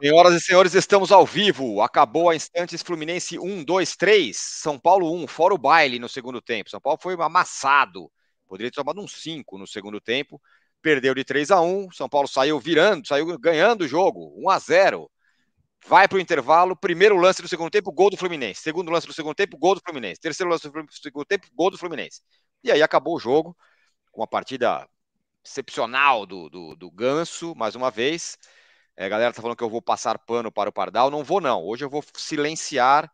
Senhoras e senhores, estamos ao vivo. Acabou a instantes Fluminense 1, 2, 3. São Paulo 1, fora o baile no segundo tempo. São Paulo foi amassado. Poderia ter tomado um 5 no segundo tempo. Perdeu de 3 a 1. São Paulo saiu virando, saiu ganhando o jogo. 1 a 0. Vai para o intervalo. Primeiro lance do segundo tempo, gol do Fluminense. Segundo lance do segundo tempo, gol do Fluminense. Terceiro lance do segundo tempo, gol do Fluminense. E aí acabou o jogo. Uma partida excepcional do, do, do Ganso, mais uma vez. É, a galera tá falando que eu vou passar pano para o Pardal. Não vou, não. Hoje eu vou silenciar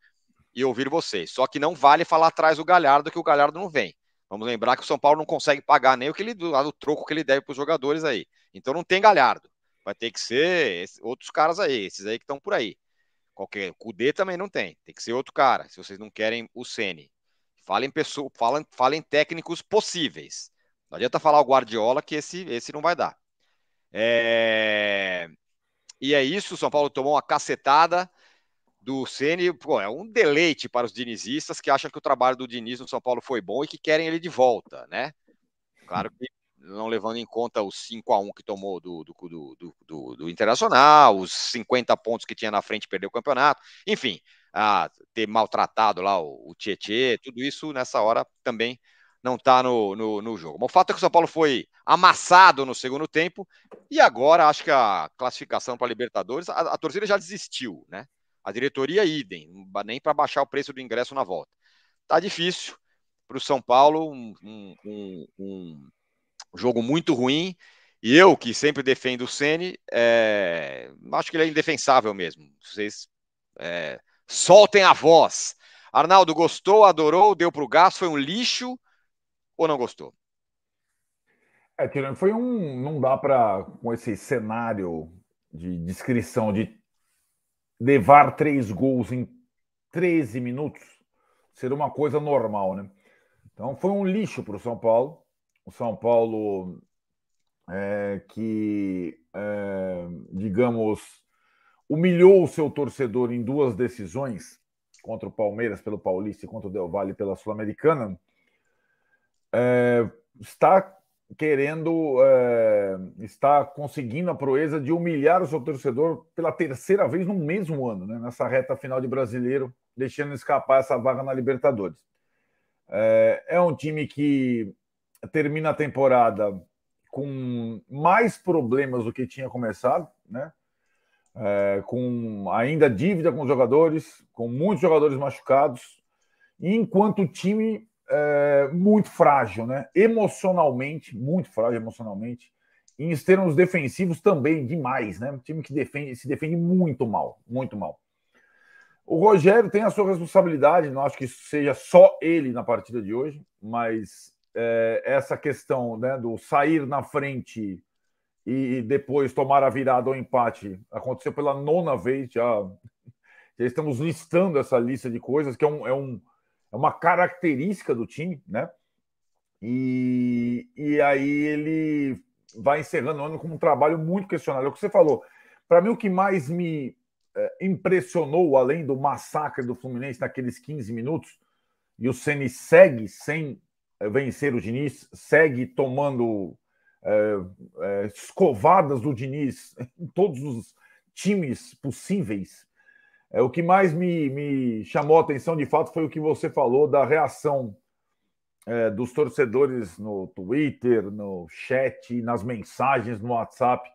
e ouvir vocês. Só que não vale falar atrás do Galhardo que o Galhardo não vem. Vamos lembrar que o São Paulo não consegue pagar nem o que ele lá do troco que ele deve para os jogadores aí. Então não tem Galhardo. Vai ter que ser outros caras aí, esses aí que estão por aí. Qualquer, o Cudê também não tem. Tem que ser outro cara, se vocês não querem o Sene. Falem pessoa, falem, falem técnicos possíveis. Não adianta falar o Guardiola que esse esse não vai dar. É... E é isso, o São Paulo tomou uma cacetada do Ceni, pô, é um deleite para os dinizistas que acham que o trabalho do Diniz no São Paulo foi bom e que querem ele de volta, né? Claro que não levando em conta os 5 a 1 que tomou do, do, do, do, do Internacional, os 50 pontos que tinha na frente perdeu o campeonato, enfim, ter maltratado lá o, o Tietê, tudo isso nessa hora também não está no, no, no, jogo. Mas o fato é que o São Paulo foi amassado no segundo tempo e agora acho que a classificação para a Libertadores, a, a, torcida já desistiu, né? A diretoria idem, nem para baixar o preço do ingresso na volta. Tá difícil para o São Paulo, um, um, um, jogo muito ruim. E eu, que sempre defendo o Sene, é, acho que ele é indefensável mesmo. Vocês é, soltem a voz. Arnaldo, gostou, adorou, deu para o gás, foi um lixo ou não gostou? É, Tirano, foi um. Não dá para, com esse cenário de descrição de levar três gols em 13 minutos, ser uma coisa normal, né? Então foi um lixo para o São Paulo. O São Paulo é, que, é, digamos, humilhou o seu torcedor em duas decisões contra o Palmeiras pelo Paulista e contra o Del Valle pela Sul-Americana é, está querendo, é, está conseguindo a proeza de humilhar o seu torcedor pela terceira vez no mesmo ano, né, nessa reta final de brasileiro, deixando escapar essa vaga na Libertadores. É, é um time que termina a temporada com mais problemas do que tinha começado, né? É, com ainda dívida com os jogadores, com muitos jogadores machucados, enquanto o time é, muito frágil, né? Emocionalmente, muito frágil emocionalmente. E em termos defensivos também, demais, né? Um time que defende, se defende muito mal, muito mal. O Rogério tem a sua responsabilidade, não acho que seja só ele na partida de hoje, mas é, essa questão né, do sair na frente e depois tomar a virada ou empate aconteceu pela nona vez, já, já estamos listando essa lista de coisas, que é um, é um é uma característica do time, né? E, e aí ele vai encerrando o ano com um trabalho muito questionável. É o que você falou. Para mim, o que mais me é, impressionou, além do massacre do Fluminense naqueles 15 minutos, e o Ceni segue sem é, vencer o Diniz, segue tomando é, é, escovadas do Diniz em todos os times possíveis. É, o que mais me, me chamou a atenção, de fato, foi o que você falou da reação é, dos torcedores no Twitter, no chat, nas mensagens, no WhatsApp,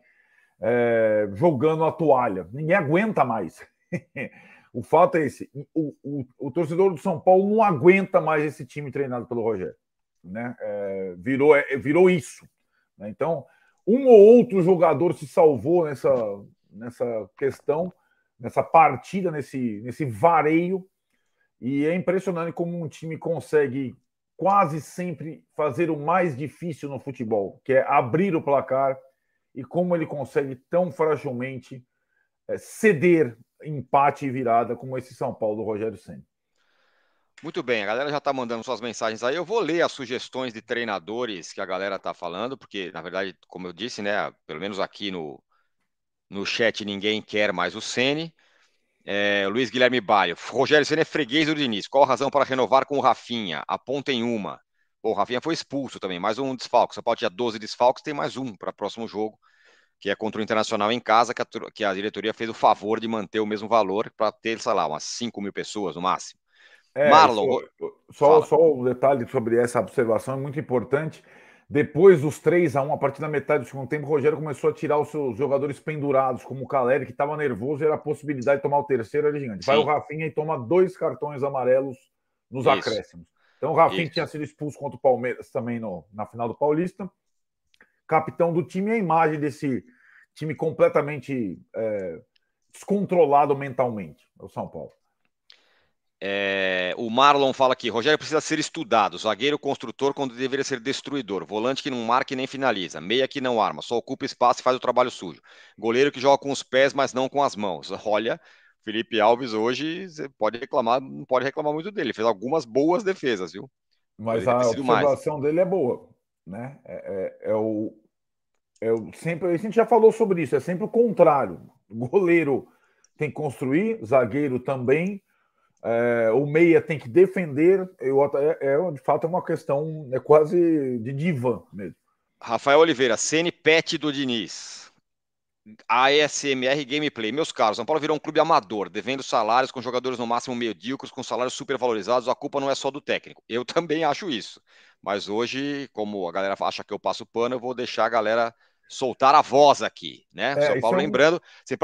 é, jogando a toalha. Ninguém aguenta mais. o fato é esse: o, o, o, torcedor do São Paulo não aguenta mais esse time treinado pelo Rogério. Né? É, virou, é, virou isso. Né? Então, um ou outro jogador se salvou nessa, nessa questão, nessa partida, nesse, nesse vareio. E é impressionante como um time consegue quase sempre fazer o mais difícil no futebol, que é abrir o placar, e como ele consegue tão fragilmente é, ceder empate e virada como esse São Paulo do Rogério Senna. Muito bem, a galera já está mandando suas mensagens aí. Eu vou ler as sugestões de treinadores que a galera está falando, porque, na verdade, como eu disse, né, pelo menos aqui no, no chat ninguém quer mais o Sene. É, Luiz Guilherme Baio. Rogério Sene é freguês do Diniz. Qual a razão para renovar com o Rafinha? Apontem uma. Bom, o Rafinha foi expulso também, mais um desfalque. Só pode tinha 12 desfalques, tem mais um para o próximo jogo, que é contra o Internacional em casa, que a, que a, diretoria fez o favor de manter o mesmo valor para ter, sei lá, umas 5 mil pessoas no máximo. É, Marlon. Só, só, só um detalhe sobre essa observação é muito importante. Depois dos 3 a 1 a partir da metade do segundo tempo, o Rogério começou a tirar os seus jogadores pendurados, como o Caleri, que estava nervoso e era a possibilidade de tomar o terceiro ali gigante. Sim. Vai o Rafinha e toma dois cartões amarelos nos Isso. acréscimos. Então o Rafinha Isso. tinha sido expulso contra o Palmeiras também no, na final do Paulista. Capitão do time, a imagem desse time completamente é, descontrolado mentalmente. É o São Paulo. É, o Marlon fala aqui: Rogério precisa ser estudado. Zagueiro construtor quando deveria ser destruidor. Volante que não marca e nem finaliza. Meia que não arma, só ocupa espaço e faz o trabalho sujo. Goleiro que joga com os pés, mas não com as mãos. Olha, Felipe Alves hoje, você pode reclamar, não pode reclamar muito dele. fez algumas boas defesas, viu? Mas a observação mais. dele é boa, né? É, é, é o. É o sempre, a gente já falou sobre isso, é sempre o contrário. Goleiro tem que construir, zagueiro também é, o meia tem que defender, eu, é, é, de fato é uma questão é quase de divã mesmo. Rafael Oliveira, CNPET do Diniz. ASMR Gameplay. Meus caros, São Paulo virou um clube amador, devendo salários com jogadores no máximo medíocres, com salários supervalorizados. A culpa não é só do técnico. Eu também acho isso. Mas hoje, como a galera acha que eu passo pano, eu vou deixar a galera soltar a voz aqui, né? É, São Paulo, é um... lembrando,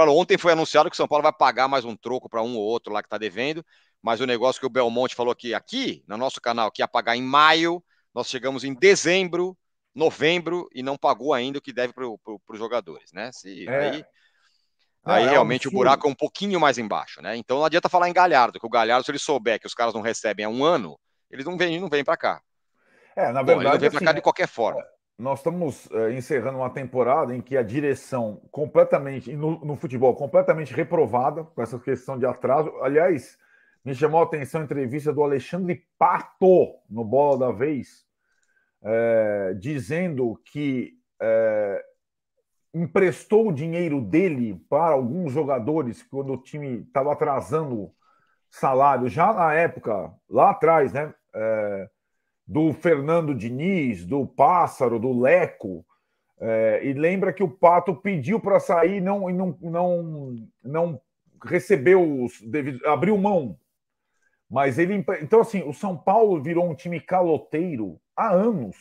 ontem foi anunciado que o São Paulo vai pagar mais um troco para um ou outro lá que está devendo, mas o negócio que o Belmonte falou aqui, aqui, no nosso canal, que ia pagar em maio, nós chegamos em dezembro, novembro e não pagou ainda o que deve para os jogadores, né? Se, é. Aí, aí é realmente um o buraco é um pouquinho mais embaixo, né? Então não adianta falar em Galhardo, que o Galhardo, se ele souber que os caras não recebem há um ano, eles não vêm não vêm para cá. É, na verdade. Bom, ele não vem assim, para cá de qualquer forma. É, nós estamos é, encerrando uma temporada em que a direção completamente, no, no, futebol, completamente reprovada com essa questão de atraso. Aliás, me chamou a atenção a entrevista do Alexandre Pato no Bola da Vez, é, dizendo que é, emprestou o dinheiro dele para alguns jogadores quando o time estava atrasando salário, já na época, lá atrás, né? É, do Fernando Diniz, do Pássaro, do Leco. É, e lembra que o Pato pediu para sair e não, não, não, não recebeu os devidos. abriu mão. Mas ele. Então, assim, o São Paulo virou um time caloteiro há anos.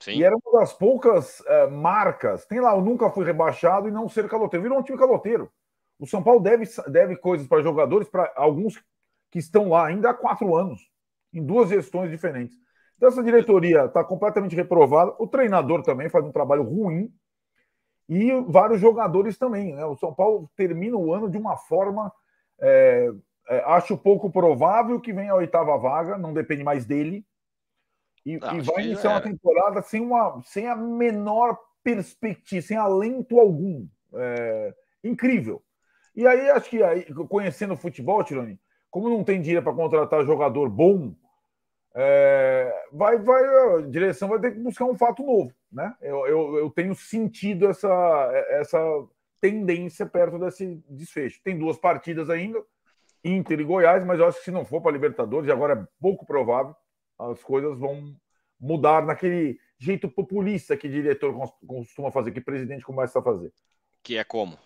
Sim. E era uma das poucas uh, marcas. Tem lá, eu nunca fui rebaixado e não ser caloteiro. Virou um time caloteiro. O São Paulo deve, deve coisas para jogadores, para alguns que estão lá ainda há quatro anos, em duas gestões diferentes. Então, essa diretoria está completamente reprovada. O treinador também faz um trabalho ruim. E vários jogadores também. Né? O São Paulo termina o ano de uma forma. É, é, acho pouco provável que venha a oitava vaga, não depende mais dele. E, e vai iniciar uma é. temporada sem, uma, sem a menor perspectiva, sem alento algum. É, incrível. E aí, acho que aí, conhecendo o futebol, Tironi, como não tem dinheiro para contratar jogador bom, é, vai, vai, a direção vai ter que buscar um fato novo. Né? Eu, eu, eu, tenho sentido essa, essa tendência perto desse desfecho. Tem duas partidas ainda, Inter e Goiás, mas eu acho que se não for para Libertadores, e agora é pouco provável, as coisas vão mudar naquele jeito populista que diretor costuma fazer, que presidente começa a fazer. Que é como?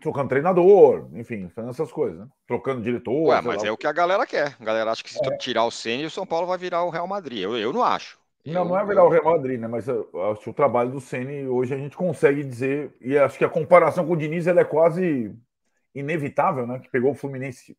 Trocando treinador, enfim, fazendo essas coisas, né? Trocando diretor. Ué, mas lá. é o que a galera quer. A galera acha que se é. tirar o Senna, o São Paulo vai virar o Real Madrid. Eu, eu não acho. Não, não é virar o Real Madrid, né? Mas eh, acho que o trabalho do Senna hoje a gente consegue dizer. E acho que a comparação com o Diniz é quase inevitável, né? Que pegou o Fluminense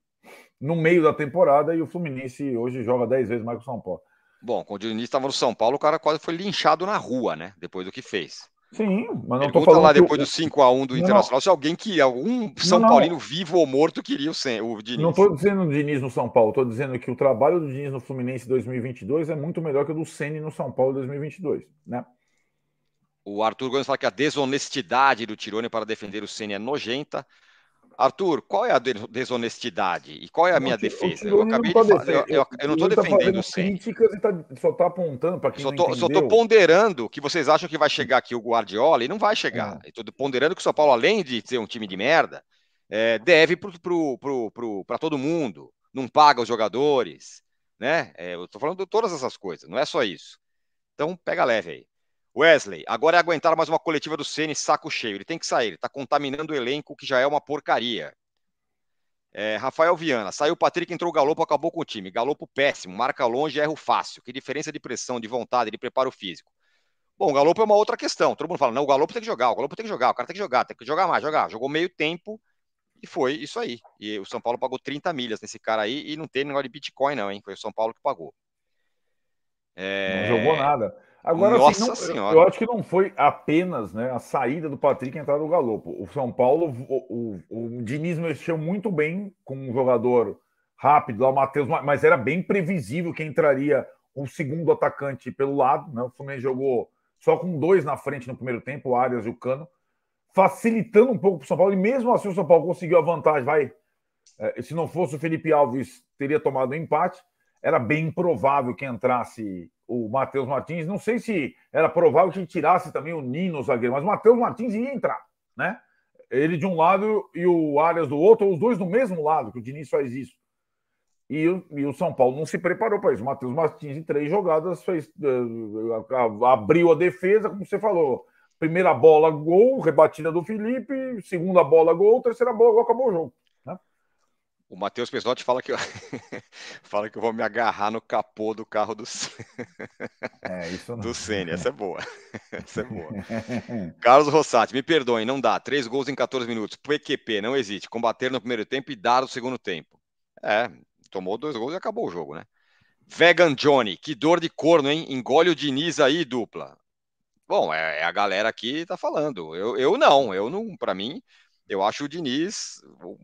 no meio da temporada e o Fluminense hoje joga 10 vezes mais que o São Paulo. Bom, quando o Diniz estava no São Paulo, o cara quase foi linchado na rua, né? Depois do que fez. Sim, mas não estou falando. lá depois do 5x1 do não, Internacional se alguém que, algum São não, Paulino vivo ou morto, queria o, Sen, o Diniz. Não estou dizendo o Diniz no São Paulo, estou dizendo que o trabalho do Diniz no Fluminense 2022 é muito melhor que o do Ceni no São Paulo 2022, né? O Arthur Gomes fala que a desonestidade do Tirone para defender o Ceni é nojenta. Arthur, qual é a desonestidade e qual é a minha defesa? Eu acabei não de falar, eu, eu, eu, não estou tá defendendo tá críticas e tá, só está apontando para quem só tô, Só estou ponderando que vocês acham que vai chegar aqui o Guardiola e não vai chegar. É. Estou ponderando que o São Paulo, além de ser um time de merda, é, deve para todo mundo, não paga os jogadores, né? É, eu estou falando de todas essas coisas, não é só isso. Então pega leve aí. Wesley, agora é aguentar mais uma coletiva do Ceni saco cheio. Ele tem que sair, ele tá contaminando o elenco que já é uma porcaria. É, Rafael Viana, saiu o Patrick, entrou o Galopo, acabou com o time. Galopo péssimo, marca longe, erro fácil. Que diferença de pressão, de vontade, de preparo físico. Bom, o Galopo é uma outra questão. Todo mundo fala, não, o Galopo tem que jogar, o Galopo tem que jogar, o cara tem que jogar, tem que jogar mais, jogar. Jogou meio tempo e foi isso aí. E o São Paulo pagou 30 milhas nesse cara aí e não tem negócio de Bitcoin não, hein? Foi o São Paulo que pagou. É... Não jogou nada. Agora, assim, Nossa assim, não, senhora. Eu, eu acho que não foi apenas né, a saída do Patrick e a entrada do Galopo. O São Paulo, o, o, o Diniz mexeu muito bem com um jogador rápido lá, o Matheus, mas era bem previsível que entraria um segundo atacante pelo lado. Né? O Fluminense jogou só com dois na frente no primeiro tempo, o Arias e o Cano, facilitando um pouco para o São Paulo. E mesmo assim, o São Paulo conseguiu a vantagem. Vai, é, se não fosse o Felipe Alves, teria tomado um empate. Era bem improvável que entrasse o Matheus Martins. Não sei se era provável que tirasse também o Nino, o zagueiro, mas o Matheus Martins ia entrar, né? Ele de um lado e o Arias do outro, ou os dois no mesmo lado, que o Diniz faz isso. E, e o São Paulo não se preparou para isso. O Matheus Martins, em três jogadas, fez, eh, eh, abriu a defesa, como você falou. Primeira bola, gol, rebatida do Felipe. Segunda bola, gol. Terceira bola, gol, acabou o jogo. O Matheus Pessotti fala que eu, fala que eu vou me agarrar no capô do carro do é, isso não. do Ceni. Essa é boa. Essa é boa. Carlos Rossati, me perdoem, não dá. Três gols em 14 minutos. PQP, não existe. Combater no primeiro tempo e dar no segundo tempo. É, tomou dois gols e acabou o jogo, né? Vegan Johnny, que dor de corno, hein? Engole o Diniz aí, dupla. Bom, é, é a galera que tá falando. Eu, eu não, eu não, para mim, eu acho o Diniz um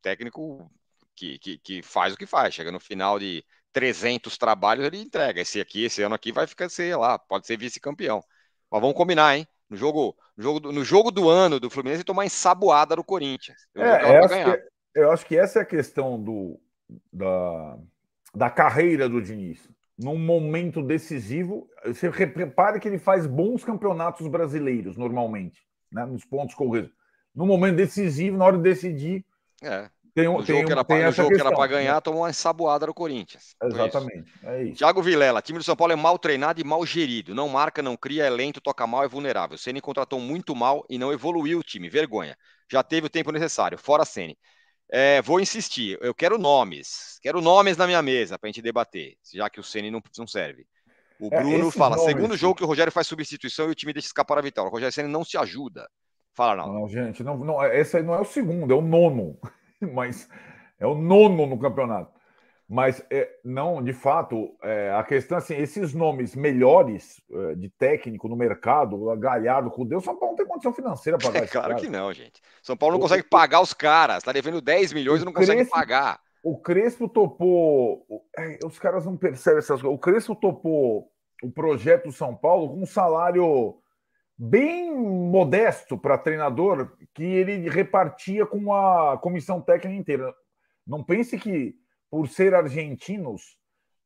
técnico que, que, que faz o que faz, chega no final de 300 trabalhos, ele entrega. Esse aqui, esse ano aqui, vai ficar, sei lá, pode ser vice-campeão. Mas vamos combinar, hein? No jogo, no jogo, do, no jogo do ano do Fluminense, tomar ensaboada do Corinthians. Eu, é, eu, acho que, eu, acho que, essa é a questão do, da, da carreira do Diniz. Num momento decisivo, você repare que ele faz bons campeonatos brasileiros, normalmente, né? nos pontos corridos. No momento decisivo, na hora de decidir, é tem, um, jogo tem, que era, tem jogo questão, que era pra ganhar, né? tomou uma ensaboada no Corinthians. Exatamente. É Thiago Vilela, time do São Paulo é mal treinado e mal gerido. Não marca, não cria, é lento, toca mal, é vulnerável. O Ceni contratou muito mal e não evoluiu o time. Vergonha. Já teve o tempo necessário. Fora Ceni. É, vou insistir, eu quero nomes. Quero nomes na minha mesa pra gente debater, já que o Ceni não, não serve. O é, Bruno é, fala: nomes, segundo jogo que o Rogério faz substituição e o time deixa escapar a vitória. O Rogério Ceni não se ajuda. Fala, não. Não, gente, não, não, esse aí não é o segundo, é o nono. mas é o nono no campeonato. Mas é, não, de fato, é, a questão é assim, esses nomes melhores é, de técnico no mercado, Galhardo, com Deus, São Paulo não tem condição financeira para pagar. É, claro cara. que não, gente. São Paulo não o consegue pagar os caras, está devendo 10 milhões e não Crespo, consegue pagar. O Crespo topou. É, os caras não percebem essas coisas. O Crespo topou o projeto São Paulo com um salário bem modesto para treinador que ele repartia com a comissão técnica inteira. Não pense que por ser argentinos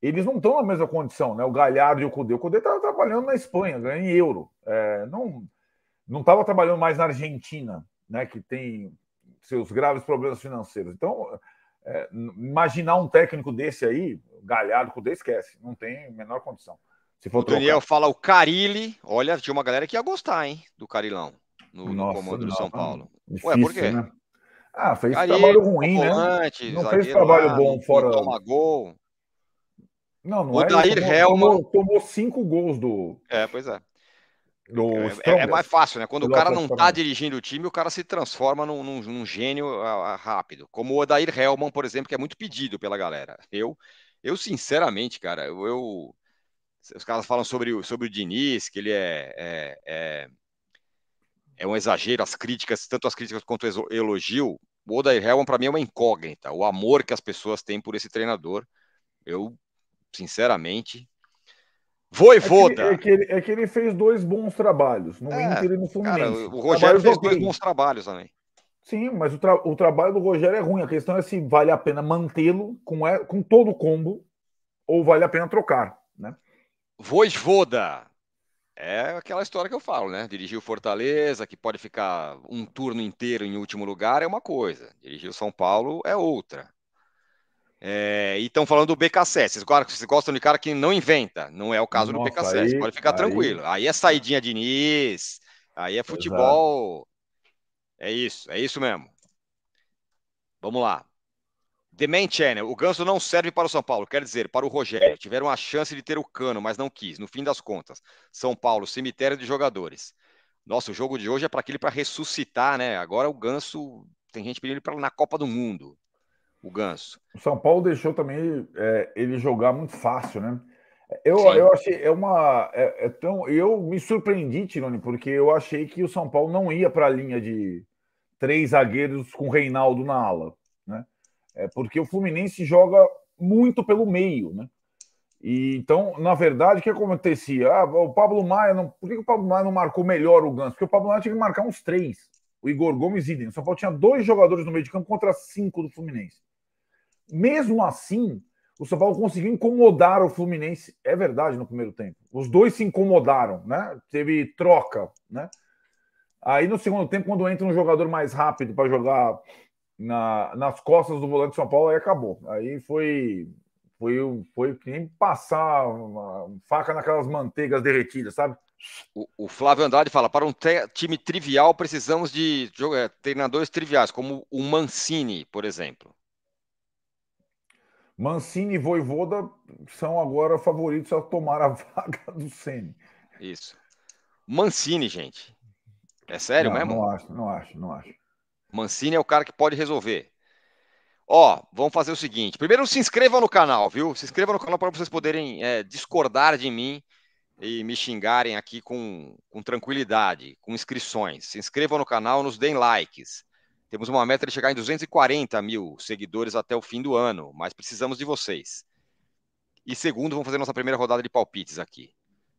eles não estão na mesma condição, né? O Galhardo e o Cudê. O Cudê estava trabalhando na Espanha, ganhando euro. É, não não estava trabalhando mais na Argentina, né? Que tem seus graves problemas financeiros. Então, é, imaginar um técnico desse aí, Galhardo, Cudê, esquece. Não tem a menor condição. Se for o trocar. Daniel fala o Carilli. Olha, tinha uma galera que ia gostar, hein? Do Carilão. No, Nossa, no comando do São tá Paulo. Difícil, Ué, por quê? Né? Ah, fez Carilli, trabalho é ruim, né? volante, né? Não fez trabalho lá, bom fora. Toma gol. Não, não o é. Dair tomou, tomou, tomou cinco gols do. É, pois é. É, é, é mais fácil, né? Quando o cara não tá dirigindo o time, o cara se transforma num, num, num gênio uh, rápido. Como o Odair Hellman, por exemplo, que é muito pedido pela galera. Eu, eu sinceramente, cara, eu, eu, os caras falam sobre, o, sobre o Diniz, que ele é, é, é, é, um exagero, as críticas, tanto as críticas quanto o elogio. O Odair Helman, para mim, é uma incógnita. O amor que as pessoas têm por esse treinador. Eu, sinceramente, Voivoda. É que, é, que ele, é que ele fez dois bons trabalhos no é, Inter e no Fluminense. Cara, o Rogério fez dois bons trabalhos também. Sim, mas o, tra o trabalho do Rogério é ruim. A questão é se vale a pena mantê-lo com, é, com todo o combo ou vale a pena trocar. Voivoda. É aquela história que eu falo, né? Dirigir o Fortaleza, que pode ficar um turno inteiro em último lugar, é uma coisa. Dirigir o São Paulo, é outra. É, e estão falando do BKC. Claro, vocês gostam de cara que não inventa. Não é o caso Nossa, do BKC. Aí, pode ficar aí... tranquilo. Aí é saidinha de Nis, aí é futebol. Exato. É isso, é isso mesmo. Vamos lá. The Man Channel, o Ganso não serve para o São Paulo, quer dizer, para o Rogério. Tiveram a chance de ter o cano, mas não quis, no fim das contas. São Paulo, cemitério de jogadores. Nossa, o jogo de hoje é para aquele para ressuscitar, né? Agora o Ganso, tem gente pedindo ele para na Copa do Mundo. O Ganso. O São Paulo deixou também é, ele jogar muito fácil, né? Eu, eu achei, é uma. É, é tão, eu me surpreendi, Tirone, porque eu achei que o São Paulo não ia para a linha de três zagueiros com o Reinaldo na ala. É porque o Fluminense joga muito pelo meio, né? E, então, na verdade, o que acontecia? Ah, o Pablo Maia, não... por que o Pablo Maia não marcou melhor o Ganso? Porque o Pablo Maia tinha que marcar uns três. O Igor Gomes e Idem. O São Paulo tinha dois jogadores no meio de campo contra cinco do Fluminense. Mesmo assim, o São Paulo conseguiu incomodar o Fluminense. É verdade, no primeiro tempo. Os dois se incomodaram, né? Teve troca, né? Aí no segundo tempo, quando entra um jogador mais rápido para jogar na, nas costas do volante de São Paulo e acabou. Aí foi foi foi que nem passar uma faca naquelas manteigas derretidas, sabe? O, o Flávio Andrade fala: para um time trivial precisamos de jogadores, é, treinadores triviais, como o Mancini, por exemplo. Mancini e Voivoda são agora favoritos a tomar a vaga do Ceni. Isso. Mancini, gente. É sério não, mesmo? Não acho, não acho, não acho. Mancini é o cara que pode resolver. Ó, vamos fazer o seguinte. Primeiro se inscrevam no canal, viu? Se inscrevam no canal para vocês poderem é, discordar de mim e me xingarem aqui com, com tranquilidade, com inscrições. Se inscrevam no canal, nos deem likes. Temos uma meta de chegar em 240 mil seguidores até o fim do ano, mas precisamos de vocês. E segundo, vamos fazer nossa primeira rodada de palpites aqui.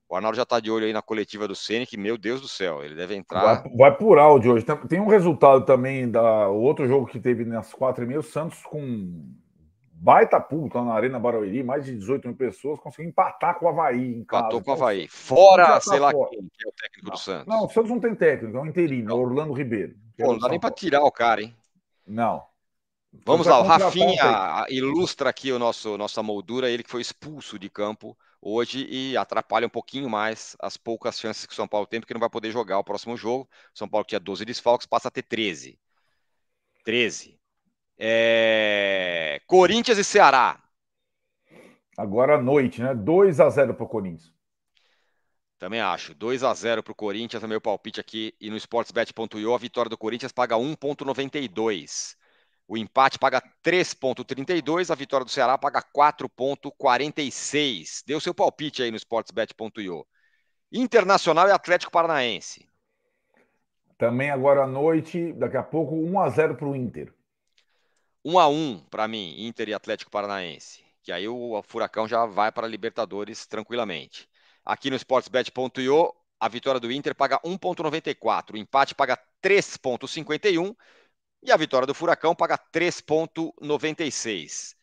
O Arnaldo já está de olho aí na coletiva do Ceni, que, meu Deus do céu, ele deve entrar. Vai, vai por áudio hoje. Tem um resultado também da o outro jogo que teve nas quatro e meia, o Santos com baita público lá na Arena Barueri, mais de 18 mil pessoas, conseguiu empatar com o Havaí em casa. Empatou com o então, Havaí. Fora, tá sei lá fora. quem que é o técnico não. do Santos. Não, o Santos não tem técnico, é um interino, é o Orlando Ribeiro. É Pô, não dá nem para tirar o cara, hein? Não. Vamos então, lá, o tá Rafinha ilustra aqui o nosso, nossa moldura, ele que foi expulso de campo hoje e atrapalha um pouquinho mais as poucas chances que o São Paulo tem, porque não vai poder jogar o próximo jogo. O São Paulo tinha 12 desfalques, passa a ter 13. 13. É... Corinthians e Ceará. Agora à noite, né? 2 a 0 para o Corinthians. Também acho. 2 a 0 para o Corinthians, é meu palpite aqui. E no sportsbet.io, a vitória do Corinthians paga 1,92. O empate paga 3,32, a vitória do Ceará paga 4,46. Deu seu palpite aí no sportsbet.io. Internacional e Atlético Paranaense. Também agora à noite, daqui a pouco, 1 a 0 para o Inter. 1 a 1 para mim, Inter e Atlético Paranaense. Que aí o Furacão já vai para a Libertadores tranquilamente. Aqui no sportsbet.io, a vitória do Inter paga 1,94, o empate paga 3,51 e a vitória do Furacão paga 3,96.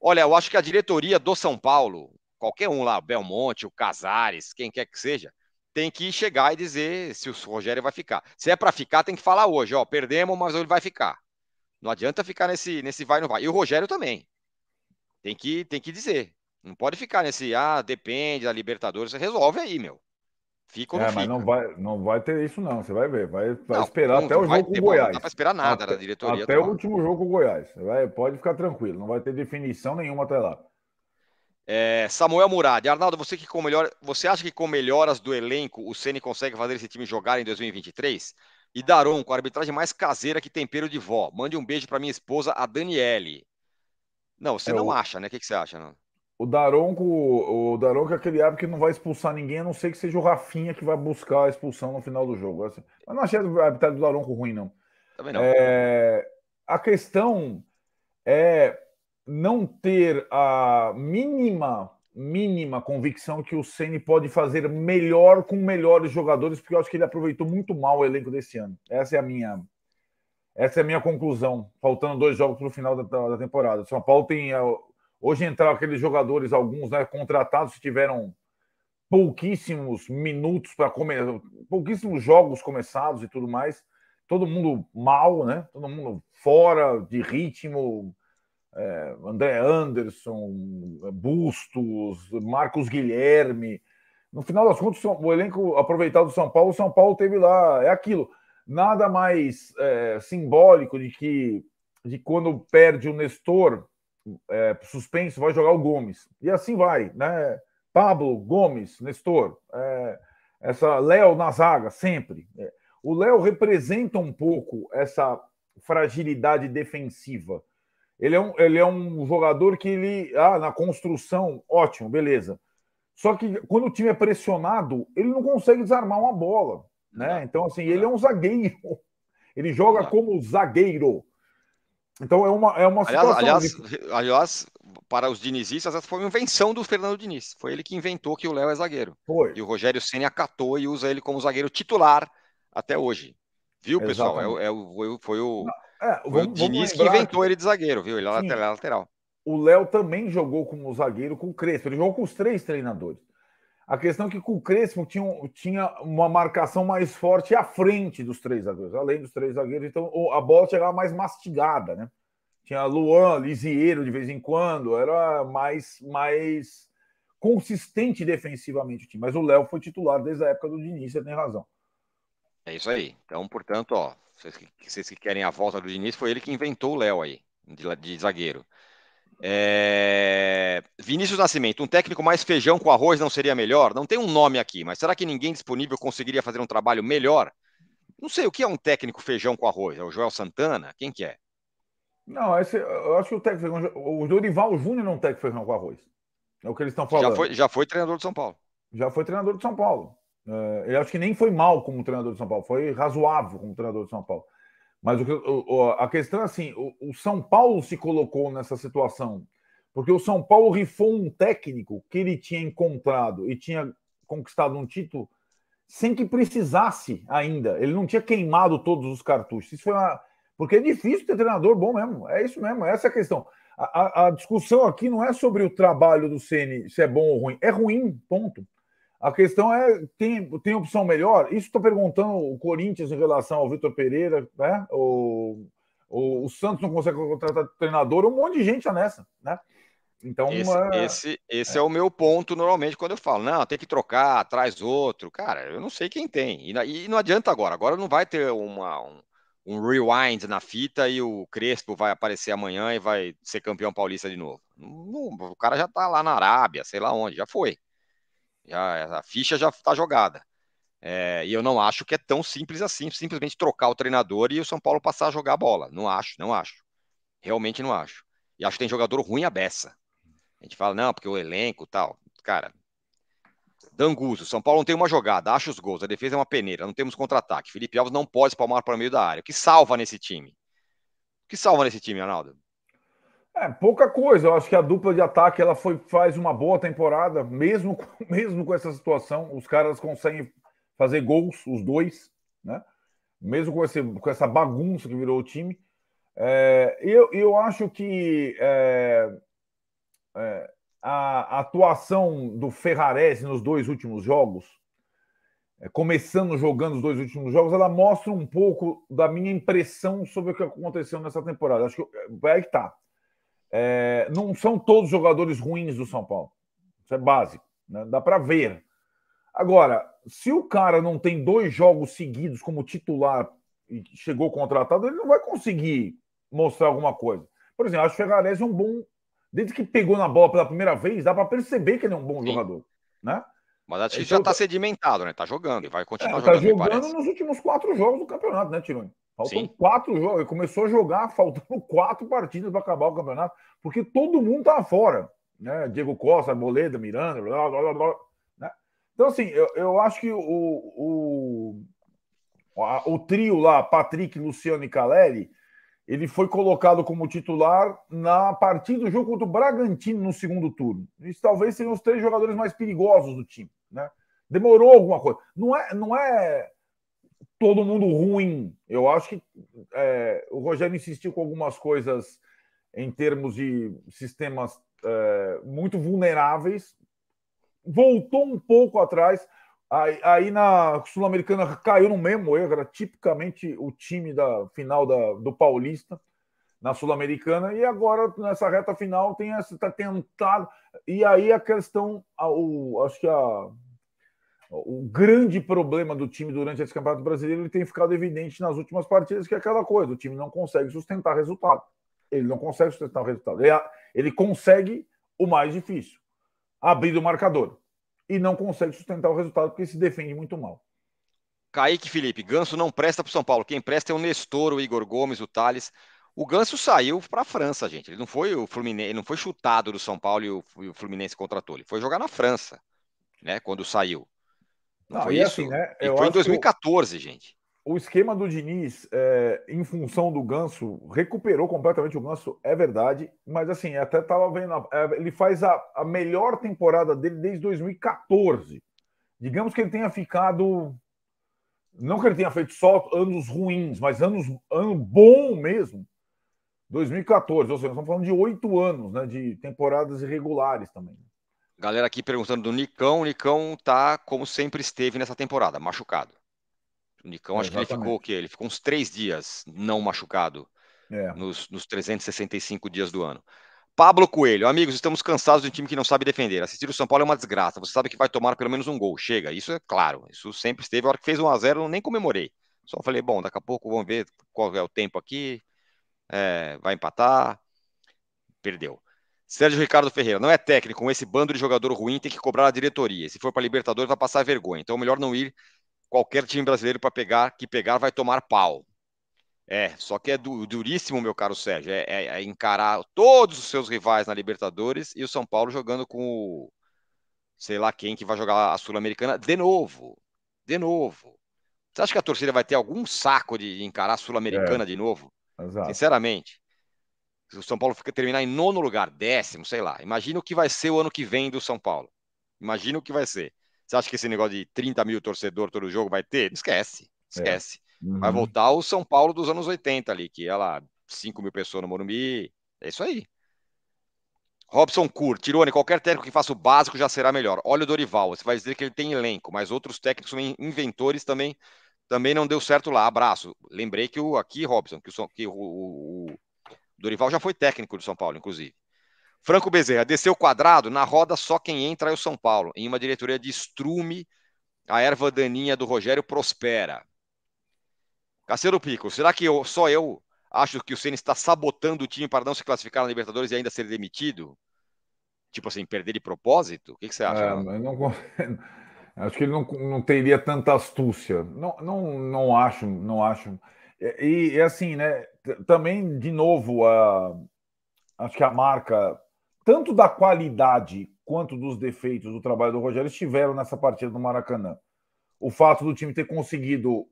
Olha, eu acho que a diretoria do São Paulo, qualquer um lá, Belmonte, o Casares, quem quer que seja, tem que chegar e dizer se o Rogério vai ficar. Se é para ficar, tem que falar hoje, ó, perdemos, mas ele vai ficar. Não adianta ficar nesse, nesse vai não vai. E o Rogério também. Tem que, tem que dizer. Não pode ficar nesse, ah, depende da Libertadores. Resolve aí, meu. Fica ou é, não é, fica. Mas não vai, não vai ter isso, não. Você vai ver. Vai, vai não, esperar não, até o jogo ter, com o Goiás. Não dá para esperar nada até, da diretoria. Até tá o último jogo com o Goiás. Vai, pode ficar tranquilo. Não vai ter definição nenhuma até lá. É, Samuel Murad. Arnaldo, você que com melhor, você acha que com melhoras do elenco o Ceni consegue fazer esse time jogar em 2023? E Daron, com a arbitragem mais caseira que tempero de vó. Mande um beijo para minha esposa, a Daniele. Não, você é, não o... acha, né? O que, que você acha, não? O Daronco, o Daronco é aquele árbitro que não vai expulsar ninguém, a não ser que seja o Rafinha que vai buscar a expulsão no final do jogo. Mas assim, não achei a arbitragem do Daronco ruim, não. Também não. É, a questão é não ter a mínima, mínima convicção que o Ceni pode fazer melhor com melhores jogadores, porque eu acho que ele aproveitou muito mal o elenco desse ano. Essa é a minha, essa é a minha conclusão. Faltando dois jogos para o final da, da, temporada. São Paulo tem é, Hoje entraram aqueles jogadores, alguns né, contratados, que tiveram pouquíssimos minutos para começar, pouquíssimos jogos começados e tudo mais. Todo mundo mal, né? Todo mundo fora de ritmo. É, André Anderson, Bustos, Marcos Guilherme. No final das contas, o elenco aproveitado do São Paulo, o São Paulo teve lá, é aquilo. Nada mais é, simbólico de que de quando perde o Nestor é, suspenso, vai jogar o Gomes. E assim vai, né? Pablo, Gomes, Nestor, é, essa Léo na zaga, sempre. É, o Léo representa um pouco essa fragilidade defensiva. Ele é um, ele é um jogador que ele. Ah, na construção, ótimo, beleza. Só que quando o time é pressionado, ele não consegue desarmar uma bola. Né? Então, assim, ele é um zagueiro. Ele joga como zagueiro. Então é uma, é uma aliás, aliás, aliás, para os dinizistas, essa foi uma invenção do Fernando Diniz. Foi ele que inventou que o Léo é zagueiro. Foi. E o Rogério Senna acatou e usa ele como zagueiro titular até hoje. Viu, pessoal? É, é, é, foi, o, é, foi vamos, o Diniz que inventou que... ele de zagueiro, viu? Ele é lateral. O Léo também jogou como zagueiro com o Crespo. Ele jogou com os três treinadores. A questão é que com o Crespo tinha, tinha uma marcação mais forte à frente dos três zagueiros, além dos três zagueiros, então a bola chegava mais mastigada, né? Tinha Luan, Lisieiro de vez em quando, era mais, mais consistente defensivamente o time. Mas o Léo foi titular desde a época do Diniz, você tem razão. É isso aí. Então, portanto, ó, vocês que, vocês que querem a volta do Diniz, foi ele que inventou o Léo aí, de, de zagueiro. É... Vinícius Nascimento, um técnico mais feijão com arroz não seria melhor? Não tem um nome aqui, mas será que ninguém disponível conseguiria fazer um trabalho melhor? Não sei o que é um técnico feijão com arroz. É o Joel Santana? Quem que é? Não, esse, eu acho que o técnico feijão, o Dorival Júnior não é um técnico feijão com arroz. É o que eles estão falando. Já foi, já foi treinador de São Paulo. Já foi treinador de São Paulo. É, eu acho que nem foi mal como treinador de São Paulo, foi razoável como treinador de São Paulo. Mas o, o, a questão é assim: o, o São Paulo se colocou nessa situação, porque o São Paulo rifou um técnico que ele tinha encontrado e tinha conquistado um título sem que precisasse ainda. Ele não tinha queimado todos os cartuchos. Isso foi uma... Porque é difícil ter treinador bom mesmo. É isso mesmo, essa é a questão. A, a, a discussão aqui não é sobre o trabalho do Ceni se é bom ou ruim. É ruim, ponto. A questão é: tem, tem opção melhor? Isso estou perguntando o Corinthians em relação ao Vitor Pereira, né? O, o, o, Santos não consegue contratar treinador, um monte de gente já tá nessa, né? Então, esse, é... esse, esse é. é. o meu ponto normalmente quando eu falo, não, tem que trocar, traz outro. Cara, eu não sei quem tem. E, e não adianta agora. Agora não vai ter uma, um, um rewind na fita e o Crespo vai aparecer amanhã e vai ser campeão paulista de novo. Não, o cara já tá lá na Arábia, sei lá onde, já foi. Já, a ficha já está jogada. É, e eu não acho que é tão simples assim, simplesmente trocar o treinador e o São Paulo passar a jogar a bola. Não acho, não acho. Realmente não acho. E acho que tem jogador ruim a beça. A gente fala, não, porque o elenco tal. Cara, Danguso, São Paulo não tem uma jogada, acha os gols, a defesa é uma peneira, não temos contra-ataque. Felipe Alves não pode espalmar para o meio da área. O que salva nesse time? O que salva nesse time, Arnaldo? É, pouca coisa. Eu acho que a dupla de ataque ela foi, faz uma boa temporada, mesmo, mesmo com essa situação. Os caras conseguem fazer gols, os dois, né? Mesmo com, esse, com essa bagunça que virou o time. É, eu, eu acho que é, é, a atuação do Ferrarese nos dois últimos jogos, é, começando jogando os dois últimos jogos, ela mostra um pouco da minha impressão sobre o que aconteceu nessa temporada. Acho que é, é que tá. É, não são todos jogadores ruins do São Paulo. Isso é básico. Né? Dá para ver. Agora, se o cara não tem dois jogos seguidos como titular e chegou contratado, ele não vai conseguir mostrar alguma coisa. Por exemplo, acho que o Ferrarese é um bom. Desde que pegou na bola pela primeira vez, dá para perceber que ele é um bom Sim. jogador. Né? Mas acho que então, já está sedimentado, né? Está jogando e vai continuar é, tá jogando. Está jogando nos últimos quatro jogos do campeonato, né, Tironi? Faltam Sim. quatro jogos. Começou a jogar faltando quatro partidas para acabar o campeonato, porque todo mundo estava fora. Né? Diego Costa, Boleda, Miranda, blá, blá, blá, blá né? Então, assim, eu, eu acho que o, o, a, o trio lá, Patrick, Luciano e Caleri, ele foi colocado como titular na partida do jogo contra o Bragantino no segundo turno. Isso talvez sejam os três jogadores mais perigosos do time, né? Demorou alguma coisa. Não é, não é todo mundo ruim. Eu acho que é, o Rogério insistiu com algumas coisas em termos de sistemas é, muito vulneráveis, voltou um pouco atrás. Aí, aí na Sul-Americana caiu no mesmo erro, era tipicamente o time da final da, do Paulista na Sul-Americana, e agora nessa reta final tem essa, tá tentado. E aí a questão, a, o, acho que a o grande problema do time durante esse Campeonato Brasileiro ele tem ficado evidente nas últimas partidas, que é aquela coisa: o time não consegue sustentar resultado. Ele não consegue sustentar o resultado. Ele, ele consegue o mais difícil, abrir o marcador. E não consegue sustentar o resultado porque se defende muito mal. Kaique Felipe, Ganso não presta para o São Paulo. Quem presta é o Nestor, o Igor Gomes, o Thales. O Ganso saiu para a França, gente. Ele não foi o Fluminense, não foi chutado do São Paulo e o, Fluminense contratou. Ele foi jogar na França, né? Quando saiu. Não, foi e isso, assim, né? Eu foi em 2014, eu... gente. O esquema do Diniz, é, em função do Ganso, recuperou completamente o Ganso, é verdade. Mas assim, até estava vendo. É, ele faz a, a melhor temporada dele desde 2014. Digamos que ele tenha ficado não que ele tenha feito só anos ruins, mas anos ano bom mesmo. 2014, ou seja, estamos falando de oito anos, né, de temporadas irregulares também. Galera aqui perguntando do Nicão. O Nicão tá, como sempre esteve nessa temporada, machucado. O Nicão, é, acho exatamente. que ele ficou o quê? Ele ficou uns três dias não machucado é. nos, nos 365 dias do ano. Pablo Coelho, amigos, estamos cansados de um time que não sabe defender. Assistir o São Paulo é uma desgraça. Você sabe que vai tomar pelo menos um gol. Chega, isso é claro. Isso sempre esteve. A hora que fez 1 a 0 eu nem comemorei. Só falei, bom, daqui a pouco vamos ver qual é o tempo aqui. É, vai empatar. Perdeu. Sérgio Ricardo Ferreira, não é técnico, com esse bando de jogador ruim tem que cobrar a diretoria. Se for para Libertadores vai passar vergonha. Então é melhor não ir qualquer time brasileiro para pegar, que pegar vai tomar pau. É, só que é du duríssimo, meu caro Sérgio, é, é, é, encarar todos os seus rivais na Libertadores e o São Paulo jogando com o, sei lá quem que vai jogar a Sul-Americana de novo. De novo. Você acha que a torcida vai ter algum saco de encarar a Sul-Americana é, de novo? Exato. Sinceramente. Se o São Paulo fica, terminar em nono lugar, décimo, sei lá. Imagina o que vai ser o ano que vem do São Paulo. Imagina o que vai ser. Você acha que esse negócio de 30 mil torcedor todo jogo vai ter? Esquece, é. esquece. É. Uhum. Vai voltar o São Paulo dos anos 80 ali, que ia lá, 5 mil pessoas no Morumbi. É isso aí. Robson Cur, Tirone, qualquer técnico que faça o básico já será melhor. Olha o Dorival, você vai dizer que ele tem elenco, mas outros técnicos inventores também também não deu certo lá. Abraço. Lembrei que o aqui, Robson, que o, que o, o, Dorival já foi técnico do São Paulo, inclusive. Franco Bezerra, desceu quadrado, na roda só quem entra é o São Paulo. Em uma diretoria de estrume, a erva daninha do Rogério prospera. Cacelo Pico, será que eu, só eu acho que o Ceni está sabotando o time para não se classificar na Libertadores e ainda ser demitido? Tipo assim, perder de propósito? O que, que você acha? É, não, acho que ele não, não teria tanta astúcia. Não, não, não acho, não acho. E, e assim, né? também, de novo, a, acho que a marca, tanto da qualidade quanto dos defeitos do trabalho do Rogério, estiveram nessa partida do Maracanã. O fato do time ter conseguido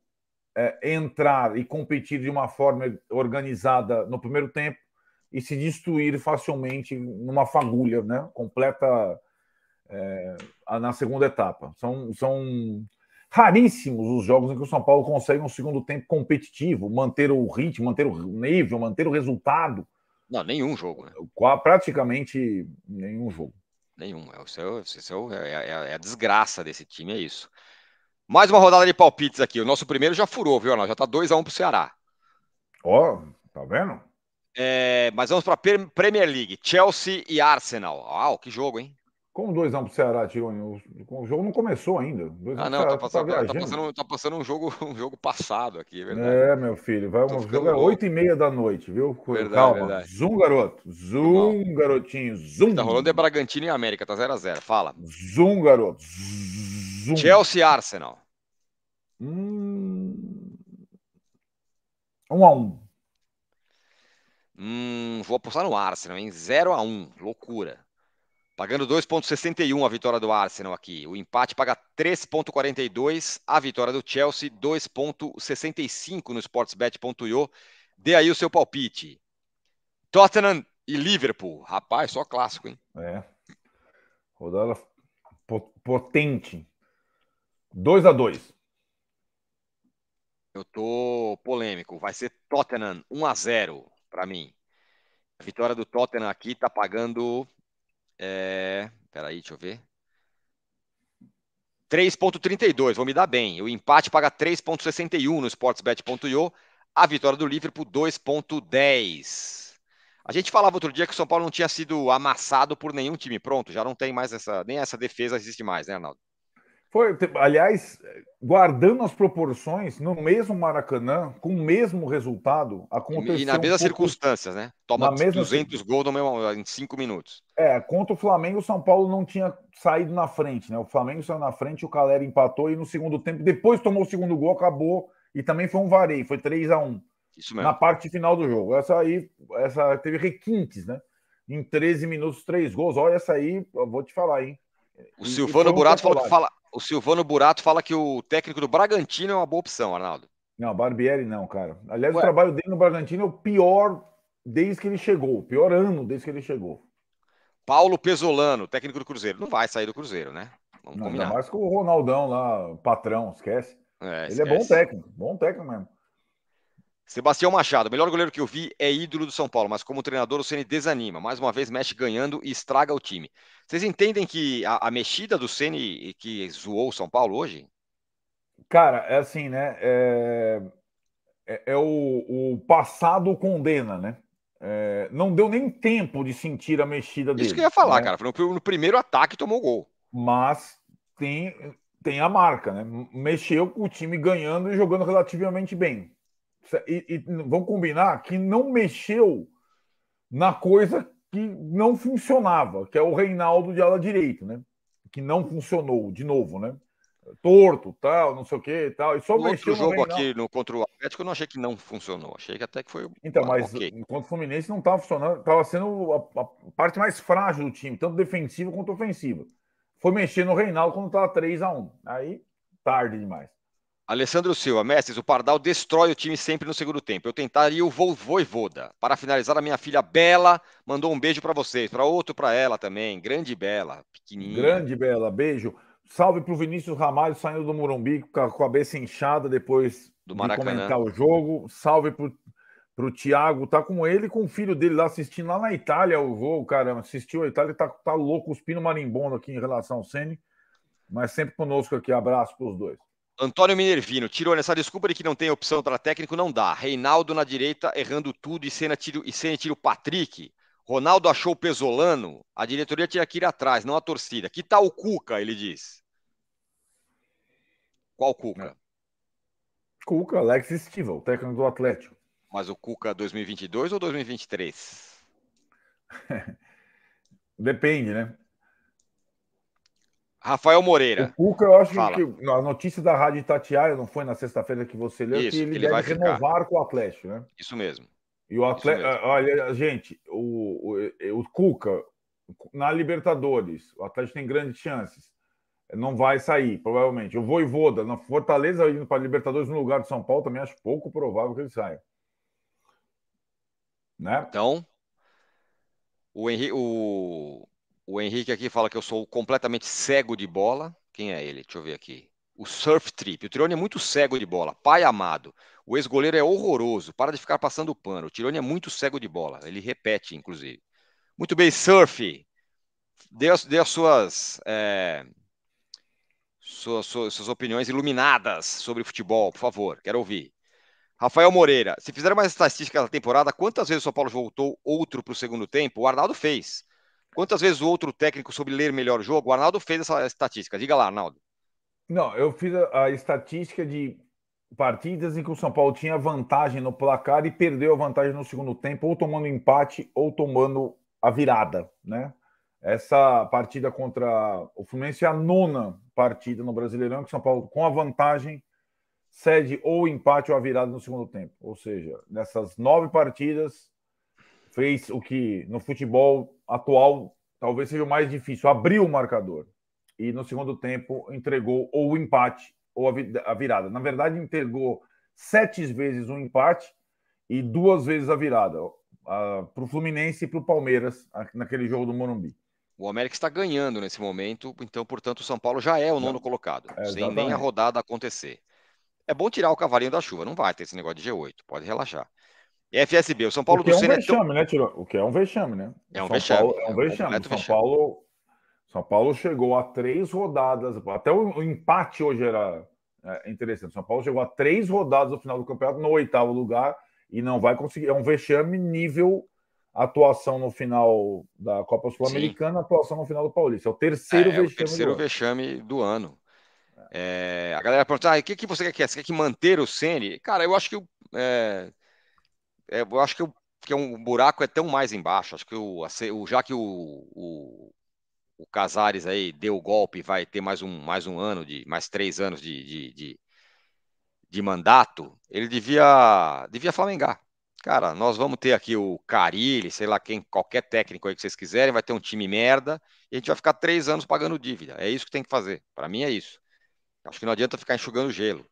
é, entrar e competir de uma forma organizada no primeiro tempo e se destruir facilmente numa fagulha, né? Completa é, na segunda etapa. São, são raríssimos os jogos em que o São Paulo consegue um segundo tempo competitivo, manter o ritmo, manter o nível, manter o resultado. Não, nenhum jogo, né? Praticamente nenhum jogo. Nenhum. É, o seu, seu, é, é, é, é a desgraça desse time, é isso. Mais uma rodada de palpites aqui. O nosso primeiro já furou, viu, Arnaldo? Já tá 2x1 um pro Ceará. Ó, oh, tá vendo? É, mas vamos pra Premier League. Chelsea e Arsenal. Uau, que jogo, hein? Como 2x1 um pro Ceará, tio. Né? O jogo não começou ainda. Dois ah, não, tá, tá, passando, tá, tá, passando, tá, passando, um jogo, um jogo passado aqui, é verdade. É, meu filho, vai tá um jogo é louco. é 8h30 da noite, viu? Verdade, Calma. Verdade. Zoom, garoto. Zoom, Legal. garotinho. Zoom. Tá rolando é Bragantino e América, tá 0x0. Fala. Zoom, garoto. Zoom. Chelsea Arsenal. Hum. Um 1x1. Um Hum, vou apostar no Arsenal, hein? 0x1. Loucura. Pagando 2,61 a vitória do Arsenal aqui. O empate paga 3,42. A vitória do Chelsea, 2,65 no sportsbet.io. Dê aí o seu palpite. Tottenham e Liverpool. Rapaz, só clássico, hein? É. Rodada potente. 2 a 2 Eu tô polêmico. Vai ser Tottenham 1 a 0 para mim. A vitória do Tottenham aqui tá pagando é, peraí, deixa eu ver. 3,32, vou me dar bem. O empate paga 3,61 no sportsbet.io, a vitória do Liverpool 2,10. A gente falava outro dia que o São Paulo não tinha sido amassado por nenhum time. Pronto, já não tem mais essa, nem essa defesa existe mais, né, Arnaldo? Foi, aliás, guardando as proporções, no mesmo Maracanã, com o mesmo resultado, aconteceu. E, né? na mesma um circunstâncias, né? Toma 200 mesma... gols mesmo, em 5 minutos. É, contra o Flamengo, o São Paulo não tinha saído na frente, né? O Flamengo saiu na frente, o Calera empatou e no segundo tempo, depois tomou o segundo gol, acabou. E também foi um vareio, foi 3 a 1 Isso mesmo. Na parte final do jogo. Essa aí, essa teve requintes, né? Em 13 minutos, três gols. Olha, essa aí, eu vou te falar, hein? O Silvano Burato falou que fala, o Silvano Burato fala que o técnico do Bragantino é uma boa opção, Arnaldo. Não, Barbieri não, cara. Aliás, Ué. o trabalho dele no Bragantino é o pior desde que ele chegou, o pior ano desde que ele chegou. Paulo Pesolano, técnico do Cruzeiro. Não vai sair do Cruzeiro, né? Vamos não, combinar. Ainda mais com o Ronaldão lá, patrão, esquece. É, ele esquece. é bom técnico, bom técnico mesmo. Sebastião Machado, melhor goleiro que eu vi é ídolo do São Paulo, mas como treinador o Ceni desanima. Mais uma vez mexe ganhando e estraga o time. Vocês entendem que a, a mexida do Ceni que zoou o São Paulo hoje? Cara, é assim, né? É, é, é o, o, passado condena, né? É, não deu nem tempo de sentir a mexida dele. Isso que eu ia falar, né? cara. No, no primeiro ataque tomou gol. Mas tem, tem a marca, né? Mexeu com o time ganhando e jogando relativamente bem. E, e vamos combinar que não mexeu na coisa que não funcionava, que é o Reinaldo de ala direita, né? Que não funcionou de novo, né? Torto, tal, não sei o que, tal. E só mexeu outro jogo aqui no contra o Atlético, eu não achei que não funcionou. Achei que até que foi. Então, ah, mas okay. enquanto o Fluminense não estava funcionando, estava sendo a, a, parte mais frágil do time, tanto defensiva quanto ofensiva. Foi mexer no Reinaldo quando estava 3 a 1 Aí, tarde demais. Alessandro Silva, mestres, o Pardal destrói o time sempre no segundo tempo. Eu tentaria o vovô e voda. Para finalizar, a minha filha Bela mandou um beijo para vocês, para outro para ela também. Grande Bela, pequenininha. Grande Bela, beijo. Salve para o Vinícius Ramalho saindo do Morumbi com a cabeça inchada depois do Maracanã. de comentar o jogo. Salve para o Thiago, tá com ele com o filho dele lá assistindo lá na Itália o voo, caramba. Assistiu a Itália, tá, tá louco, cuspindo marimbondo aqui em relação ao Sene. Mas sempre conosco aqui. Abraço para os dois. Antônio Minervino, tirou nessa desculpa de que não tem opção para técnico, não dá. Reinaldo na direita errando tudo e cena tiro, e cena tiro Patrick. Ronaldo achou o Pesolano, a diretoria tinha que ir atrás, não a torcida. Que tal o Cuca, ele diz. Qual Cuca? É. Cuca, Alex Stival, técnico do Atlético. Mas o Cuca 2022 é ou 2023? Depende, né? Rafael Moreira. O Cuca, eu acho Fala. que a notícia da Rádio Itatiaia, não foi na sexta-feira que você leu, Isso, que ele, ele deve vai renovar ficar. com o Atlético, né? Isso mesmo. E o Atlético, ah, olha, gente, o, o, o Cuca, na Libertadores, o Atlético tem grandes chances. Não vai sair, provavelmente. O Voivoda, na Fortaleza, indo para a Libertadores no lugar de São Paulo, também acho pouco provável que ele saia. Né? Então, o, Henrique, o o Henrique aqui fala que eu sou completamente cego de bola. Quem é ele? Deixa eu ver aqui. O Surf Trip. O Tirone é muito cego de bola. Pai amado. O ex-goleiro é horroroso. Para de ficar passando pano. O Tirone é muito cego de bola. Ele repete, inclusive. Muito bem, Surf. Dê as, dê as suas, é, suas, suas, suas opiniões iluminadas sobre futebol, por favor. Quero ouvir. Rafael Moreira, se fizeram mais estatísticas da temporada, quantas vezes o São Paulo voltou outro para o segundo tempo? O Arnaldo fez. Quantas vezes o outro técnico soube ler melhor o jogo? O Arnaldo fez essa estatística. Diga lá, Arnaldo. Não, eu fiz a, a estatística de partidas em que o São Paulo tinha vantagem no placar e perdeu a vantagem no segundo tempo, ou tomando empate ou tomando a virada, né? Essa partida contra o Fluminense é a nona partida no Brasileirão que o São Paulo com a vantagem cede ou empate ou a virada no segundo tempo. Ou seja, nessas nove partidas, fez o que no futebol atual talvez seja o mais difícil, abriu o marcador e no segundo tempo entregou ou o empate ou a virada. Na verdade, entregou sete vezes um empate e duas vezes a virada uh, para o Fluminense e para o Palmeiras naquele jogo do Morumbi. O América está ganhando nesse momento, então, portanto, o São Paulo já é o nono colocado, é, sem nem a rodada acontecer. É bom tirar o cavalinho da chuva, não vai ter esse negócio de G8, pode relaxar. FSB, o São Paulo o que é do é um Senna vexame, é tão... né, Tiro? O que é um vexame, né? É um São vexame. Paulo, é um é vexame. São vexame. Paulo, São Paulo chegou a três rodadas, até o, empate hoje era é, interessante. São Paulo chegou a três rodadas no final do campeonato, no oitavo lugar, e não vai conseguir. É um vexame nível atuação no final da Copa Sul-Americana, atuação no final do Paulista. É o terceiro é, vexame. É o terceiro do vexame ano. do ano. É. é, a galera pergunta, ah, o que, que você quer? Você quer que manter o Sene? Cara, eu acho que é, é, eu acho que, eu, que é um buraco é tão mais embaixo. Acho que o, o já que o, o, o Casares aí deu o golpe, vai ter mais um, mais um ano, de mais três anos de, de, de, de mandato, ele devia, devia flamengar. Cara, nós vamos ter aqui o Carilli, sei lá quem, qualquer técnico aí que vocês quiserem, vai ter um time merda e a gente vai ficar três anos pagando dívida. É isso que tem que fazer. Para mim é isso. Acho que não adianta ficar enxugando gelo.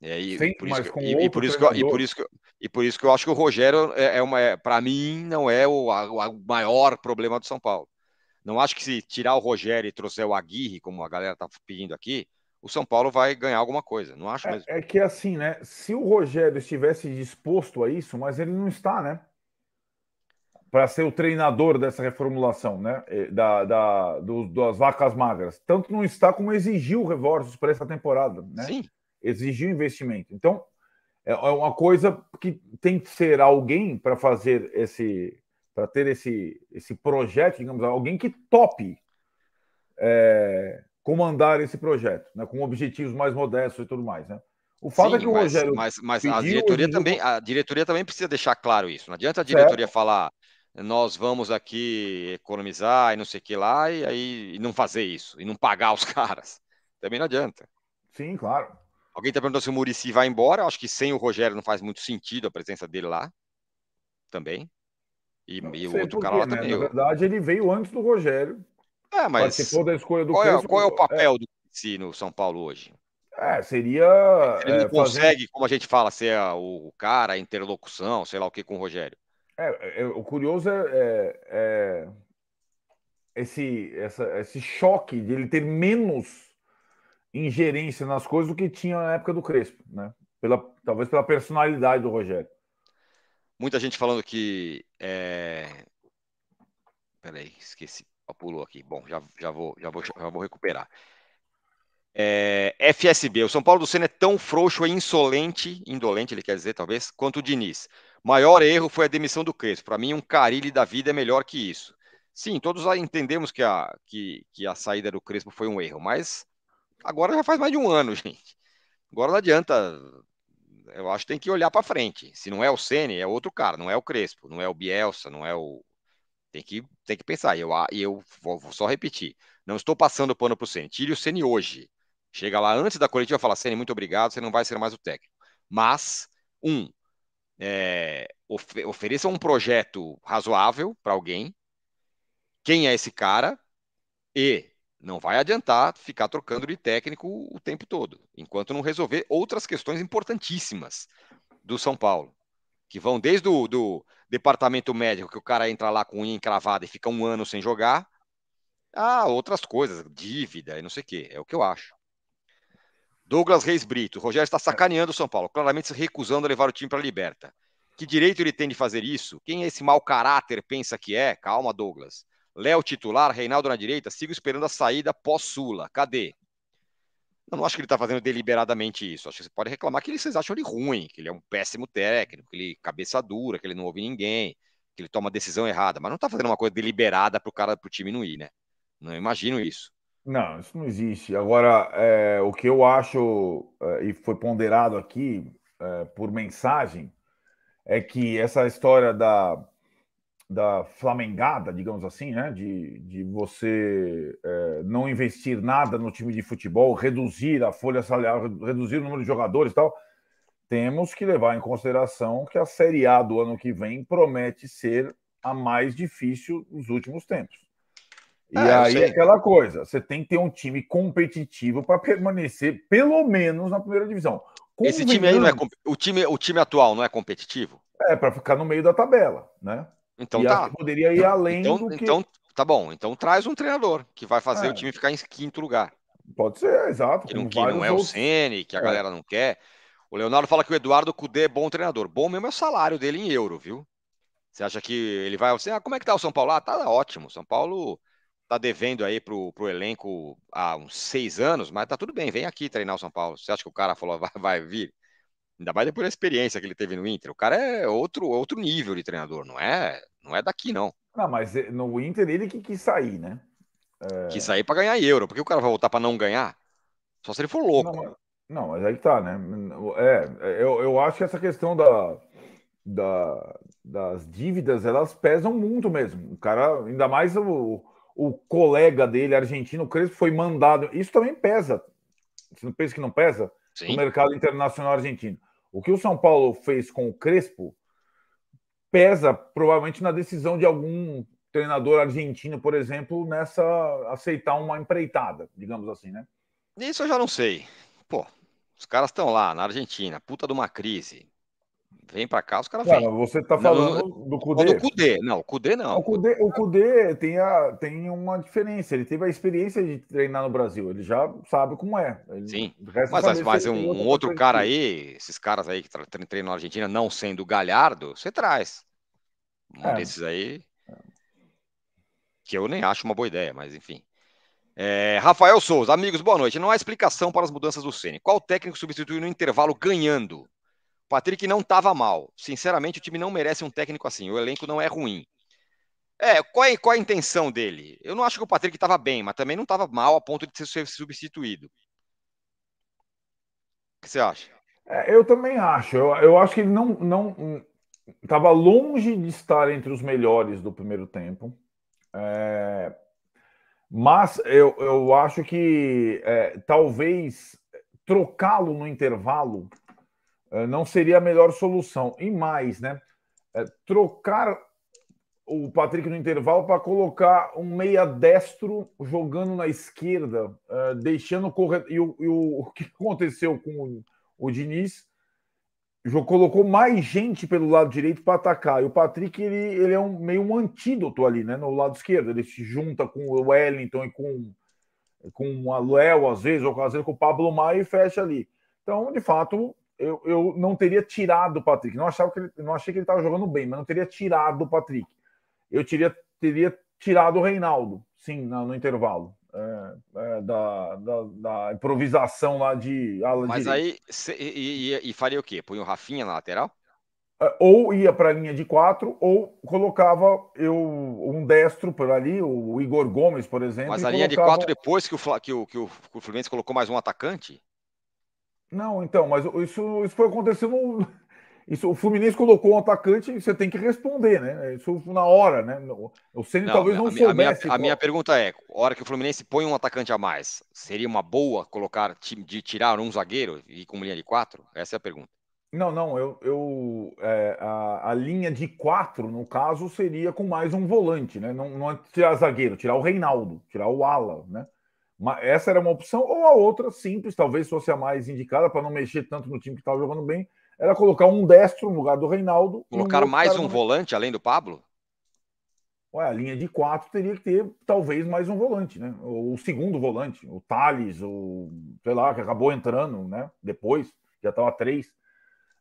É, e, e, por isso e por isso que, e por isso que eu acho que o Rogério é, é uma, é, para mim, não é o, a, o, maior problema do São Paulo. Não acho que se tirar o Rogério e trouxer o Aguirre, como a galera está pedindo aqui, o São Paulo vai ganhar alguma coisa. Não acho é, mesmo. É, é que assim, né? Se o Rogério estivesse disposto a isso, mas ele não está, né? Para ser o treinador dessa reformulação, né? Da, da do, das vacas magras. Tanto não está como exigiu reforços para essa temporada, né? Sim. Exigiu investimento. Então, é, é uma coisa que tem que ser alguém para fazer esse para ter esse esse projeto digamos alguém que tope é, comandar esse projeto né com objetivos mais modestos e tudo mais né o fato Sim, é que o mas, Rogério mas, mas a diretoria também a diretoria também precisa deixar claro isso não adianta a diretoria certo. falar nós vamos aqui economizar e não sei o que lá e aí e não fazer isso e não pagar os caras também não adianta Sim, claro. Alguém está perguntando se o Murici vai embora. Eu acho que sem o Rogério não faz muito sentido a presença dele lá também. E, e o outro cara lá né? também. Na verdade, ele veio antes do Rogério. É, mas. for da escolha do qual, é, qual é o é. papel é. do Murici no São Paulo hoje? É, seria. Ele não é, consegue, fazer... como a gente fala, ser a, o cara, a interlocução, sei lá o que com o Rogério. É, é o curioso é, é, esse, essa, esse choque de ele ter menos ingerência nas coisas do que tinha na época do Crespo, né? Pela, talvez pela personalidade do Rogério. Muita gente falando que. É... Peraí, esqueci. Pulou aqui. Bom, já, já, vou, já, vou, já vou recuperar. É, FSB. O São Paulo do Senna é tão frouxo e é insolente, indolente ele quer dizer, talvez, quanto o Diniz. Maior erro foi a demissão do Crespo. Para mim, um carilho da vida é melhor que isso. Sim, todos entendemos que a, que, que a saída do Crespo foi um erro, mas Agora já faz mais de um ano, gente. Agora não adianta. Eu acho que tem que olhar para frente. Se não é o Ceni, é outro cara. Não é o Crespo, não é o Bielsa, não é o. Tem que, tem que pensar. E eu, eu vou, vou só repetir. Não estou passando pano para o Ceni. Tire o Ceni hoje. Chega lá antes da coletiva e fala: Ceni, muito obrigado, você não vai ser mais o técnico. Mas, um, é, of ofereça um projeto razoável para alguém. Quem é esse cara? E não vai adiantar ficar trocando de técnico o tempo todo, enquanto não resolver outras questões importantíssimas do São Paulo, que vão desde o do departamento médico, que o cara entra lá com unha encravada e fica um ano sem jogar, a outras coisas, dívida e não sei o quê. É o que eu acho. Douglas Reis Brito. O Rogério está sacaneando o São Paulo, claramente se recusando a levar o time para a Liberta. Que direito ele tem de fazer isso? Quem é esse mau caráter pensa que é? Calma, Douglas. Léo titular, Reinaldo na direita, sigo esperando a saída pós-Sula. Cadê? Eu não acho que ele está fazendo deliberadamente isso. Acho que você pode reclamar que ele, vocês acham ele ruim, que ele é um péssimo técnico, que ele é cabeça dura, que ele não ouve ninguém, que ele toma decisão errada. Mas não está fazendo uma coisa deliberada para o cara, para o time não ir, né? Não imagino isso. Não, isso não existe. Agora, é, o que eu acho, é, e foi ponderado aqui é, por mensagem, é que essa história da da flamengada, digamos assim, né? de, de você é, não investir nada no time de futebol, reduzir a folha salarial, reduzir o número de jogadores e tal, temos que levar em consideração que a Série A do ano que vem promete ser a mais difícil dos últimos tempos. E ah, aí é aquela coisa, você tem que ter um time competitivo para permanecer pelo menos na primeira divisão. Esse time aí não é o time, o time atual não é competitivo? É para ficar no meio da tabela, né? Então e tá. Poderia ir além então, do que... Então, tá bom. Então traz um treinador que vai fazer é. o time ficar em quinto lugar. Pode ser, exato. Que não, que não é outros. o Sene, que a é. galera não quer. O Leonardo fala que o Eduardo Cudê é bom treinador. Bom mesmo é o salário dele em euro, viu? Você acha que ele vai... Você, ah, como é que tá o São Paulo? Ah, tá ótimo. São Paulo tá devendo aí pro, pro elenco há uns seis anos, mas tá tudo bem, vem aqui treinar o São Paulo. Você acha que o cara falou, vai, vai vir? Ainda mais depois da experiência que ele teve no Inter. O cara é outro, outro nível de treinador, não é, não é daqui, não. Não, ah, mas eh, no Inter ele que quis sair, né? É... Quis sair para ganhar euro. Por que o cara vai voltar para não ganhar? Só se ele for louco. Não, mas, não, mas aí tá, né? É, eu, eu acho que essa questão da, da, das dívidas, elas pesam muito mesmo. O cara, ainda mais o, o colega dele, argentino, o Crespo, foi mandado. Isso também pesa. Você não pensa que não pesa? Sim. No mercado internacional argentino. O que o São Paulo fez com o Crespo pesa provavelmente na decisão de algum treinador argentino, por exemplo, nessa aceitar uma empreitada, digamos assim, né? Isso eu já não sei. Pô, os caras estão lá na Argentina, puta de uma crise. Vem para cá, os caras vêm. Você tá falando não, do Cudê. Do Cudê, não, o Cudê não. O Cudê, o Cudê tem, a, tem uma diferença. Ele teve a experiência de treinar no Brasil, ele já sabe como é. Ele Sim, mas, mas um, um outro cara aí, esses caras aí que treinam na Argentina, não sendo Galhardo, você traz. Um é. desses aí, que eu nem acho uma boa ideia, mas enfim. É, Rafael Souza, amigos, boa noite. Não há explicação para as mudanças do Ceni. Qual técnico substitui no intervalo ganhando? O Patrick não estava mal. Sinceramente, o time não merece um técnico assim. O elenco não é ruim. É, qual é, qual é a intenção dele? Eu não acho que o Patrick estava bem, mas também não estava mal a ponto de ser substituído. O que você acha? É, eu também acho. Eu, eu acho que ele não, não estava longe de estar entre os melhores do primeiro tempo. É, mas eu, eu acho que é, talvez trocá-lo no intervalo eh, não seria a melhor solução. E mais, né? É trocar o Patrick no intervalo para colocar um meia destro jogando na esquerda, é, deixando correr. E, o, e o, o, que aconteceu com o, o Diniz? colocou mais gente pelo lado direito para atacar. E o Patrick, ele, ele é um, meio um antídoto ali, né? No lado esquerdo. Ele se junta com o Wellington e com, com o Léo, às vezes, ou às vezes com o Pablo Maia e fecha ali. Então, de fato, eu, eu não teria tirado o Patrick. Não, achava que ele, não achei que ele estava jogando bem, mas não teria tirado o Patrick. Eu teria, teria tirado o Reinaldo, sim, no, no intervalo. É, é, da, da, da, improvisação lá de ala Mas direita. aí, cê, e, e, e, faria o quê? Põe o Rafinha na lateral? É, ou ia para a linha de quatro, ou colocava eu um destro por ali, o Igor Gomes, por exemplo. Mas a linha colocava... de quatro depois que o, que, o, que o Fluminense colocou mais um atacante? Não, então, mas isso, isso foi acontecendo. Isso, o Fluminense colocou um atacante e você tem que responder, né? Isso na hora, né? O Ceni talvez não a, soubesse. A minha, qual... a minha pergunta é: a hora que o Fluminense põe um atacante a mais, seria uma boa colocar de tirar um zagueiro e com linha de quatro? Essa é a pergunta. Não, não, eu, eu é, a, a, linha de quatro, no caso, seria com mais um volante, né? Não, não é tirar zagueiro, tirar o Reinaldo, tirar o Ala, né? Essa era uma opção, ou a outra, simples, talvez fosse a mais indicada para não mexer tanto no time que estava jogando bem, era colocar um destro no lugar do Reinaldo. Colocar um mais um volante além do Pablo? Ué, a linha de quatro teria que ter talvez mais um volante, né? Ou o segundo volante, o Thales, o sei lá, que acabou entrando, né? Depois, já estava três.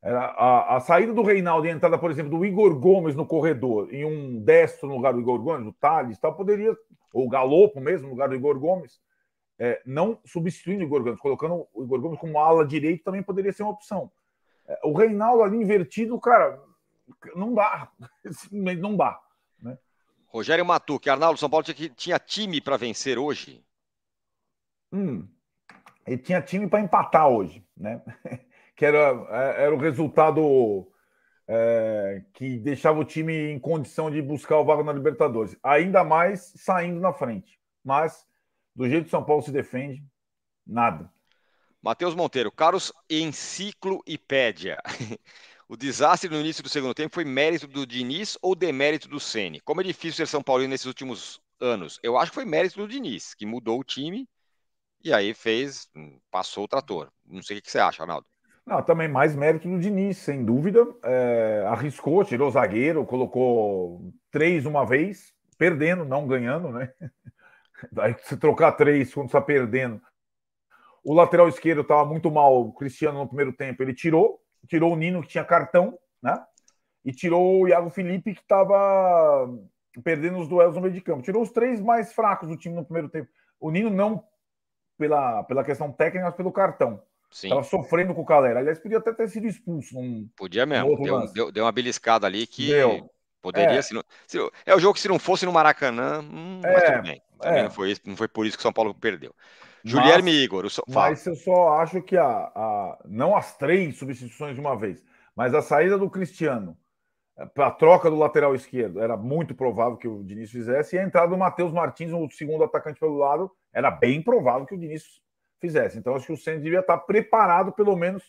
Era a, a, saída do Reinaldo e a entrada, por exemplo, do Igor Gomes no corredor em um destro no lugar do Igor Gomes, o Thales, tal, poderia, ou o Galopo mesmo no lugar do Igor Gomes é, não substituindo o Igor Gomes, colocando o Igor Gomes como ala direito também poderia ser uma opção. É, o Reinaldo ali invertido, cara, não dá. Simplesmente não dá. Né? Rogério que Arnaldo, São Paulo tinha, tinha time para vencer hoje? Hum, ele tinha time para empatar hoje, né? que era, é, era o resultado é, que deixava o time em condição de buscar o vago na Libertadores, ainda mais saindo na frente. Mas do jeito que São Paulo se defende, nada. Matheus Monteiro, caros enciclopédia. O desastre no início do segundo tempo foi mérito do Diniz ou demérito do Ceni? Como é difícil ser São Paulino nesses últimos anos? Eu acho que foi mérito do Diniz, que mudou o time e aí fez, passou o trator. Não sei o que você acha, Arnaldo. Não, também mais mérito do Diniz, sem dúvida. É, arriscou, tirou zagueiro, colocou três uma vez, perdendo, não ganhando, né? Daí você trocar três quando está perdendo. O lateral esquerdo estava muito mal, o Cristiano no primeiro tempo. Ele tirou, tirou o Nino que tinha cartão, né? E tirou o Iago Felipe que estava perdendo os duelos no meio de campo. Tirou os três mais fracos do time no primeiro tempo. O Nino não pela, pela questão técnica, mas pelo cartão. Sim. Tava sofrendo com o Calera. Aliás, podia até ter sido expulso. Num, podia mesmo. Deu, deu, deu, uma beliscada ali que deu. poderia. É. Se não, se, é o jogo que se não fosse no Maracanã, hum, é. mas tudo bem. Também tá é. não, foi, não foi por isso que o São Paulo perdeu. Juliano e Igor. So... Mas eu só acho que a, a, não as três substituições de uma vez, mas a saída do Cristiano eh, para a troca do lateral esquerdo era muito provável que o Diniz fizesse, e a entrada do Matheus Martins, o segundo atacante pelo lado, era bem provável que o Diniz fizesse. Então acho que o Santos devia estar tá preparado, pelo menos,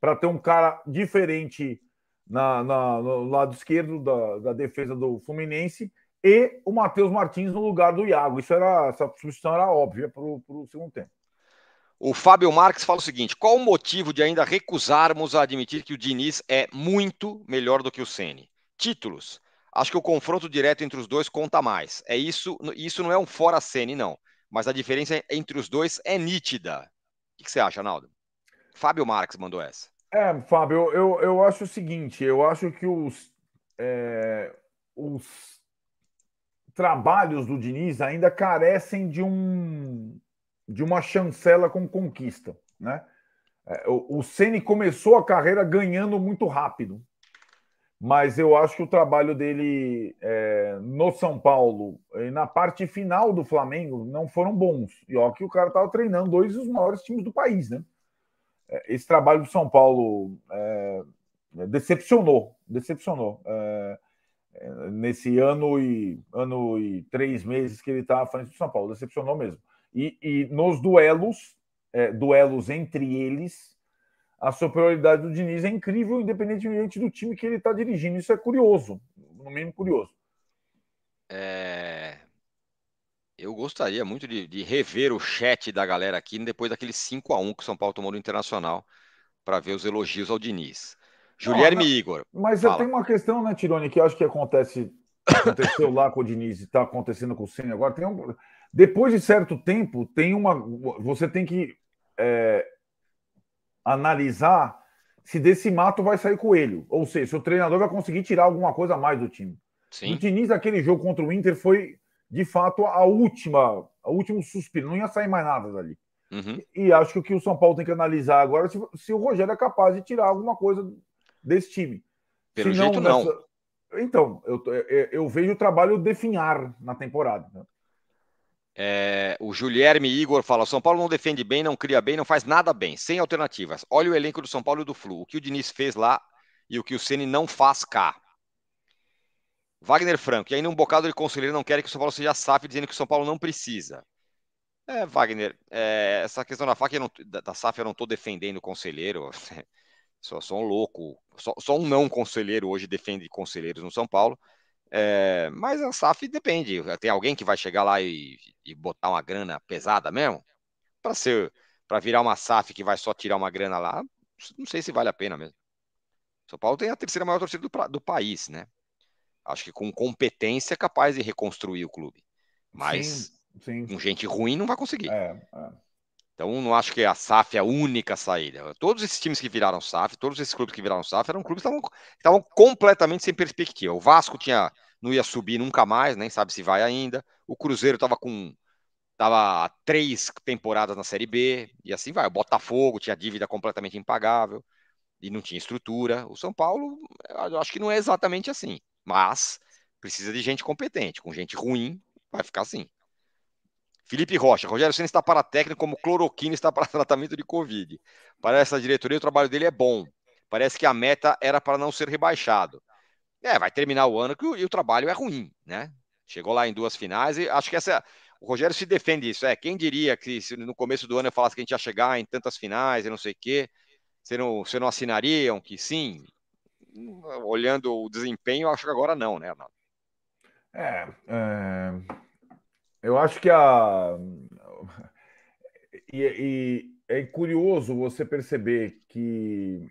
para ter um cara diferente na, na, no lado esquerdo da, da defesa do Fluminense e o Matheus Martins no lugar do Iago. Isso era, essa substituição era óbvia para o segundo tempo. O Fábio Marques fala o seguinte: qual o motivo de ainda recusarmos a admitir que o Diniz é muito melhor do que o Ceni? Títulos. Acho que o confronto direto entre os dois conta mais. É isso, isso não é um fora Ceni, não. Mas a diferença entre os dois é nítida. O que você acha, Naldo? Fábio Marques mandou essa. É, Fábio, eu, eu acho o seguinte: eu acho que os, é, os trabalhos do Diniz ainda carecem de um de uma chancela com conquista, né? É, o, Ceni começou a carreira ganhando muito rápido, mas eu acho que o trabalho dele é, no São Paulo e na parte final do Flamengo não foram bons. E ó, que o cara estava treinando dois dos maiores times do país, né? É, esse trabalho do São Paulo é, decepcionou, decepcionou. É, nesse ano e, ano e três meses que ele está à frente do São Paulo. Decepcionou mesmo. E, e nos duelos, é, duelos entre eles, a superioridade do Diniz é incrível, independentemente do time que ele está dirigindo. Isso é curioso, no mínimo curioso. É... Eu gostaria muito de, de, rever o chat da galera aqui depois daquele 5 a 1 que o São Paulo tomou no Internacional para ver os elogios ao Diniz. Juliano e é, Igor. Mas Fala. tem uma questão, né, Tirone, que eu acho que acontece, aconteceu lá com o Diniz e está acontecendo com o Senna agora. Tem um, depois de certo tempo, tem uma. Você tem que é, analisar se desse mato vai sair coelho. Ou seja, se o treinador vai conseguir tirar alguma coisa a mais do time. Sim. O Diniz, aquele jogo contra o Inter, foi de fato a última, o último suspiro. Não ia sair mais nada dali. Uhum. E acho que o que o São Paulo tem que analisar agora é se, se o Rogério é capaz de tirar alguma coisa desse time. Pelo Senão, jeito, não. Nessa... Então, eu, é, é, eu vejo o trabalho definhar na temporada. Né? É, o Guilherme Igor fala: São Paulo não defende bem, não cria bem, não faz nada bem, sem alternativas. Olha o elenco do São Paulo e do Flu. O que o Diniz fez lá e o que o Ceni não faz cá. Wagner Franco, e ainda um bocado de conselheiro não quer que o São Paulo seja SAF, dizendo que o São Paulo não precisa. É, Wagner, é, essa questão da, faca, não, da, da SAF eu não estou defendendo o conselheiro. É, só, só um louco, só, só um não conselheiro hoje defende conselheiros no São Paulo. É, mas a SAF depende. Tem alguém que vai chegar lá e, e botar uma grana pesada mesmo? Para ser para virar uma SAF que vai só tirar uma grana lá, não sei se vale a pena mesmo. São Paulo tem a terceira maior torcida do, do país, né? Acho que com competência é capaz de reconstruir o clube. Mas sim, sim. com gente ruim não vai conseguir. É, é. Então, não acho que a SAF é a única saída. Todos esses times que viraram SAF, todos esses clubes que viraram SAF, eram clubes que estavam completamente sem perspectiva. O Vasco tinha, não ia subir nunca mais, nem sabe se vai ainda. O Cruzeiro estava com tava três temporadas na Série B, e assim vai. O Botafogo tinha dívida completamente impagável e não tinha estrutura. O São Paulo, eu acho que não é exatamente assim, mas precisa de gente competente. Com gente ruim, vai ficar assim. Felipe Rocha, Rogério Senna está para técnico como cloroquina está para tratamento de Covid. Para essa diretoria, o trabalho dele é bom. Parece que a meta era para não ser rebaixado. É, vai terminar o ano que o, e o trabalho é ruim, né? Chegou lá em duas finais e acho que essa. O Rogério se defende isso. É, quem diria que no começo do ano eu falasse que a gente ia chegar em tantas finais e não sei o quê, você não, você não assinariam que sim? Olhando o desempenho, acho que agora não, né, Arnaldo? É, é eu acho que a. E, e é curioso você perceber que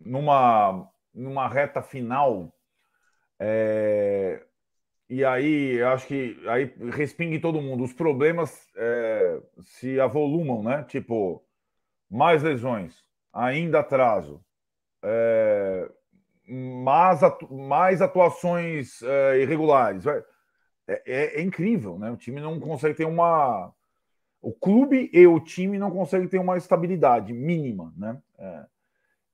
numa, numa reta final. É... E aí, eu acho que aí respingue todo mundo. Os problemas é, se avolumam, né? Tipo, mais lesões, ainda atraso, é, mais, atu mais atuações é, irregulares. É, é, é, incrível, né? O time não consegue ter uma. O clube e o time não conseguem ter uma estabilidade mínima, né? É.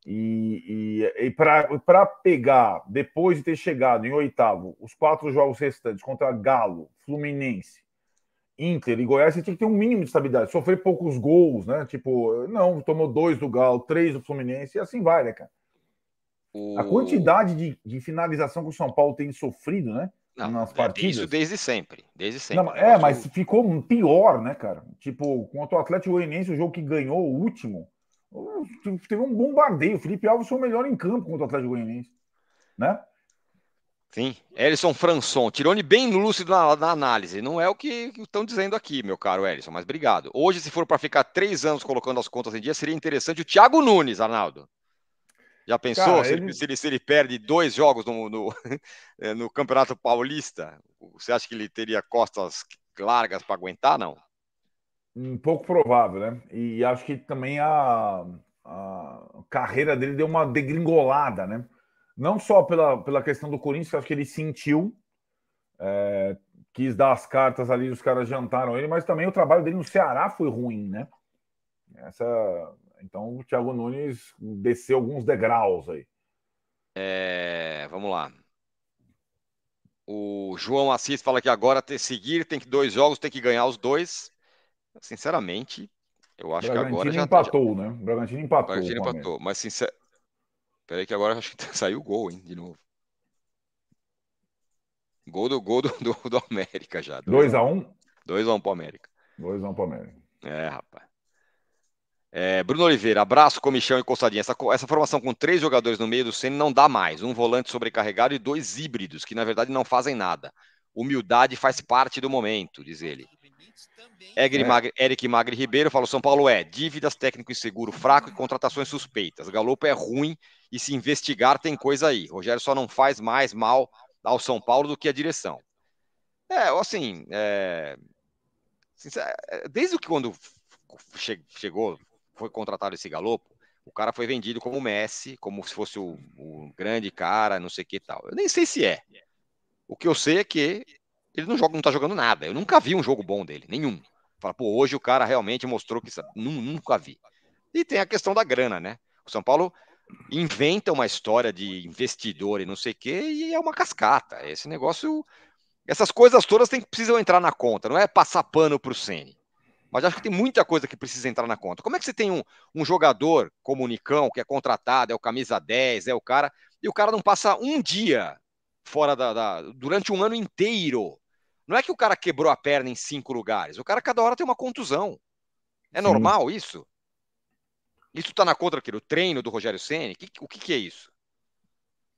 E, e, e para pegar, depois de ter chegado em oitavo, os quatro jogos restantes contra Galo, Fluminense, Inter e Goiás, você tinha que ter um mínimo de estabilidade, sofrer poucos gols, né? Tipo, não, tomou dois do Galo, três do Fluminense, e assim vai, né, cara? O... A quantidade de, de finalização que o São Paulo tem sofrido, né? Não, nas é, partidas. Isso desde sempre, desde sempre. Não, é, mas ficou pior, né, cara? Tipo, contra o Atlético Goianiense, o jogo que ganhou, o último, teve um bombardeio. O Felipe Alves foi o melhor em campo contra o Atlético Goianiense, né? Sim, Elison Franson, Tirone bem lúcido na, na análise. Não é o que estão dizendo aqui, meu caro Elison, mas obrigado. Hoje, se for para ficar três anos colocando as contas em dia, seria interessante o Thiago Nunes, Arnaldo. Já pensou Cara, se, ele... Se, ele, se, ele, perde dois jogos no, no, eh, no, Campeonato Paulista? Você acha que ele teria costas largas para aguentar, não? Um pouco provável, né? E acho que também a, a carreira dele deu uma degringolada, né? Não só pela, pela questão do Corinthians, que acho que ele sentiu, é, quis dar as cartas ali, os caras jantaram ele, mas também o trabalho dele no Ceará foi ruim, né? Essa então o Thiago Nunes desceu alguns degraus aí. É, vamos lá. O João Assis fala que agora ter seguir tem que dois jogos, tem que ganhar os dois. Sinceramente, eu acho que agora já empatou, já... né? Bragantino empatou. Bragantino empatou, mas sincer... Peraí que agora acho que saiu o gol, hein, de novo. Gol do gol do, do, do América já. 2x1? Do... 2x1 um. pro América. 2x1 um pro América. É, rapaz. É, Bruno Oliveira, abraço, comichão e coçadinha. Essa, essa, formação com três jogadores no meio do Senna não dá mais. Um volante sobrecarregado e dois híbridos, que na verdade não fazem nada. Humildade faz parte do momento, diz ele. Egri é. Magri, Eric Magri Ribeiro falou: São Paulo é dívidas, técnico e seguro fraco e contratações suspeitas. Galopo é ruim e se investigar tem coisa aí. Rogério só não faz mais mal ao São Paulo do que a direção. É, assim, é, é... desde que quando chegou foi contratado esse galopo, o cara foi vendido como Messi, como se fosse o, o grande cara, não sei o que e tal. Eu nem sei se é. O que eu sei é que ele não joga, não tá jogando nada. Eu nunca vi um jogo bom dele, nenhum. Fala, pô, hoje o cara realmente mostrou que nunca vi. E tem a questão da grana, né? O São Paulo inventa uma história de investidor e não sei o que, e é uma cascata. Esse negócio, essas coisas todas tem, precisam entrar na conta, não é passar pano pro Sene mas acho que tem muita coisa que precisa entrar na conta. Como é que você tem um, um jogador comunicão que é contratado, é o camisa 10, é o cara, e o cara não passa um dia fora da, da. durante um ano inteiro. Não é que o cara quebrou a perna em cinco lugares, o cara cada hora tem uma contusão. É Sim. normal isso? Isso está na conta do treino do Rogério Ceni? O que, que é isso?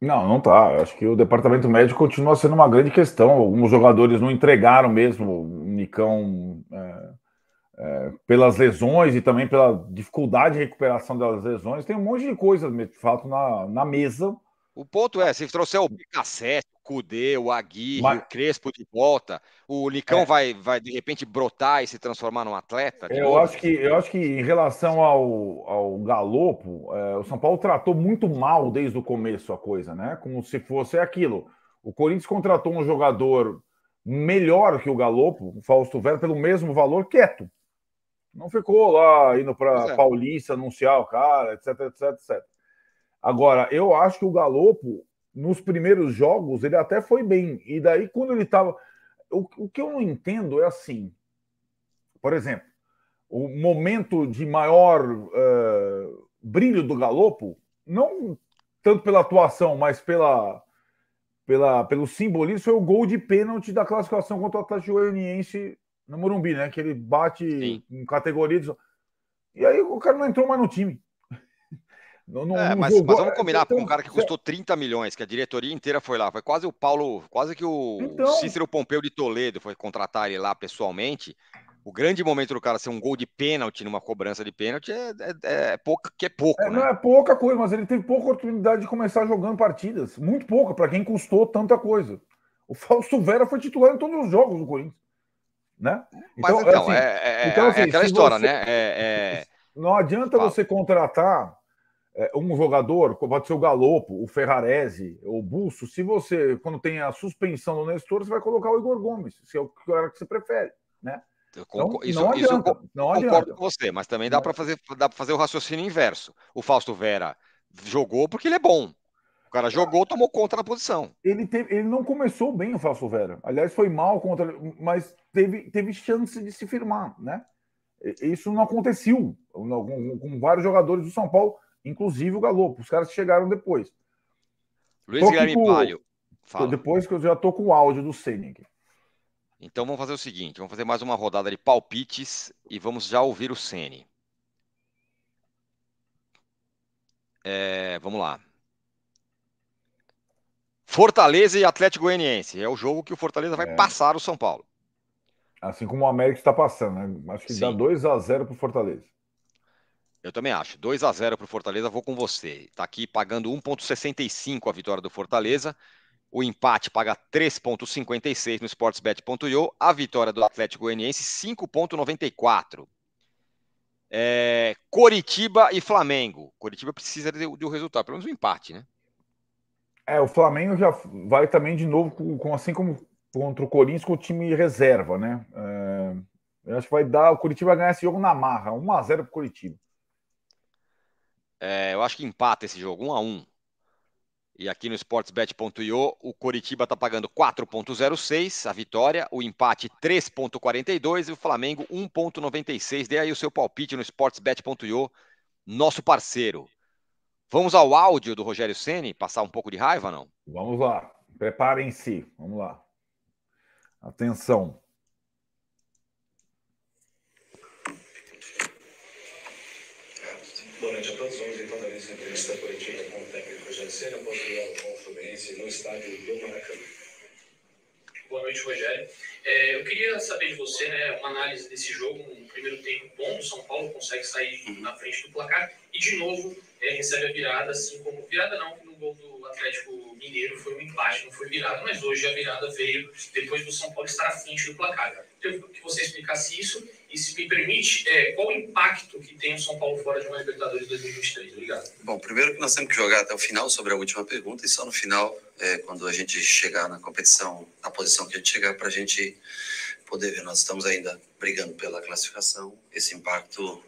Não, não tá. Eu acho que o departamento médico continua sendo uma grande questão. Alguns jogadores não entregaram mesmo. O Nicão é, é, pelas lesões e também pela dificuldade de recuperação das lesões. Tem um monte de coisas, de fato, na, na mesa. O ponto é, se trouxer o Picassete, o Cudê, o Aguirre, Mas... o Crespo de volta, o Licão é. vai, vai, de repente, brotar e se transformar num atleta? Eu acho, que, eu acho que, em relação ao, ao Galopo, é, o São Paulo tratou muito mal desde o começo a coisa, né? Como se fosse aquilo. O Corinthians contratou um jogador melhor que o Galopo, o Fausto Vera, pelo mesmo valor, quieto. Não ficou lá indo para é. Paulista anunciar o cara, etc, etc, etc. Agora, eu acho que o Galopo, nos primeiros jogos, ele até foi bem. E daí, quando ele estava. O, o que eu não entendo é assim. Por exemplo, o momento de maior uh, brilho do Galopo, não tanto pela atuação, mas pela, pela, pelo simbolismo, foi o gol de pênalti da classificação contra o Atlético Goianiense no Morumbi, né? Que ele bate Sim. em categorias. E aí o cara não entrou mais no time. Não, não, é, mas, mas, vamos combinar, então, com um cara que custou 30 milhões, que a diretoria inteira foi lá. Foi quase o Paulo, quase que o, então... o Cícero Pompeu de Toledo foi contratar ele lá pessoalmente. O grande momento do cara ser um gol de pênalti numa cobrança de pênalti é, é, é pouco, que é pouco. É, né? Não é pouca coisa, mas ele teve pouca oportunidade de começar jogando partidas. Muito pouca, para quem custou tanta coisa. O Fausto Vera foi titular em todos os jogos do Corinthians. Né? Então, Mas então, então assim, é, é, é, então, assim, é aquela história, você, né? É, é não adianta você contratar é, um jogador, pode ser o Galopo, o Ferrarese, o Busso, se você, quando tem a suspensão do Nestor, você vai colocar o Igor Gomes, se é o cara que você prefere, né? Então, isso, não adianta, isso eu não adianta. concordo com você, mas também dá para fazer, dá fazer o raciocínio inverso. O Fausto Vera jogou porque ele é bom cara jogou, tomou conta da posição. Ele, teve, ele não começou bem o Fausto Vera. Aliás, foi mal contra, mas teve, teve chance de se firmar, né? Isso não aconteceu com, com vários jogadores do São Paulo, inclusive o Galo. Os caras chegaram depois. Luiz tô Guilherme com, Palho. Fala. Depois que eu já tô com o áudio do Senna aqui. Então vamos fazer o seguinte, vamos fazer mais uma rodada de palpites e vamos já ouvir o Sene. É, vamos lá. Fortaleza e Atlético Goianiense. É o jogo que o Fortaleza vai é. passar o São Paulo. Assim como o América está passando, né? Acho que Sim. dá 2 a 0 para o Fortaleza. Eu também acho. 2 a 0 para o Fortaleza, vou com você. Está aqui pagando 1,65 a vitória do Fortaleza. O empate paga 3,56 no sportsbet.io. A vitória do Atlético Goianiense, 5,94. É, Coritiba e Flamengo. Coritiba precisa de um resultado, pelo menos um empate, né? É, o Flamengo já vai também de novo, com, com assim como contra o Corinthians, com o time reserva, né? É, eu acho que vai dar. O Curitiba vai ganhar esse jogo na marra, 1x0 pro Curitiba. É, eu acho que empata esse jogo, 1x1. E aqui no sportsbet.io, o Coritiba está pagando 4.06 a vitória, o empate 3.42 e o Flamengo 1.96. Dê aí o seu palpite no sportsbet.io, nosso parceiro. Vamos ao áudio do Rogério Ceni, passar um pouco de raiva, não? Vamos lá. Preparem-se. Vamos lá. Atenção. Boa noite a todos. Vamos então dar início entrevista coletiva com o técnico Rogério Senna, Portugal, com o Fluminense, no estádio do Maracanã. Boa noite, Rogério. É, eu queria saber de você, né, uma análise desse jogo, um primeiro tempo bom, o São Paulo consegue sair na frente do placar, e de novo, é, recebe a virada, assim como virada não, no gol do Atlético Mineiro foi um empate, não foi virada, mas hoje a virada veio depois do São Paulo estar à frente do placar. Eu que você explicasse isso e se me permite, é, qual o impacto que tem o São Paulo fora de uma Libertadores 2023? Obrigado. Bom, primeiro que nós temos que jogar até o final sobre a última pergunta e só no final, é, quando a gente chegar na competição, na posição que a gente chegar, para a gente poder ver. Nós estamos ainda brigando pela classificação, esse impacto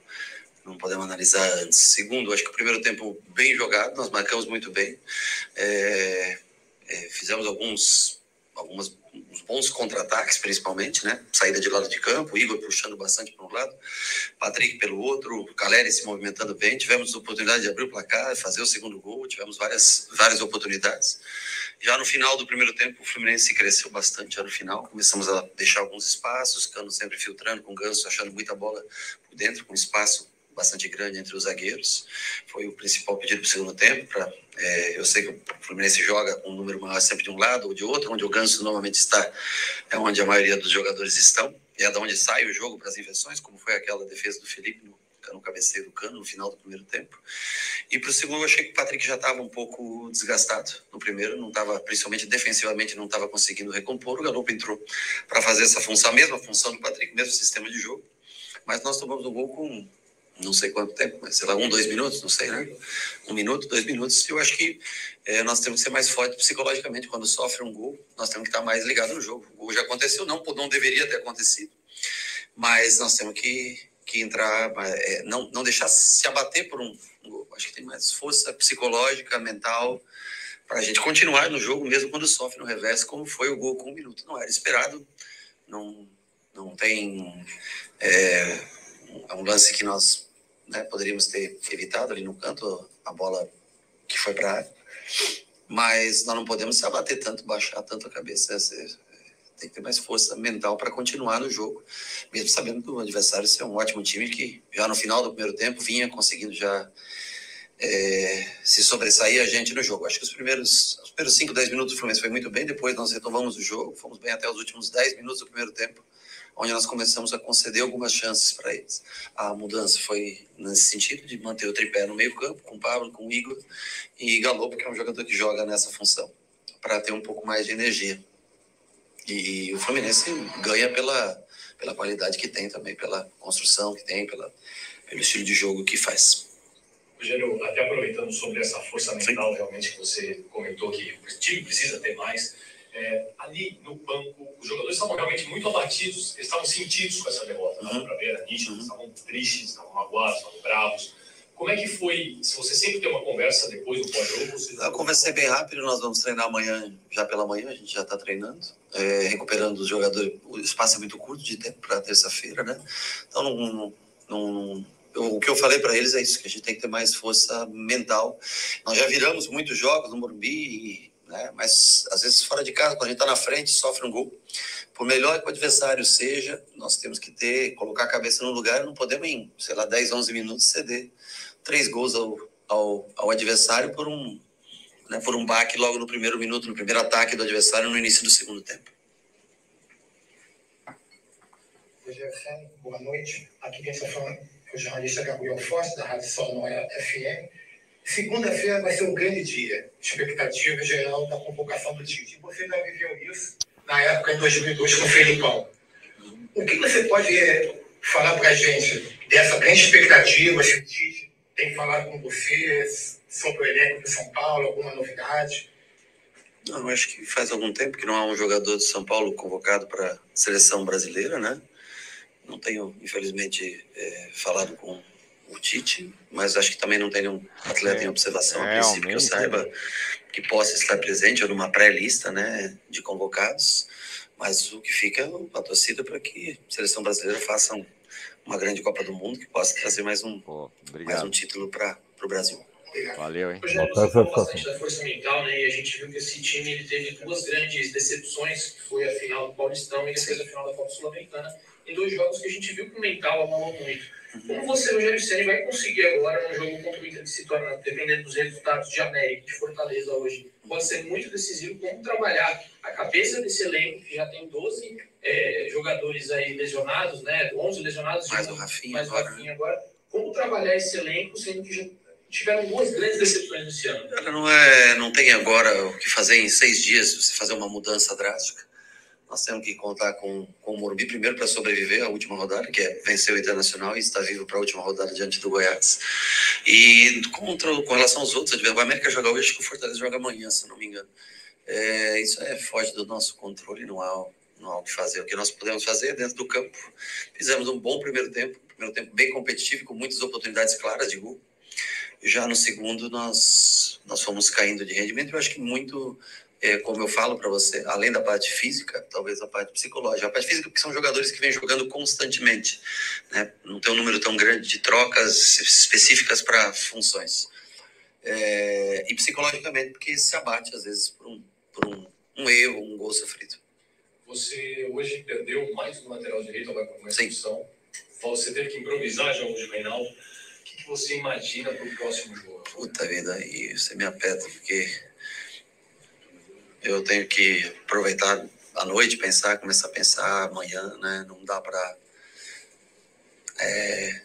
não podemos analisar antes. Segundo, acho que o primeiro tempo bem jogado, nós marcamos muito bem. É, é, fizemos alguns algumas uns bons contra-ataques, principalmente, né? Saída de lado de campo, Igor puxando bastante para um lado, Patrick pelo outro, Caleri se movimentando bem. Tivemos oportunidade de abrir o placar, fazer o segundo gol, tivemos várias, várias oportunidades. Já no final do primeiro tempo, o Fluminense cresceu bastante já no final. Começamos a deixar alguns espaços, Cano sempre filtrando com Ganso, achando muita bola por dentro, com espaço bastante grande entre os zagueiros. Foi o principal pedido para o segundo tempo. Pra, é, eu sei que o Fluminense joga com um número maior sempre de um lado ou de outro, onde o Ganso normalmente está, é onde a maioria dos jogadores estão, e é da onde sai o jogo para as inversões, como foi aquela defesa do Felipe no, no cabeceio do Cano no final do primeiro tempo. E para o segundo, eu achei que o Patrick já estava um pouco desgastado. No primeiro, não estava, principalmente defensivamente, não estava conseguindo recompor. O Galopo entrou para fazer essa função, a mesma função do Patrick, mesmo sistema de jogo. Mas nós tomamos um gol com não sei quanto tempo, mas sei lá, um, dois minutos, não sei, né? Um minuto, dois minutos. Eu acho que é, nós temos que ser mais fortes psicologicamente. Quando sofre um gol, nós temos que estar mais ligados no jogo. O gol já aconteceu, não, não deveria ter acontecido. Mas nós temos que, que entrar, é, não, não deixar se abater por um, um gol. Acho que tem mais força psicológica, mental, para a gente continuar no jogo, mesmo quando sofre no revés, como foi o gol com um minuto. Não era esperado, não, não tem. É, é um lance que nós né? Poderíamos ter evitado ali no canto a bola que foi para a área. Mas nós não podemos se abater tanto, baixar tanto a cabeça. É, é, tem que ter mais força mental para continuar no jogo, mesmo sabendo que o adversário é um ótimo time que já no final do primeiro tempo vinha conseguindo já é, se sobressair a gente no jogo. Acho que os primeiros, os primeiros 5, 10 minutos do Fluminense foi muito bem, depois nós retomamos o jogo, fomos bem até os últimos 10 minutos do primeiro tempo onde nós começamos a conceder algumas chances para eles. A mudança foi nesse sentido, de manter o tripé no meio-campo, com o Pablo, com o Igor e Galopo, que é um jogador que joga nessa função, para ter um pouco mais de energia. E o Fluminense ganha pela, pela qualidade que tem também, pela construção que tem, pela, pelo estilo de jogo que faz. Rogério, até aproveitando sobre essa força mental Sim. realmente que você comentou que o time precisa ter mais é, ali no banco, os jogadores estavam realmente muito abatidos, eles estavam sentidos com essa derrota, né? uhum. para ver, a nítido, uhum. estavam tristes, estavam magoados, estavam bravos. Como é que foi? Se você sempre tem uma conversa depois do pós-jogo? Você... Eu conversei bem rápido, nós vamos treinar amanhã, já pela manhã, a gente já está treinando, é, recuperando os jogadores. O espaço é muito curto de tempo para terça-feira, né? Então, não, não, não o que eu falei para eles é isso, que a gente tem que ter mais força mental. Nós já viramos muitos jogos no Morumbi né? Mas às vezes fora de casa, quando a gente está na frente, sofre um gol. Por melhor que o adversário seja, nós temos que ter, colocar a cabeça no lugar, não podemos em, sei lá, 10, 11 minutos ceder três gols ao, ao, ao adversário por um, né, por um baque logo no primeiro minuto, no primeiro ataque do adversário no início do segundo tempo. Boa noite. Aqui quem está falando é o jornalista Gabriel Forte, da Rádio Sonora FM. Segunda-feira vai ser um grande dia, expectativa geral da convocação do Tite. Você já viveu isso na época, em 2002, com o Felipão. O que você pode é, falar para a gente dessa grande expectativa? Se o Tite tem falado com você sobre o elenco de São Paulo, alguma novidade? Não, acho que faz algum tempo que não há um jogador de São Paulo convocado para a seleção brasileira, né? Não tenho, infelizmente, é, falado com o Tite, mas acho que também não tem nenhum atleta é, em observação, é, a princípio, que eu saiba, que possa estar presente ou numa pré-lista né, de convocados. Mas o que fica é a torcida para que a seleção brasileira faça uma grande Copa do Mundo, que possa trazer mais um, Pô, mais um título para o Brasil. Valeu, hein? Rogério, você falou bastante da força mental, né? E a gente viu que esse time ele teve duas grandes decepções, que foi a final do Paulistão e a final da Copa Sul-Americana em dois jogos que a gente viu que o mental abalou muito. Como você, o Jair vai conseguir agora, um jogo contra o Inter de se tornar, dependendo dos resultados de América, de Fortaleza hoje, pode ser muito decisivo como trabalhar a cabeça desse elenco, que já tem 12 é, jogadores aí lesionados, né? 11 lesionados, mais o Rafinha, mais agora, Rafinha né? agora. Como trabalhar esse elenco, sendo que já tiveram duas grandes decepções nesse ano? Não, é, não tem agora o que fazer em seis dias, você fazer uma mudança drástica nós temos que contar com, com o Morumbi primeiro para sobreviver à última rodada, que é vencer o Internacional e está vivo para a última rodada diante do Goiás. E contra, com relação aos outros, o América joga hoje, que o Fortaleza joga amanhã, se não me engano. É, isso é fora do nosso controle, não há, não há o que fazer. O que nós podemos fazer é dentro do campo. Fizemos um bom primeiro tempo, primeiro tempo bem competitivo, com muitas oportunidades claras de gol. Já no segundo, nós, nós fomos caindo de rendimento, eu acho que muito é, como eu falo para você, além da parte física, talvez a parte psicológica. A parte física, porque são jogadores que vêm jogando constantemente, né? não tem um número tão grande de trocas específicas para funções. É, e psicologicamente, porque se abate às vezes por um, por um, um erro, um gol sofrido. Você hoje perdeu mais do lateral direito, agora com uma expulsão. Você teve que improvisar já hoje, Reinaldo. O que, você imagina para o próximo jogo? Puta vida, aí você me aperta, porque eu tenho que aproveitar a noite, pensar, começar a pensar amanhã, né? Não dá para. É,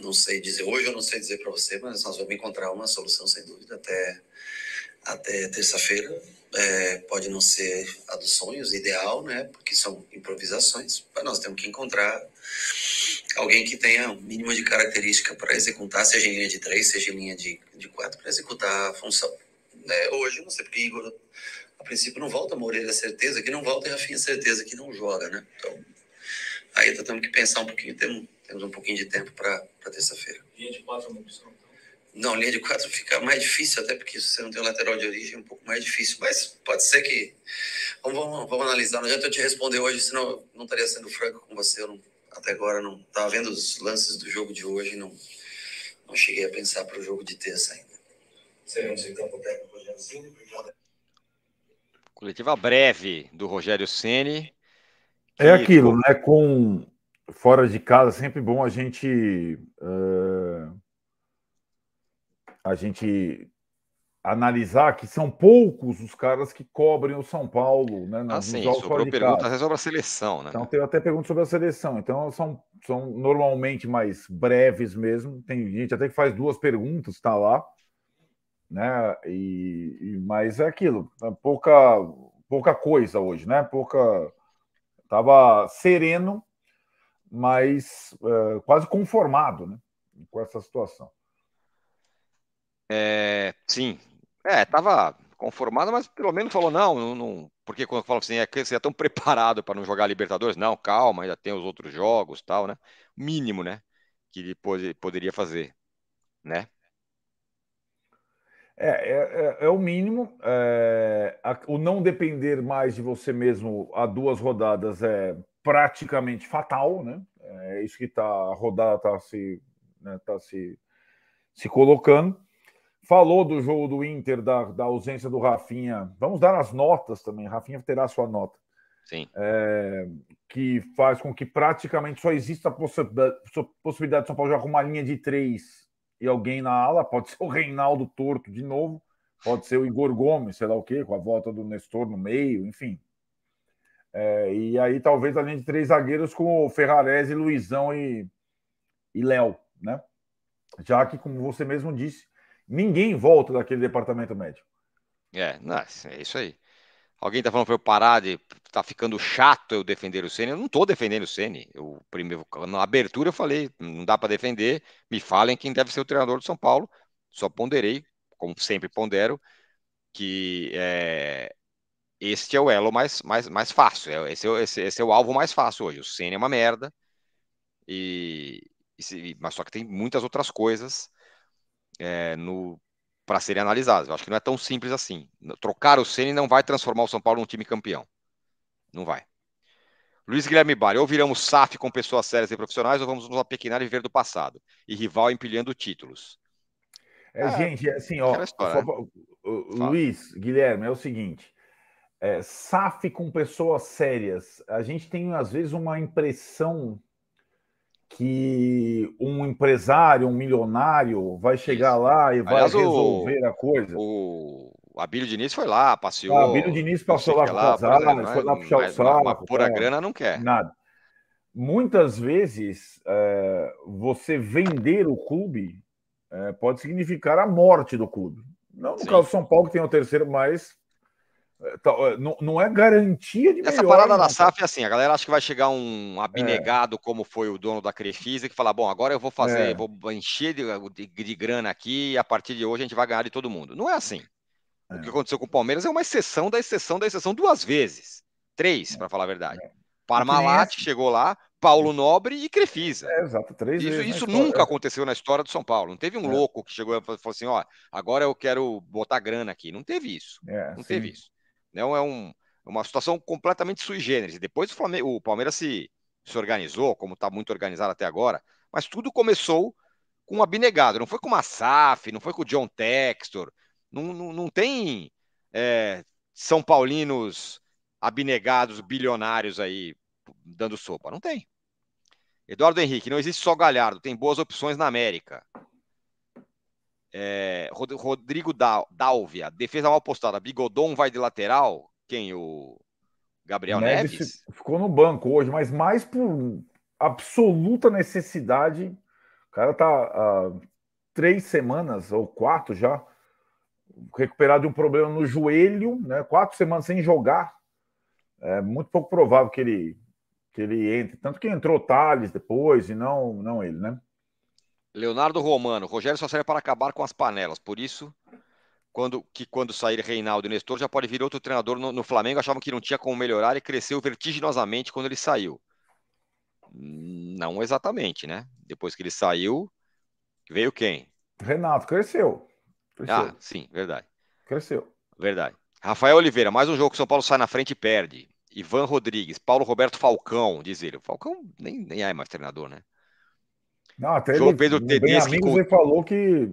não sei dizer. Hoje eu não sei dizer para você, mas nós vamos encontrar uma solução, sem dúvida, até, até terça-feira. É, pode não ser a dos sonhos ideal, né? Porque são improvisações, mas nós temos que encontrar alguém que tenha o um mínimo de característica para executar, seja em linha de três, seja em linha de, de quatro, para executar a função né, hoje, não sei porque Igor, a princípio, não volta Moreira, certeza que não volta e Rafinha, certeza que não joga, né? Então, aí tá temos que pensar um pouquinho, temos, temos um pouquinho de tempo para terça-feira. Linha de quatro é uma opção? Não, linha de quatro fica mais difícil, até porque se você não tem o lateral de origem é um pouco mais difícil. Mas pode ser que. Vamos, vamos, vamos analisar. Não adianta eu te responder hoje, senão eu não estaria sendo franco com você. Eu não, até agora não estava vendo os lances do jogo de hoje não, não cheguei a pensar para o jogo de terça ainda. Seria um campo técnico? Coletiva breve do Rogério Ceni. É aquilo, né? Com fora de casa, sempre bom a gente uh, a gente analisar que são poucos os caras que cobrem o São Paulo, né? Ah, nos ah, sim, jogos sobrou sobre a seleção, né? Então tem até perguntas sobre a seleção. Então são, são normalmente mais breves mesmo. Tem gente até que faz duas perguntas, tá lá né? E, e, mas é aquilo, né? pouca pouca coisa hoje, né? Pouca tava sereno, mas é, quase conformado, né? Com essa situação. É, sim, é, tava conformado, mas pelo menos falou não, não, não porque quando falam assim, é que você é tão preparado para não jogar Libertadores, não, calma, ainda tem os outros jogos, tal, né? Mínimo, né? Que ele poderia fazer, né? É, é, é, é, o mínimo. É, a, o não depender mais de você mesmo a duas rodadas é praticamente fatal, né? É isso que tá, a rodada está se, né, tá se, se colocando. Falou do jogo do Inter, da, da ausência do Rafinha. Vamos dar as notas também. Rafinha terá sua nota. Sim. É, que faz com que praticamente só exista a possibilidade, possibilidade de São Paulo jogar com uma linha de três e alguém na ala, pode ser o Reinaldo Torto de novo, pode ser o Igor Gomes, sei lá o quê, com a volta do Nestor no meio, enfim. É, e aí talvez além de três zagueiros com o Ferrarese, Luizão e, e Léo, né? Já que, como você mesmo disse, ninguém volta daquele departamento médico. É, nice, é isso aí. Alguém está falando para eu parar de. Tá ficando chato eu defender o Ceni. Eu não estou defendendo o Ceni. Eu primeiro na abertura eu falei, não dá para defender. Me falem quem deve ser o treinador do São Paulo. Só ponderei, como sempre pondero, que é, este é o elo mais, mais, mais fácil. É, esse é, esse, esse é o alvo mais fácil hoje. O Ceni é uma merda. E, e, mas só que tem muitas outras coisas é, no para serem analisadas. Eu acho que não é tão simples assim. Trocar o Ceni não vai transformar o São Paulo num time campeão. Não vai. Luiz Guilherme Bari, ou viramos SAF com pessoas sérias e profissionais, ou vamos nos apequenar e viver do passado. E rival empilhando títulos. É, ah, gente, é assim, ó. História, só, né? Luiz, Guilherme, é o seguinte. É, SAF com pessoas sérias. A gente tem, às vezes, uma impressão que um empresário, um milionário, vai chegar Isso. lá e vai Aliás, resolver o, a coisa. O Abílio Diniz foi lá, passeou. O ah, Abílio Diniz passou lá com o foi lá puxar o saco. por a grana não quer. Nada. Muitas vezes, é, você vender o clube é, pode significar a morte do clube. Não no Sim. caso do São Paulo, que tem o terceiro mais Tá, não, é garantia de Essa melhor, parada da SAF é assim, a galera acha que vai chegar um abnegado, é. como foi o dono da Crefisa, que fala, bom, agora eu vou fazer, é. vou encher de, de, de, grana aqui e a partir de hoje a gente vai ganhar de todo mundo. Não é assim. É. O que é. aconteceu com o Palmeiras é uma exceção da exceção da exceção duas vezes. Três, é. para falar a verdade. É. Parmalat chegou lá, Paulo Nobre e Crefisa. É, exato, três Isso, isso nunca aconteceu na história do São Paulo. Não teve um é. louco que chegou e falou assim: ó, agora eu quero botar grana aqui. Não teve isso. É, não sim. teve isso. Não né? é um, é uma situação completamente sui generis. Depois o, Flamengo, o Palmeiras se, se organizou, como está muito organizado até agora, mas tudo começou com um abnegado. Não foi com o Massaf, não foi com o John Textor. Não, não, não tem é, São Paulinos abnegados, bilionários aí dando sopa. Não tem. Eduardo Henrique, não existe só Galhardo, tem boas opções na América. É, Rodrigo Dálvia, defesa mal postada. Bigodon vai de lateral. Quem? O Gabriel Neves? Neves? Ficou no banco hoje, mas mais por absoluta necessidade. O cara tá há três semanas ou quatro já recuperado de um problema no joelho, né? Quatro semanas sem jogar. É muito pouco provável que ele que ele entre. Tanto que entrou Thales depois e não, não ele, né? Leonardo Romano, Rogério só serve para acabar com as panelas, por isso quando, que quando sair Reinaldo e Nestor já pode vir outro treinador no, no, Flamengo, achavam que não tinha como melhorar e cresceu vertiginosamente quando ele saiu. Não exatamente, né? Depois que ele saiu, veio quem? Renato, cresceu. cresceu. Ah, sim, verdade. Cresceu. Verdade. Rafael Oliveira, mais um jogo que o São Paulo sai na frente e perde. Ivan Rodrigues, Paulo Roberto Falcão, diz ele. Falcão nem, nem é mais treinador, né? Não, até João ele, Pedro Tedesco. Ele falou que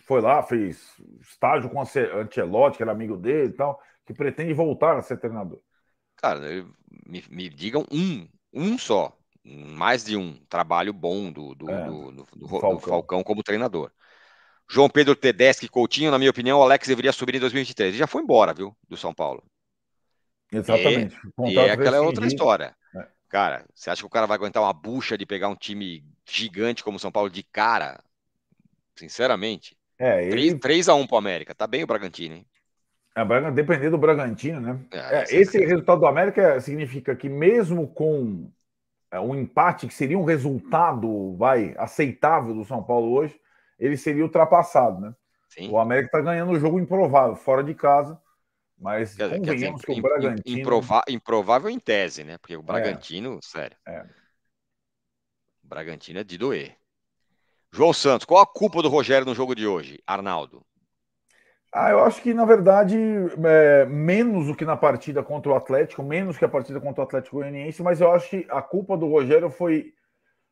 foi lá, fez estágio com Antelotti, que era amigo dele e tal, que pretende voltar a ser treinador. Cara, me, me digam um, um só, mais de um trabalho bom do, do, é, do, do, do Falcão. Falcão. como treinador. João Pedro Tedeschi, Coutinho, na minha opinião, o Alex deveria subir em 2023. Ele já foi embora, viu, do São Paulo. Exatamente. É, e, e é aquela é outra história. É. Cara, você acha que o cara vai aguentar uma bucha de pegar um time gigante como o São Paulo de cara, sinceramente. É, ele... 3, 3 a 1 o América. Tá bem o Bragantino, hein? É, dependendo do Bragantino, né? É, é esse resultado do América significa que mesmo com é, um empate, que seria um resultado, vai, aceitável do São Paulo hoje, ele seria ultrapassado, né? Sim. O América está ganhando um jogo improvável, fora de casa, mas quer, convenhamos quer dizer, que o Bragantino... Improvável, improvável em tese, né? Porque o é. Bragantino, sério... É. Bragantino é de doer. João Santos, qual a culpa do Rogério no jogo de hoje, Arnaldo? Ah, eu acho que, na verdade, é, menos do que na partida contra o Atlético, menos que a partida contra o Atlético Goianiense, mas eu acho que a culpa do Rogério foi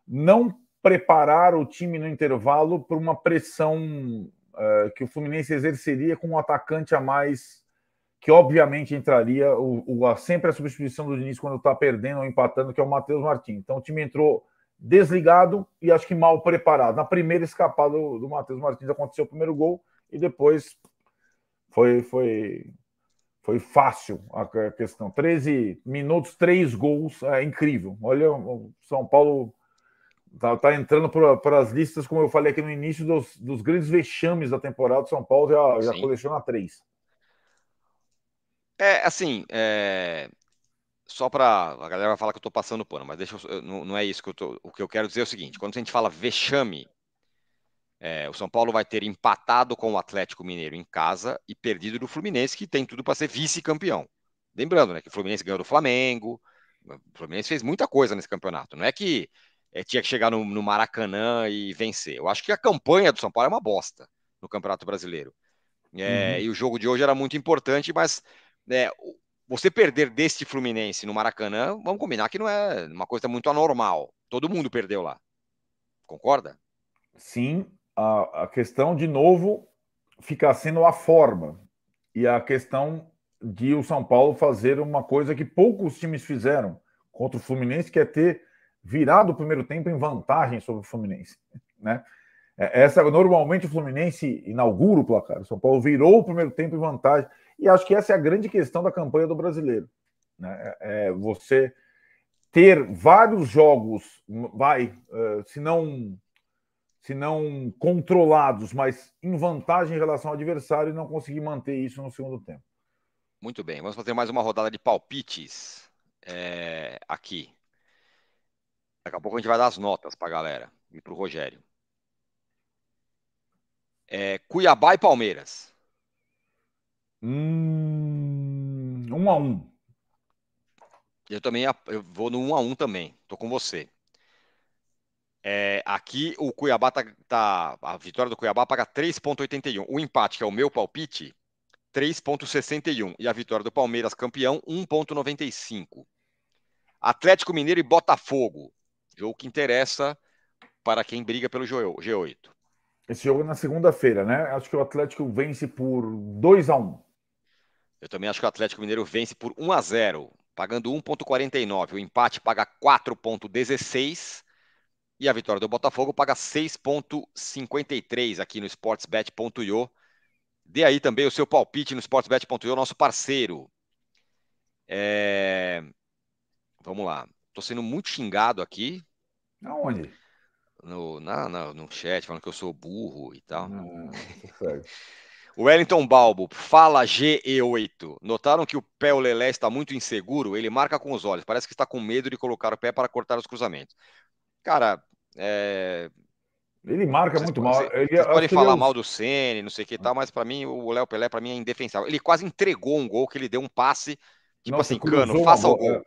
não preparar o time no intervalo para uma pressão é, que o Fluminense exerceria com um atacante a mais, que obviamente entraria o, o a, sempre a substituição do Diniz quando está perdendo ou empatando, que é o Matheus Martins. Então o time entrou desligado e acho que mal preparado. Na primeira escapada do, do Matheus Martins aconteceu o primeiro gol e depois foi foi foi fácil a questão. 13 minutos, três gols, é incrível. Olha, o São Paulo tá, tá entrando para as listas, como eu falei aqui no início, dos, dos grandes vexames da temporada. O São Paulo já, já coleciona três É, assim, é, só para a galera vai falar que eu estou passando pano, mas deixa eu, não, não, é isso que eu tô, o que eu quero dizer é o seguinte: quando a gente fala vexame, é, o São Paulo vai ter empatado com o Atlético Mineiro em casa e perdido do Fluminense, que tem tudo para ser vice-campeão. Lembrando, né, que o Fluminense ganhou do Flamengo, o Fluminense fez muita coisa nesse campeonato. Não é que é, tinha que chegar no, no Maracanã e vencer. Eu acho que a campanha do São Paulo é uma bosta no Campeonato Brasileiro. É, uhum. E o jogo de hoje era muito importante, mas é, você perder deste Fluminense no Maracanã, vamos combinar que não é uma coisa muito anormal. Todo mundo perdeu lá. Concorda? Sim, a, a questão, de novo, fica sendo a forma. E a questão de o São Paulo fazer uma coisa que poucos times fizeram contra o Fluminense, que é ter virado o primeiro tempo em vantagem sobre o Fluminense. Né? É, essa normalmente o Fluminense inaugura o placar. O São Paulo virou o primeiro tempo em vantagem. E acho que essa é a grande questão da campanha do brasileiro. Né? É, é você ter vários jogos, vai, é, se não se não controlados, mas em vantagem em relação ao adversário e não conseguir manter isso no segundo tempo. Muito bem, vamos fazer mais uma rodada de palpites é, aqui. Daqui a pouco a gente vai dar as notas para a galera e para o Rogério. É, Cuiabá e Palmeiras. Hum, um a um. Eu também eu vou no um a um também. Tô com você. É, aqui o Cuiabá tá, tá, A vitória do Cuiabá paga 3,81. O empate, que é o meu palpite, 3,61. E a vitória do Palmeiras, campeão, 1,95. Atlético Mineiro e Botafogo. Jogo que interessa para quem briga pelo G8. Esse jogo é na segunda-feira, né? Acho que o Atlético vence por 2 a 1 eu também acho que o Atlético Mineiro vence por 1 a 0, pagando 1.49. O empate paga 4.16 e a vitória do Botafogo paga 6.53 aqui no sportsbet.io. Dê aí também o seu palpite no sportsbet.io, nosso parceiro. É... Vamos lá. Tô sendo muito xingado aqui. Aonde? No, na, na, no chat, falando que eu sou burro e tal. Não, não, não Wellington Balbo, fala GE8. Notaram que o pé o Lelé está muito inseguro? Ele marca com os olhos, parece que está com medo de colocar o pé para cortar os cruzamentos. Cara, é... Ele marca vocês, muito mal. Vocês, ele, vocês é, é falar ele... mal do Sene, não sei o que e tal, mas para mim, o Léo Pelé, para mim, é indefensável. Ele quase entregou um gol que ele deu um passe, tipo Nossa, assim, cano, faça o gol.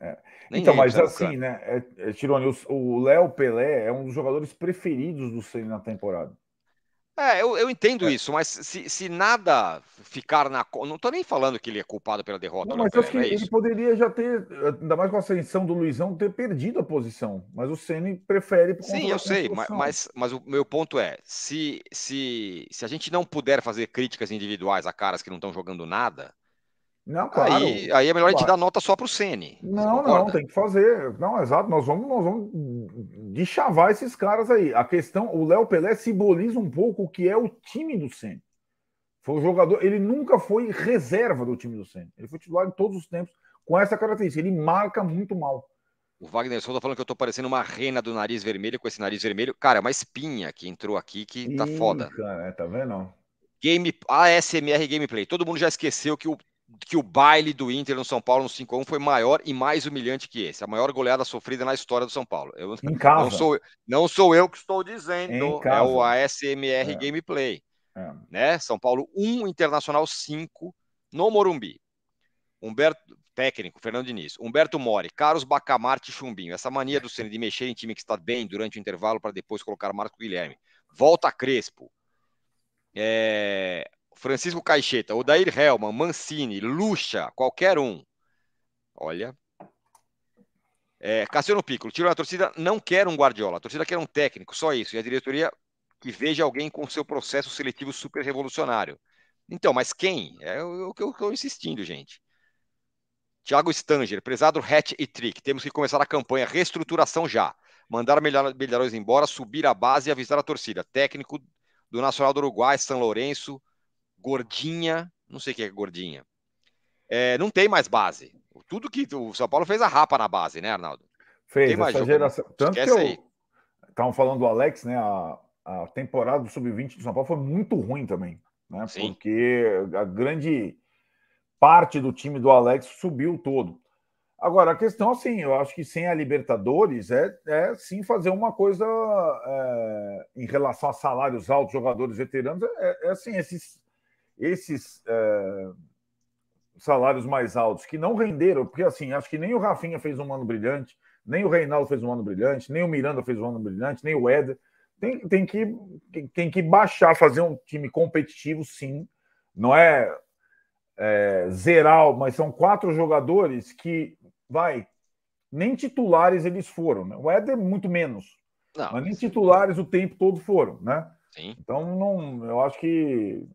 É. é. Então, mas né, assim, né, é, é, o Léo Pelé é um dos jogadores preferidos do Sene na temporada. É, eu, eu entendo é. isso, mas se, se, nada ficar na. Não estou nem falando que ele é culpado pela derrota. Não, mas acho que é ele poderia já ter, ainda mais com a ascensão do Luizão, ter perdido a posição. Mas o Ceni prefere. Sim, eu sei, mas, mas, mas, o meu ponto é: se, se, se a gente não puder fazer críticas individuais a caras que não estão jogando nada. Não, claro. Aí, aí é melhor claro. a gente dar nota só para o Ceni. Não, não, tem que fazer. Não, exato. Nós vamos, nós vamos de chavar esses caras aí. A questão, o Léo Pelé simboliza um pouco o que é o time do Senna. Foi o jogador, ele nunca foi reserva do time do Senna. Ele foi titular em todos os tempos com essa característica. Ele marca muito mal. O Wagner Souza falando que eu tô parecendo uma rena do nariz vermelho com esse nariz vermelho. Cara, é uma espinha que entrou aqui que tá Ih, foda. Cara, é, tá vendo? Game, ASMR Gameplay. Todo mundo já esqueceu que o que o baile do Inter no São Paulo no 5x1 foi maior e mais humilhante que esse. A maior goleada sofrida na história do São Paulo. Eu, em casa. Não sou, não sou eu que estou dizendo, é o ASMR é. Gameplay. É. Né? São Paulo 1, Internacional 5, no Morumbi. Humberto, técnico, Fernando Diniz, Humberto Mori, Carlos Bacamarte e Chumbinho. Essa mania do Senna de mexer em time que está bem durante o intervalo para depois colocar Marco Guilherme. Volta Crespo. É... Francisco Caixeta, Odair Helman, Mancini, Lucha, qualquer um. Olha. É, Cassiano Piccolo, tiro na torcida, não quer um Guardiola, a torcida quer um técnico, só isso. E a diretoria que veja alguém com seu processo seletivo super revolucionário. Então, mas quem? É o é que eu estou insistindo, gente. Tiago Stanger, prezado Hatch e Trick, temos que começar a campanha reestruturação já. Mandar Melharões embora, subir a base e avisar a torcida. Técnico do Nacional do Uruguai, São Lourenço, gordinha, não sei o que é gordinha. É, não tem mais base. Tudo que o São Paulo fez a rapa na base, né, Arnaldo? Fez, essa jogo, geração. Tanto que Estavam falando do Alex, né? A, a temporada do Sub-20 do São Paulo foi muito ruim também, né? Sim. Porque a grande parte do time do Alex subiu todo. Agora, a questão, assim, eu acho que sem a Libertadores é, é sim fazer uma coisa é, em relação a salários altos, jogadores veteranos, é, é assim, esses, esses é, salários mais altos que não renderam, porque assim, acho que nem o Rafinha fez um ano brilhante, nem o Reinaldo fez um ano brilhante, nem o Miranda fez um ano brilhante, nem o Éder. Tem, tem, que, tem que baixar, fazer um time competitivo, sim. Não é, é mas são quatro jogadores que, vai, nem titulares eles foram. Né? O Éder, muito menos. Não, mas nem sim. titulares o tempo todo foram, né? Sim. Então, não, eu acho que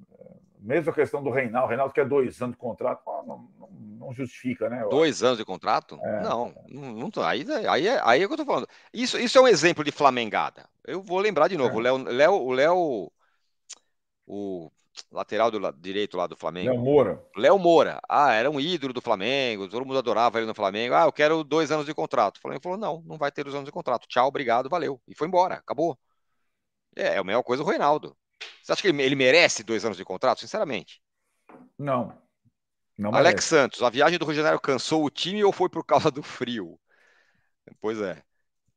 mesmo a questão do Reinaldo, o Reinaldo quer dois anos de contrato, ah, não, não, não justifica, né? Dois anos de contrato? É. Não, não, não, aí, é, aí, é, aí é o que eu tô falando. Isso, isso é um exemplo de flamengada. Eu vou lembrar de novo, é. o Léo, o Léo, o lateral do, direito lá do Flamengo. Léo Moura. Léo Moura. Ah, era um ídolo do Flamengo, todo mundo adorava ele no Flamengo. Ah, eu quero dois anos de contrato. O Flamengo falou, não, não vai ter os anos de contrato. Tchau, obrigado, valeu. E foi embora, acabou. É, é a mesma coisa o Reinaldo. Você acha que ele, merece dois anos de contrato, sinceramente? Não. não Alex merece. Santos, a viagem do Rogério cansou o time ou foi por causa do frio? Pois é.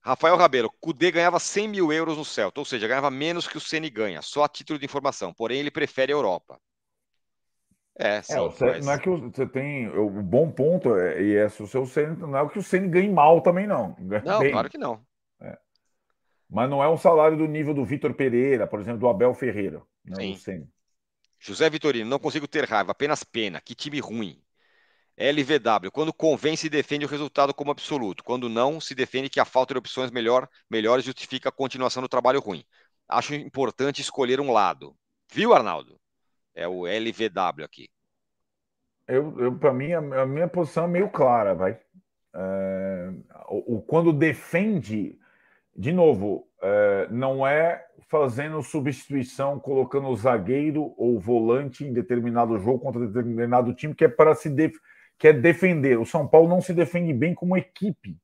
Rafael Rabelo, Cudê ganhava 100 mil euros no Celta, ou seja, ganhava menos que o Ceni ganha, só a título de informação. Porém, ele prefere a Europa. É, é, o não é que você tem o bom ponto é, e é se o seu Ceni, não é que o Ceni ganhe mal também não. não, bem. claro que não. Mas não é um salário do nível do Vitor Pereira, por exemplo, do Abel Ferreira. Né? Sim. José Vitorino, não consigo ter raiva, apenas pena. Que time ruim. LVW, quando convence e defende o resultado como absoluto. Quando não, se defende que a falta de opções melhor, melhores justifica a continuação do trabalho ruim. Acho importante escolher um lado. Viu, Arnaldo? É o LVW aqui. Eu, eu para mim, a, minha posição é meio clara, vai. É, o, o, quando defende de novo, é, não é fazendo substituição, colocando o zagueiro ou volante em determinado jogo contra determinado time, que é para se def que é defender. O São Paulo não se defende bem como equipe.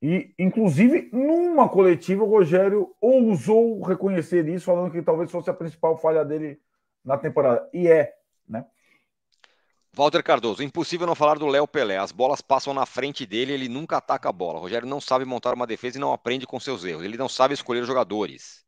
E, inclusive, numa coletiva, o Rogério ousou reconhecer isso, falando que talvez fosse a principal falha dele na temporada. E é. Walter Cardoso, impossível não falar do Léo Pelé. As bolas passam na frente dele, ele nunca ataca a bola. Rogério não sabe montar uma defesa e não aprende com seus erros. Ele não sabe escolher jogadores.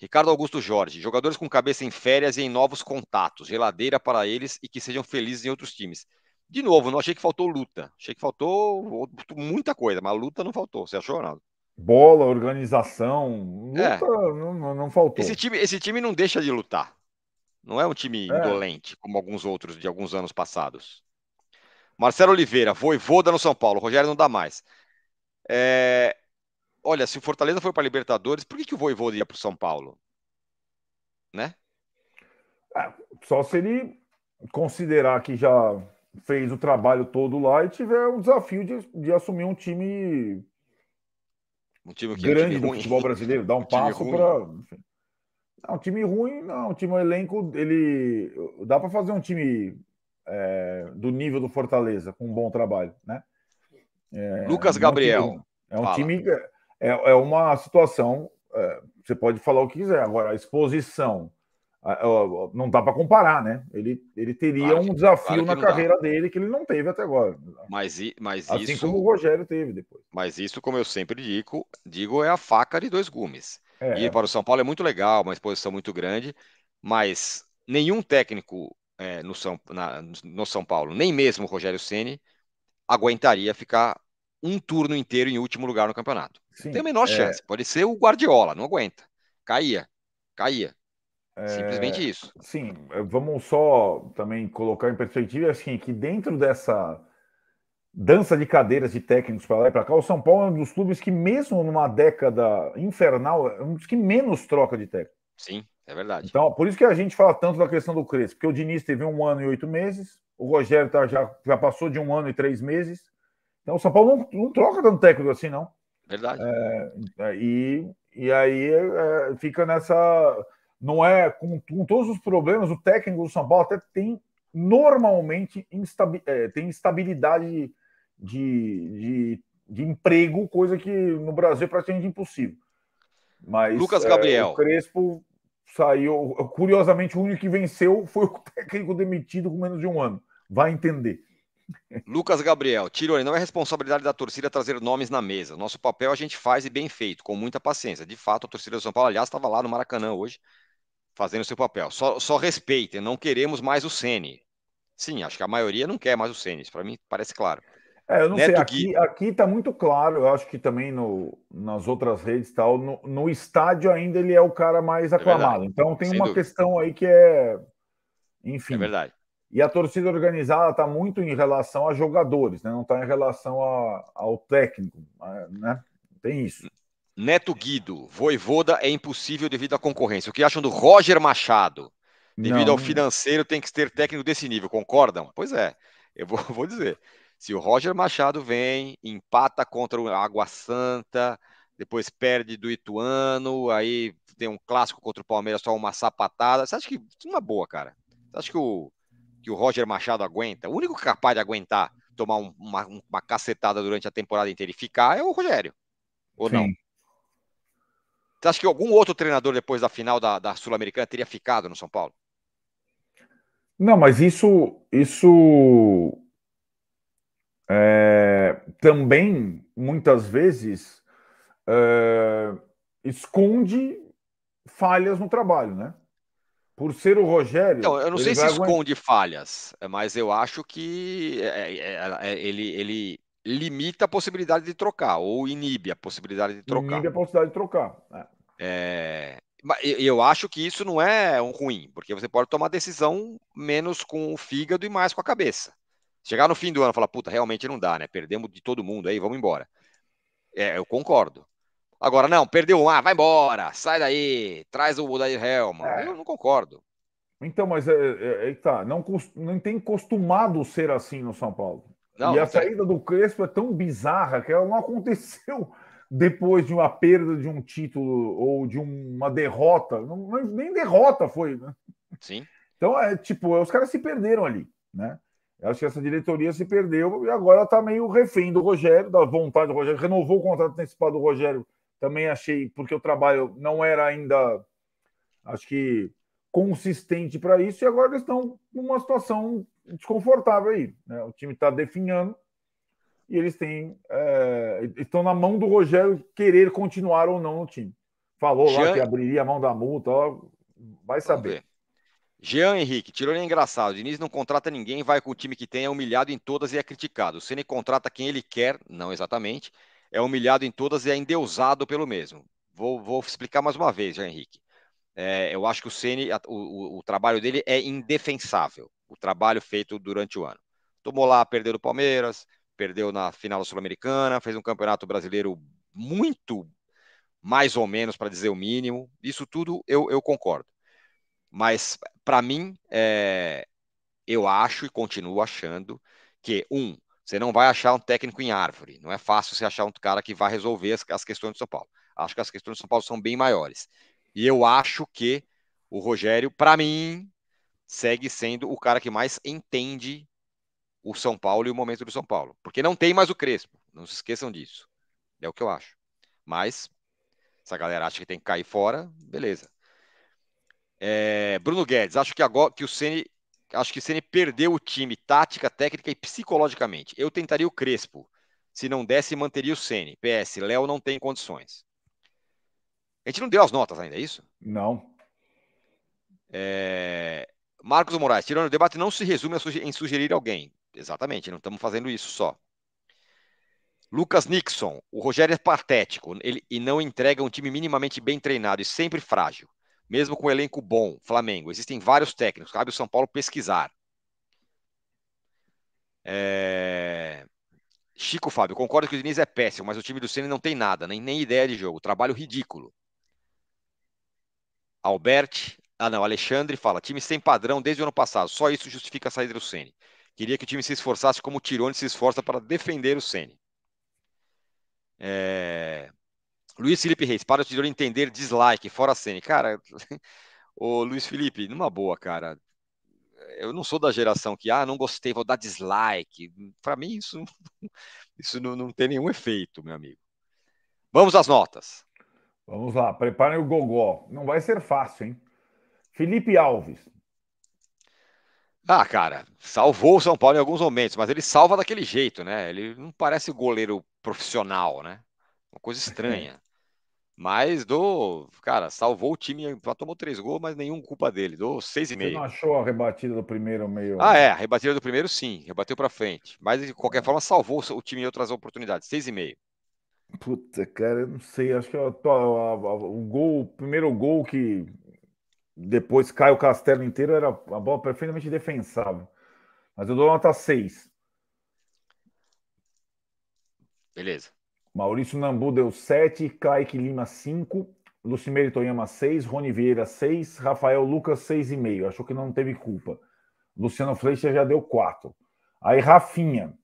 Ricardo Augusto Jorge, jogadores com cabeça em férias e em novos contatos, geladeira para eles e que sejam felizes em outros times. De novo, não achei que faltou luta. Achei que faltou muita coisa, mas luta não faltou. Você achou, Ronaldo? Bola, organização, é. luta é. não, não faltou. Esse time, esse time não deixa de lutar. Não é um time é. indolente, como alguns outros de alguns anos passados. Marcelo Oliveira, voivoda no São Paulo. Rogério não dá mais. É... Olha, se o Fortaleza foi para a Libertadores, por que, que o voivoda ia para o São Paulo? Né? É, só se ele considerar que já fez o trabalho todo lá e tiver um desafio de, de assumir um time. Um time que, grande é um time do futebol brasileiro, dar um, um passo para não, ah, time ruim, não. O time, o elenco, ele. Dá para fazer um time é, do nível do Fortaleza, com um bom trabalho, né? É, Lucas Gabriel. É um time. É, um time, é, é uma situação. É, você pode falar o que quiser. Agora, a exposição. Não dá para comparar, né? Ele, ele teria claro, um desafio claro na carreira dá. dele que ele não teve até agora. Mas, mas assim isso, como o Rogério teve depois. Mas isso, como eu sempre digo, digo é a faca de dois gumes. É. Ir para o São Paulo é muito legal, uma exposição muito grande, mas nenhum técnico é, no, São, na, no São Paulo, nem mesmo o Rogério Ceni aguentaria ficar um turno inteiro em último lugar no campeonato. Sim, Tem a menor é... chance. Pode ser o Guardiola, não aguenta. Caía, caía. É, Simplesmente isso. Sim, vamos só também colocar em perspectiva assim que dentro dessa dança de cadeiras de técnicos para lá e para cá. O São Paulo é um dos clubes que, mesmo numa década infernal, é um dos que menos troca de técnico. Sim, é verdade. Então, por isso que a gente fala tanto da questão do Crespo, porque o Diniz teve um ano e oito meses, o Rogério tá, já, já passou de um ano e três meses. Então, o São Paulo não, não troca tanto técnico assim, não. Verdade. É, é e, e aí é, é, fica nessa. Não é. Com, com, todos os problemas, o técnico do São Paulo até tem normalmente instabi, é, tem instabilidade de, de, de emprego, coisa que no Brasil é praticamente impossível. Mas Lucas é, Gabriel. É, o Crespo saiu. Curiosamente, o único que venceu foi o técnico demitido com menos de um ano. Vai entender. Lucas Gabriel, Tirone, não é responsabilidade da torcida trazer nomes na mesa. Nosso papel a gente faz e bem feito, com muita paciência. De fato, a torcida do São Paulo, aliás, estava lá no Maracanã hoje, fazendo seu papel. Só, só respeitem, não queremos mais o Sene. Sim, acho que a maioria não quer mais o Sene, isso para mim parece claro. É, eu não Neto sei, aqui, aqui tá muito claro, eu acho que também no, nas outras redes tal, no, no estádio ainda ele é o cara mais é aclamado. É então tem Sem uma dúvida. questão aí que é. Enfim. É verdade. E a torcida organizada está muito em relação a jogadores, né? não está em relação a, ao técnico, né? Tem isso. Neto Guido, voivoda é impossível devido à concorrência. O que acham do Roger Machado? Devido não. ao financeiro, tem que ter técnico desse nível, concordam? Pois é, eu vou, vou dizer. Se o Roger Machado vem, empata contra o Água Santa, depois perde do Ituano, aí tem um clássico contra o Palmeiras, só uma sapatada. Você acha que uma boa, cara? Você acha que o, que o Roger Machado aguenta? O único capaz de aguentar tomar um, uma, uma cacetada durante a temporada inteira e ficar é o Rogério. Ou Sim. não? Você acha que algum outro treinador depois da final da, da Sul-Americana teria ficado no São Paulo? Não, mas isso, isso é, também, muitas vezes, é, esconde falhas no trabalho, né? Por ser o Rogério. Então, eu não sei se esconde falhas, mas eu acho que é, é, é, ele, ele limita a possibilidade de trocar, ou inibe a possibilidade de trocar. Inibe a possibilidade de trocar. É, eu acho que isso não é um ruim, porque você pode tomar decisão menos com o fígado e mais com a cabeça. Chegar no fim do ano e falar, puta, realmente não dá, né? Perdemos de todo mundo aí, vamos embora. É, eu concordo. Agora, não, perdeu um, ah, vai embora, sai daí, traz o Odair Helman. É. Eu não concordo. Então, mas é, é, é tá, não, não tem costumado ser assim no São Paulo. Não, e a saída do Crespo é tão bizarra que ela não aconteceu depois de uma perda de um título ou de uma derrota. Não, nem derrota foi, né? Sim. Então, é tipo, os caras se perderam ali, né? acho que essa diretoria se perdeu e agora está meio refém do Rogério, da vontade do Rogério. Renovou o contrato antecipado do Rogério, também achei, porque o trabalho não era ainda, acho que, consistente para isso. E agora eles estão numa situação desconfortável aí. Né? O time está definhando e eles têm é, estão na mão do Rogério querer continuar ou não no time. Falou Jean... lá que abriria a mão da multa, ó, vai saber. Jean Henrique, tirou é engraçado. Diniz não contrata ninguém, vai com o time que tem, é humilhado em todas e é criticado. Ceni contrata quem ele quer, não exatamente, é humilhado em todas e é endeusado pelo mesmo. Vou, vou explicar mais uma vez, Jean Henrique. É, eu acho que o Ceni, o, o, o, trabalho dele é indefensável, o trabalho feito durante o ano. Tomou lá, perdeu do Palmeiras, perdeu na final sul-americana, fez um campeonato brasileiro muito mais ou menos, para dizer o mínimo. Isso tudo eu, eu concordo. Mas, para mim, é, eu acho e continuo achando que, um, você não vai achar um técnico em árvore. Não é fácil você achar um cara que vai resolver as, as questões do São Paulo. Acho que as questões do São Paulo são bem maiores. E eu acho que o Rogério, para mim, segue sendo o cara que mais entende o São Paulo e o momento do São Paulo. Porque não tem mais o Crespo. Não se esqueçam disso. É o que eu acho. Mas, se a galera acha que tem que cair fora, beleza. É, Bruno Guedes, acho que agora que o Ceni, acho que o Ceni perdeu o time tática, técnica e psicologicamente. Eu tentaria o Crespo. Se não desse, manteria o Ceni. PS, Léo não tem condições. A gente não deu as notas ainda, é isso? Não. É... Marcos Moraes, tirando o debate não se resume em sugerir alguém. Exatamente, não estamos fazendo isso só. Lucas Nixon, o Rogério é patético ele, e não entrega um time minimamente bem treinado e sempre frágil mesmo com um elenco bom, Flamengo, existem vários técnicos, cabe o São Paulo pesquisar. É... Chico Fábio, concordo que o Diniz é péssimo, mas o time do Senna não tem nada, nem, nem ideia de jogo, trabalho ridículo. Albert, ah não, Alexandre fala, time sem padrão desde o ano passado, só isso justifica a saída do Senna. Queria que o time se esforçasse como o Tirone se esforça para defender o Senna. É... Luiz Felipe Reis, para o seguidor entender, dislike, fora Sene. Cara, o Luiz Felipe, numa boa, cara. Eu não sou da geração que, ah, não gostei, vou dar dislike. Para mim, isso, isso não, não tem nenhum efeito, meu amigo. Vamos às notas. Vamos lá, preparem o gogó. Não vai ser fácil, hein? Felipe Alves. Ah, cara, salvou o São Paulo em alguns momentos, mas ele salva daquele jeito, né? Ele não parece goleiro profissional, né? Uma coisa estranha. Mas do. Cara, salvou o time, já tomou três gols, mas nenhum culpa dele. Do seis Você não achou a rebatida do primeiro meio? Ah, né? é. A rebatida do primeiro, sim. Rebateu para frente. Mas, de qualquer é. forma, salvou o time em outras oportunidades. seis meio Puta, cara, eu não sei. Acho que a, a, a, o gol, o primeiro gol que depois cai o castelo inteiro era a bola perfeitamente defensável. Mas eu dou nota seis Beleza. Maurício Nambu deu 7, Kaique Lima 5, Lucimeiro Toyama 6, Rony Vieira 6, Rafael Lucas 6,5. Achou que não teve culpa. Luciano Fleischer já deu 4. Aí Rafinha.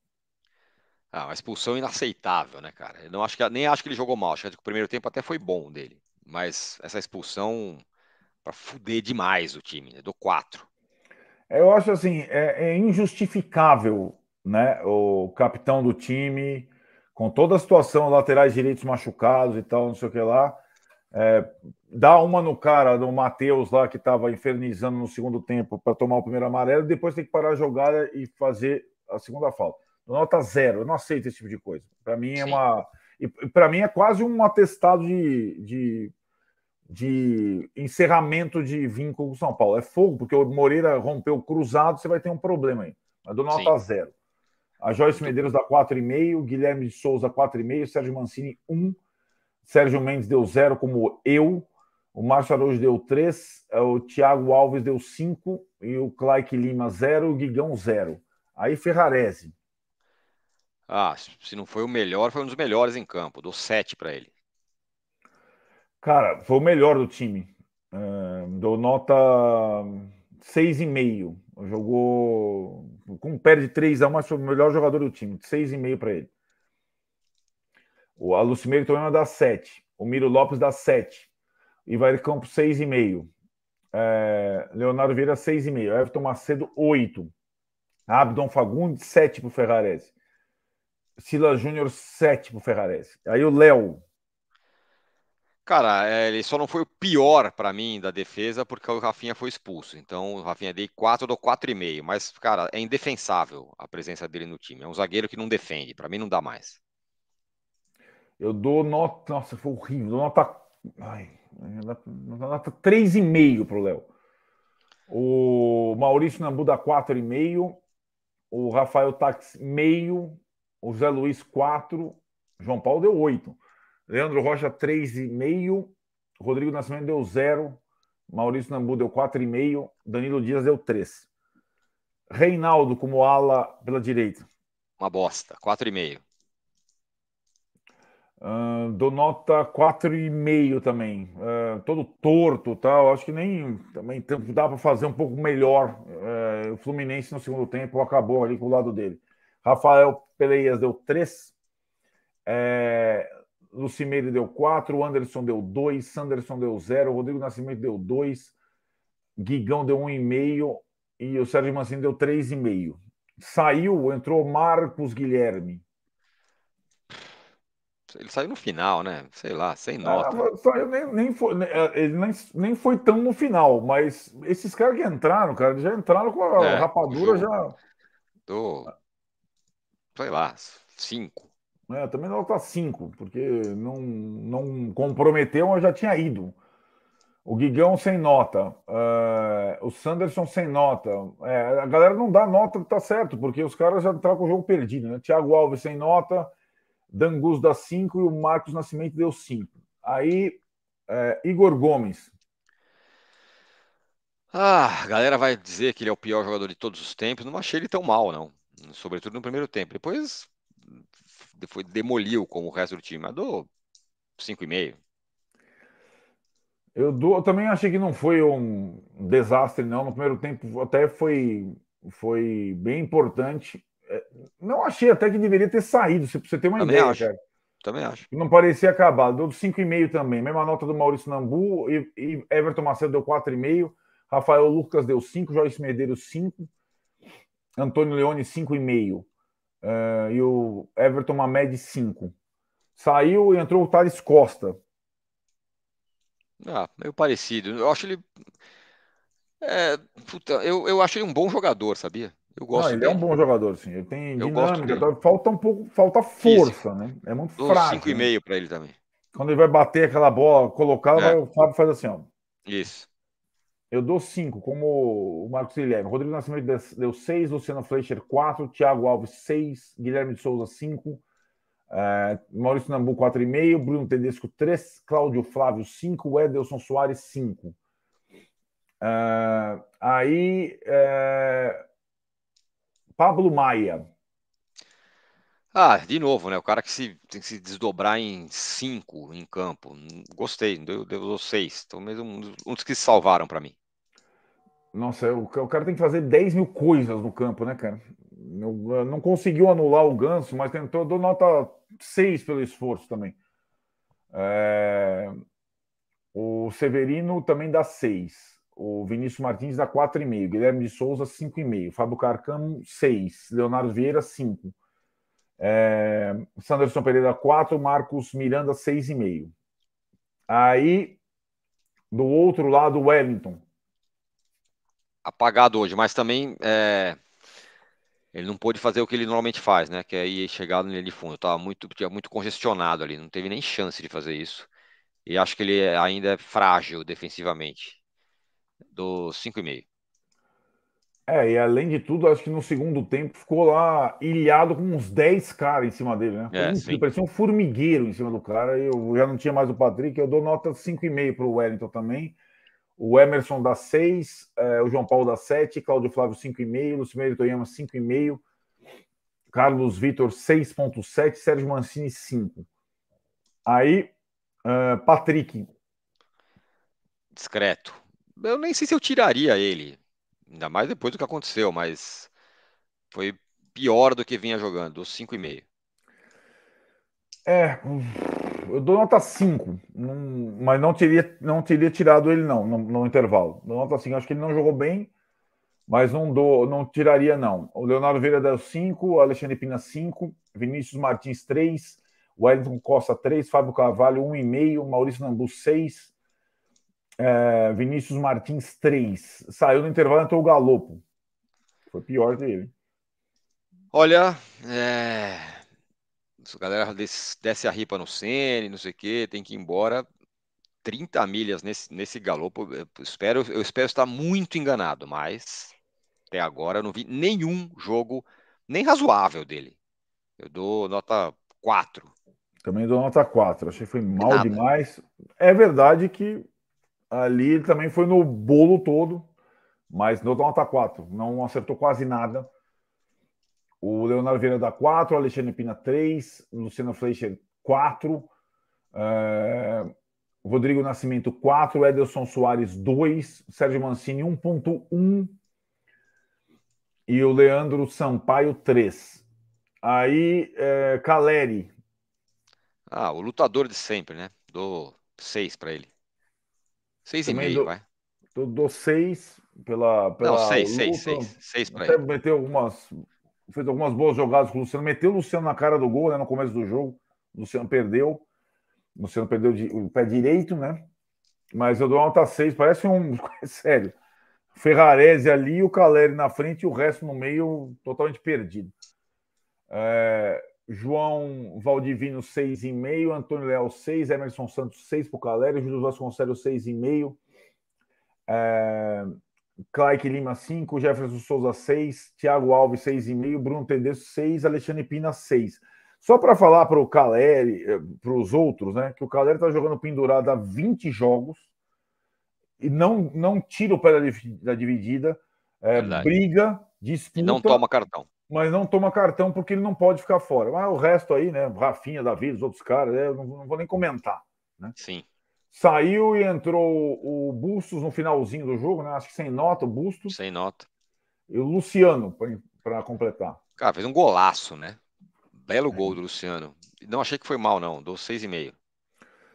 Ah, uma expulsão inaceitável, né, cara? Eu não acho que, nem acho que ele jogou mal. Acho que o primeiro tempo até foi bom dele. Mas essa expulsão para fuder demais o time, né? Do 4. Eu acho assim, é, é injustificável, né? O capitão do time com toda a situação, laterais direitos machucados e tal, não sei o que lá. É, dá uma no cara do Matheus lá que estava infernizando no segundo tempo para tomar o primeiro amarelo, depois tem que parar a jogada e fazer a segunda falta. Nota zero, eu não aceito esse tipo de coisa. Para mim é Sim. uma. Para mim é quase um atestado de, de, de encerramento de vínculo com São Paulo. É fogo, porque o Moreira rompeu cruzado, você vai ter um problema aí. Mas do nota Sim. zero. A Joyce Medeiros dá 4,5, Guilherme de Souza 4,5, Sérgio Mancini 1, Sérgio Mendes deu 0 como eu, o Márcio Araújo deu 3, é, o Thiago Alves deu 5 e o Claike Lima 0, o Guigão 0. Aí Ferrarese. Ah, se não foi o melhor, foi um dos melhores em campo. Dou 7 para ele. Cara, foi o melhor do time. Uh, dou nota 6,5. Jogou. Com de 3 a 1 mas foi o melhor jogador do time. 6,5 para ele. O Alucimeiro também dá 7. O Miro Lopes dá 7. campo seis 6,5. É, Leonardo Vieira, 6,5. Everton Macedo, 8. Abdon Fagundes, 7 para o Ferrarese. Sila Júnior, 7 para o Ferrarese. Aí o Léo. Cara, é, ele só não foi pior para mim da defesa porque o Rafinha foi expulso. Então, o Rafinha dei 4, eu 4,5. Mas, cara, é indefensável a presença dele no time. É um zagueiro que não defende. Para mim, não dá mais. Eu dou nota. Nossa, foi horrível. dou nota. Ai, nota 3,5 pro Léo. O Maurício Nambu dá 4,5. O Rafael Tax, meio. O Zé Luiz, 4. João Paulo deu 8. Leandro Rocha, 3,5. Rodrigo Nascimento deu zero, Maurício Nambu deu quatro e meio, Danilo Dias deu três. Reinaldo como ala pela direita. Uma bosta, quatro meio. Uh, dou nota 4,5 também. Uh, todo torto tal. Acho que nem também dá para fazer um pouco melhor. Uh, o Fluminense no segundo tempo acabou ali com o lado dele. Rafael Peleias deu 3. Lucimeire deu 4, o Anderson deu 2, Sanderson deu 0, Rodrigo Nascimento deu 2, Guigão deu 1,5 um e, e o Sérgio Mancini deu 3,5. Saiu, entrou Marcos Guilherme. Ele saiu no final, né? Sei lá, sem é, nota. Ah, saiu, nem, nem foi, né, é, ele nem, nem foi tão no final, mas esses caras que entraram, cara, já entraram com a é, rapadura já. Do. Sei lá, cinco. Né? Também nota 5, porque não, não comprometeu, mas já tinha ido. O Guigão sem nota, uh, o Sanderson sem nota. É, a galera não dá nota, tá certo, porque os caras já entraram com o jogo perdido. Né? Thiago Alves sem nota, Dangus dá 5 e o Marcos Nascimento deu 5. Aí, é, Igor Gomes. Ah, a galera vai dizer que ele é o pior jogador de todos os tempos. Não achei ele tão mal, não. Sobretudo no primeiro tempo. Depois foi, demoliu como o resto do time, mas dou 5,5. Eu, eu também achei que não foi um desastre, não. No primeiro tempo até foi, foi bem importante. É, não achei até que deveria ter saído, se você tem uma também ideia. Acho. Cara. Também acho. Não parecia acabado. Deu 5,5 também. Mesma nota do Maurício Nambu. E, e Everton Macedo deu 4,5. Rafael Lucas deu 5. Joyce Medeiros, 5. Antônio Leone, 5,5 uh, e o Everton uma média de 5. Saiu e entrou o Thales Costa. Ah, meio parecido. Eu acho ele. É, puta, eu, eu acho ele um bom jogador, sabia? Eu gosto Não, ele dele. é um bom jogador, sim. Ele tem dinâmica, então falta um pouco, falta força, Físico. né? É muito Dou frágil. 5,5 né? para ele também. Quando ele vai bater aquela bola, colocar, é. vai, o Fábio faz assim, ó. Isso. Eu dou cinco, como o Marcos Guilherme. Rodrigo Nascimento deu seis, Luciano Fleischer quatro, Thiago Alves seis, Guilherme de Souza cinco, é, Maurício Nambu quatro e meio, Bruno Tedesco três, Cláudio Flávio cinco, Edelson Soares cinco. É, aí, é, Pablo Maia. Ah, de novo, né? O cara que se, tem que se desdobrar em cinco em campo. Gostei, deu, deu seis. Então, mesmo um dos que salvaram para mim. Nossa, o, o cara tem que fazer 10 mil coisas no campo, né, cara? Não, não conseguiu anular o ganso, mas tentou. Dou nota 6 pelo esforço também. É... O Severino também dá 6. O Vinícius Martins dá 4,5. Guilherme de Souza, 5,5. Fábio Carcamo, 6. Leonardo Vieira, 5. É... Sanderson Pereira, 4. Marcos Miranda, 6,5. Aí, do outro lado, Wellington apagado hoje, mas também é, ele não pôde fazer o que ele normalmente faz, né? Que é ir chegar de fundo. Tava muito, tinha muito congestionado ali, não teve nem chance de fazer isso. E acho que ele é, ainda é frágil defensivamente. Do 5,5. É, e além de tudo, acho que no segundo tempo ficou lá ilhado com uns 10 caras em cima dele, né? É, parecia um formigueiro em cima do cara. Eu já não tinha mais o Patrick, eu dou nota 5,5 para o Wellington também o Emerson dá 6, eh, o João Paulo dá 7, Cláudio Flávio 5,5, Lucimiro Toyama 5,5, Carlos Vitor 6,7, Sérgio Mancini 5. Aí, uh, Patrick. Discreto. Eu nem sei se eu tiraria ele, ainda mais depois do que aconteceu, mas foi pior do que vinha jogando, os 5,5. É. Hum, eu dou nota 5, mas não teria, não teria tirado ele, não, no, no intervalo. Dou nota 5, acho que ele não jogou bem, mas não dou, não tiraria, não. O Leonardo Vieira deu 5, Alexandre Pina 5, Vinícius Martins 3, Wellington Costa 3, Fábio Carvalho 1,5, Maurício Nambu 6, é, Vinícius Martins 3. Saiu no intervalo, entrou o Galopo. Foi pior dele. Olha, é a galera desce, desce a ripa no Sene, não sei o quê, tem que ir embora. 30 milhas nesse, nesse galopo, eu espero, eu espero estar muito enganado, mas até agora eu não vi nenhum jogo nem razoável dele. Eu dou nota 4. Também dou nota 4. Achei que foi mal Nada. demais. É verdade que ali também foi no bolo todo, mas dou nota 4. Não acertou quase nada. O Leonardo Vieira dá 4, Alexandre Pina 3, Luciano Fleischer 4, é, eh, Rodrigo Nascimento 4, Ederson Soares 2, Sérgio Mancini 1.1 e o Leandro Sampaio 3. Aí, é, Caleri. Ah, o lutador de sempre, né? Dou 6 para ele. 6,5, do, vai. Dou 6 pela, pela. Não, 6, 6, 6. 6 para ele. Até meteu algumas fez algumas boas jogadas com o Luciano, meteu o Luciano na cara do gol né, no começo do jogo. O Luciano perdeu. O Luciano perdeu o pé direito, né? Mas eu dou uma nota 6, parece um. Sério. Ferrarese ali, o Caleri na frente e o resto no meio totalmente perdido. É, João Valdivino, 6,5. Antônio Leal, 6. Emerson Santos, 6 para o Caleri. Júlio Vasconcelos, 6,5. É, Kaique Lima 5, Jefferson Souza 6, Thiago Alves 6,5, Bruno Tedesco 6, Alexandre Pina 6. Só para falar para o Caleri, eh, para os outros, né, que o Caleri está jogando pendurado há 20 jogos e não, não tira o pé da, dividida, é, briga, disputa. não toma cartão. Mas não toma cartão porque ele não pode ficar fora. Mas o resto aí, né, Rafinha, Davi, os outros caras, né, eu não, não vou nem comentar. Né? Sim. Saiu e entrou o Bustos no finalzinho do jogo, né? Acho que sem nota o Bustos. Sem nota. E o Luciano para completar. Cara, fez um golaço, né? Belo é. gol do Luciano. Não achei que foi mal, não. Dou 6,5.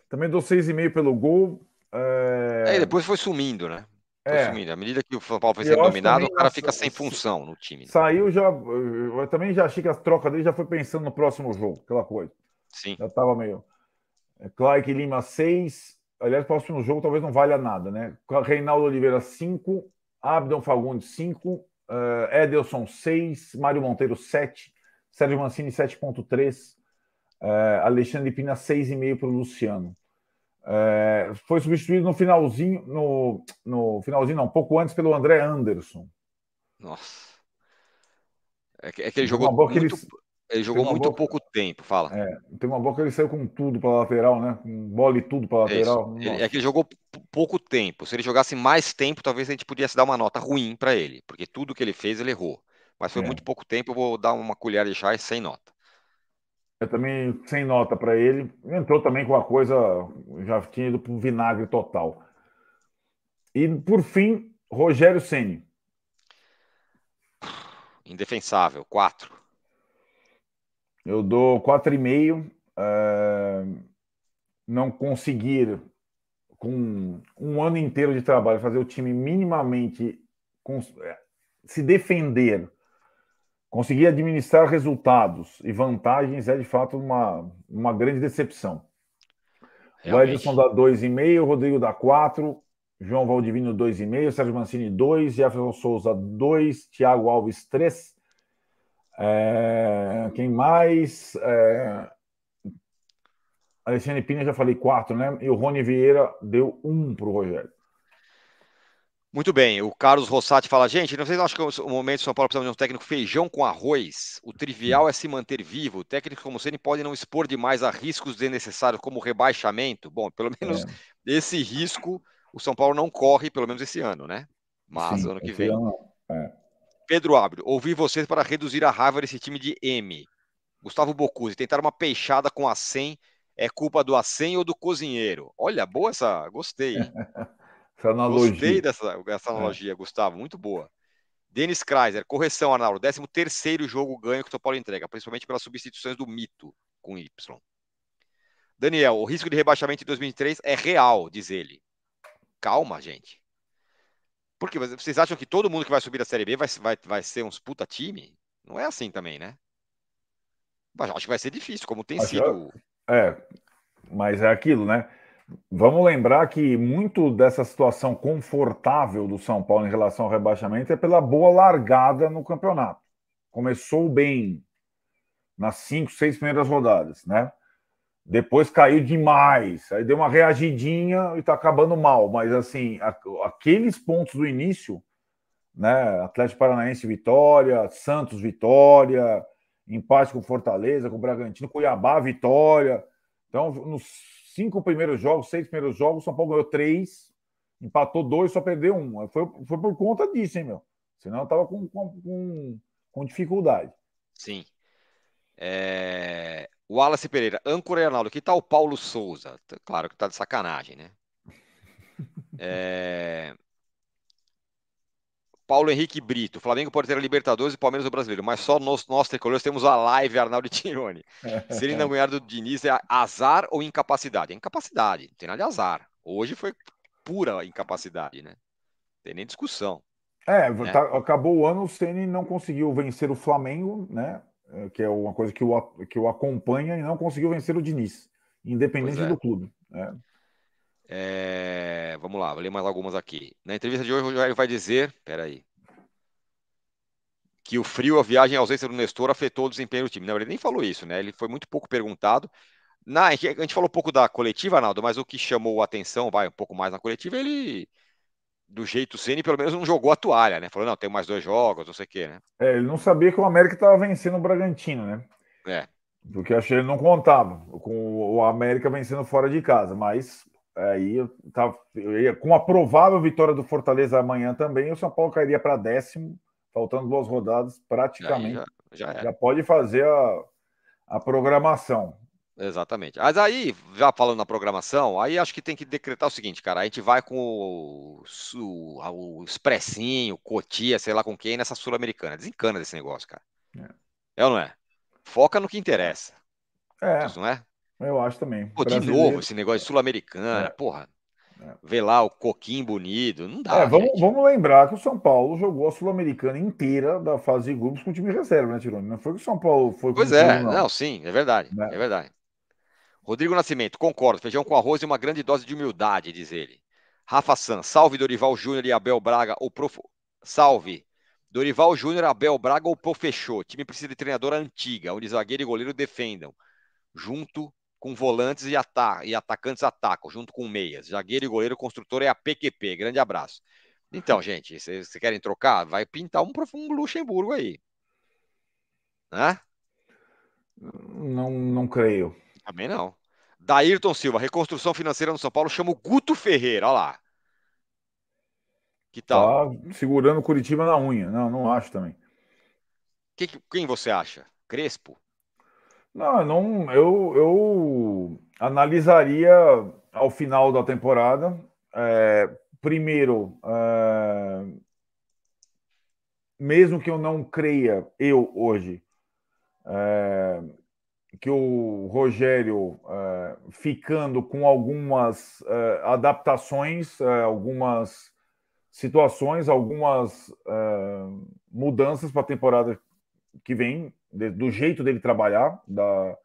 Também dou 6,5 pelo gol. É... é... depois foi sumindo, né? Foi é. sumindo. À medida que o São Paulo foi sendo dominado, o cara fica sem função no time. Né? Saiu já. Eu também já achei que a troca dele já foi pensando no próximo jogo, aquela coisa. Sim. Já tava meio. É, Clark Lima 6, Aliás, o próximo jogo talvez não valha nada, né? Reinaldo Oliveira, 5. Abdon Fagundes, 5. Uh, eh, Edelson, 6. Mário Monteiro, 7. Sérgio Mancini, 7.3. Uh, eh, Alexandre Pina, 6,5 para o Luciano. Uh, foi substituído no finalzinho, no, no finalzinho não, pouco antes pelo André Anderson. Nossa. É que, é que ele jogou muito, ele... Ele jogou muito pouco tempo, fala. É, tem uma boa que ele saiu com tudo para lateral, né? Com bola e tudo para lateral. Ele, é que ele jogou pouco tempo. Se ele jogasse mais tempo, talvez a gente pudesse dar uma nota ruim para ele, porque tudo que ele fez ele errou. Mas foi é. muito pouco tempo, eu vou dar uma colher de chá e sem nota. Eu também sem nota para ele. Entrou também com a coisa, já tinha ido para o vinagre total. E por fim, Rogério Ceni. Indefensável, quatro eu dou 4,5. Uh, eh, não conseguir, com um ano inteiro de trabalho, fazer o time minimamente eh, se defender, conseguir administrar resultados e vantagens é de fato uma, uma grande decepção. Realmente. O Edson dá 2,5, o Rodrigo dá 4, João Valdivino 2,5, Sérgio Mancini 2, Jefferson Souza 2, Thiago Alves 3, é, quem mais? É, Alexandre Pina, já falei quatro, né? E o Rony Vieira deu um para o Rogério. Muito bem, o Carlos Rossati fala, gente, não sei se acham que o momento do São Paulo precisa de um técnico feijão com arroz. O trivial é se manter vivo. Técnicos como Ceni podem não expor demais a riscos desnecessários, como rebaixamento. Bom, pelo é. menos é. esse risco o São Paulo não corre, pelo menos esse ano, né? Mas Sim, ano que vem. Ano, é. Pedro Ábreo, ouvi vocês para reduzir a raiva desse time de M. Gustavo Bocuse, tentar uma peixada com a 100 é culpa do acém ou do cozinheiro? Olha, boa essa, gostei. essa analogia. Gostei dessa, dessa é. analogia, é. Gustavo, muito boa. Denis Kreiser, correção, Arnaldo, 13 terceiro jogo ganho que o São Paulo entrega, principalmente pelas substituições do Mito com Y. Daniel, o risco de rebaixamento em 2003 é real, diz ele. Calma, gente. Porque vocês acham que todo mundo que vai subir da Série B vai, vai, vai ser uns puta time? Não é assim também, né? Mas acho que vai ser difícil, como tem acho sido. É, é, mas é aquilo, né? Vamos lembrar que muito dessa situação confortável do São Paulo em relação ao rebaixamento é pela boa largada no campeonato. Começou bem nas cinco, seis primeiras rodadas, né? Depois caiu demais, aí deu uma reagidinha e tá acabando mal. Mas assim, aqueles pontos do início, né? Atlético Paranaense vitória, Santos vitória, empate com Fortaleza, com Bragantino, Cuiabá vitória. Então, nos cinco primeiros jogos, seis primeiros jogos, São Paulo ganhou três, empatou dois, só perdeu um. Foi, foi por conta disso, hein, meu? Senão eu tava com, com, com, com dificuldade. Sim. É... O Wallace Pereira, âncora e Arnaldo, que tal o Paulo Souza? Claro que tá de sacanagem, né? É... Paulo Henrique Brito, Flamengo pode ter a Libertadores e Palmeiras o Brasileiro, mas só nós, nós tricolores temos a live Arnaldo Tironi. Se ele não ganhar do Diniz, é azar ou incapacidade? É incapacidade, não tem nada de azar. Hoje foi pura incapacidade, né? Não tem nem discussão. É, né? tá, acabou o ano, o Ceni não conseguiu vencer o Flamengo, né? Eh, que é uma coisa que o, que o acompanha e não conseguiu vencer o Diniz, independente é. do clube. Né? É, vamos lá, vou ler mais algumas aqui. Na entrevista de hoje, o Jair vai dizer: peraí. Que o frio, a viagem, a ausência do Nestor afetou o desempenho do time. Não, ele nem falou isso, né? Ele foi muito pouco perguntado. Na, a gente falou um pouco da coletiva, Arnaldo, mas o que chamou a atenção, vai um pouco mais na coletiva, ele do jeito Ceni, pelo menos não jogou a toalha, né? Falou, não, tem mais dois jogos, não sei o quê, né? É, ele não sabia que o América estava vencendo o Bragantino, né? É. Porque eu achei ele não contava com o América vencendo fora de casa, mas aí eu tava, com a provável vitória do Fortaleza amanhã também, o São Paulo cairia para décimo, faltando duas rodadas praticamente. Já, já, já, já pode fazer a, a programação. Exatamente. Mas aí, já falando na programação, aí acho que tem que decretar o seguinte, cara. A gente vai com o, o, o Expressinho, Cotia, sei lá com quem, nessa Sul-Americana. Desencana desse negócio, cara. É. é ou não é? Foca no que interessa. É. Isso não é? Eu acho também. Pô, de novo, esse negócio de Sul-Americana, é. porra. É. Vê lá o coquinho bonito, não dá. É, vamos, vamos lembrar que o São Paulo jogou a Sul-Americana inteira da fase de grupos com o time reserva, né, Tironi? Não foi que o São Paulo foi. Pois é, time, não. não. sim, é verdade, né? é, verdade. Rodrigo Nascimento, concordo. Feijão com arroz e uma grande dose de humildade, diz ele. Rafa San, salve Dorival Júnior e Abel Braga, o prof. Salve. Dorival Júnior, Abel Braga ou Profechô. Time precisa de treinadora antiga, onde zagueiro e goleiro defendam, junto com volantes e, ata e atacantes atacam, junto com meias. Zagueiro e goleiro, construtor é a PQP. Grande abraço. Então, gente, vocês querem trocar? Vai pintar um, um Luxemburgo aí. Né? Não, não creio. Também não. Daírton Silva, reconstrução financeira no São Paulo, chama o Guto Ferreira, olha lá. Que tal? Tá segurando o Curitiba na unha. Não, não acho também. Que, quem você acha? Crespo? Não, não eu, eu analisaria ao final da temporada. É, primeiro, é, mesmo que eu não creia, eu hoje, é, que o Rogério, é, ficando com algumas é, adaptações, é, algumas situações, algumas mudanças para a temporada que vem, de, do jeito dele trabalhar, da,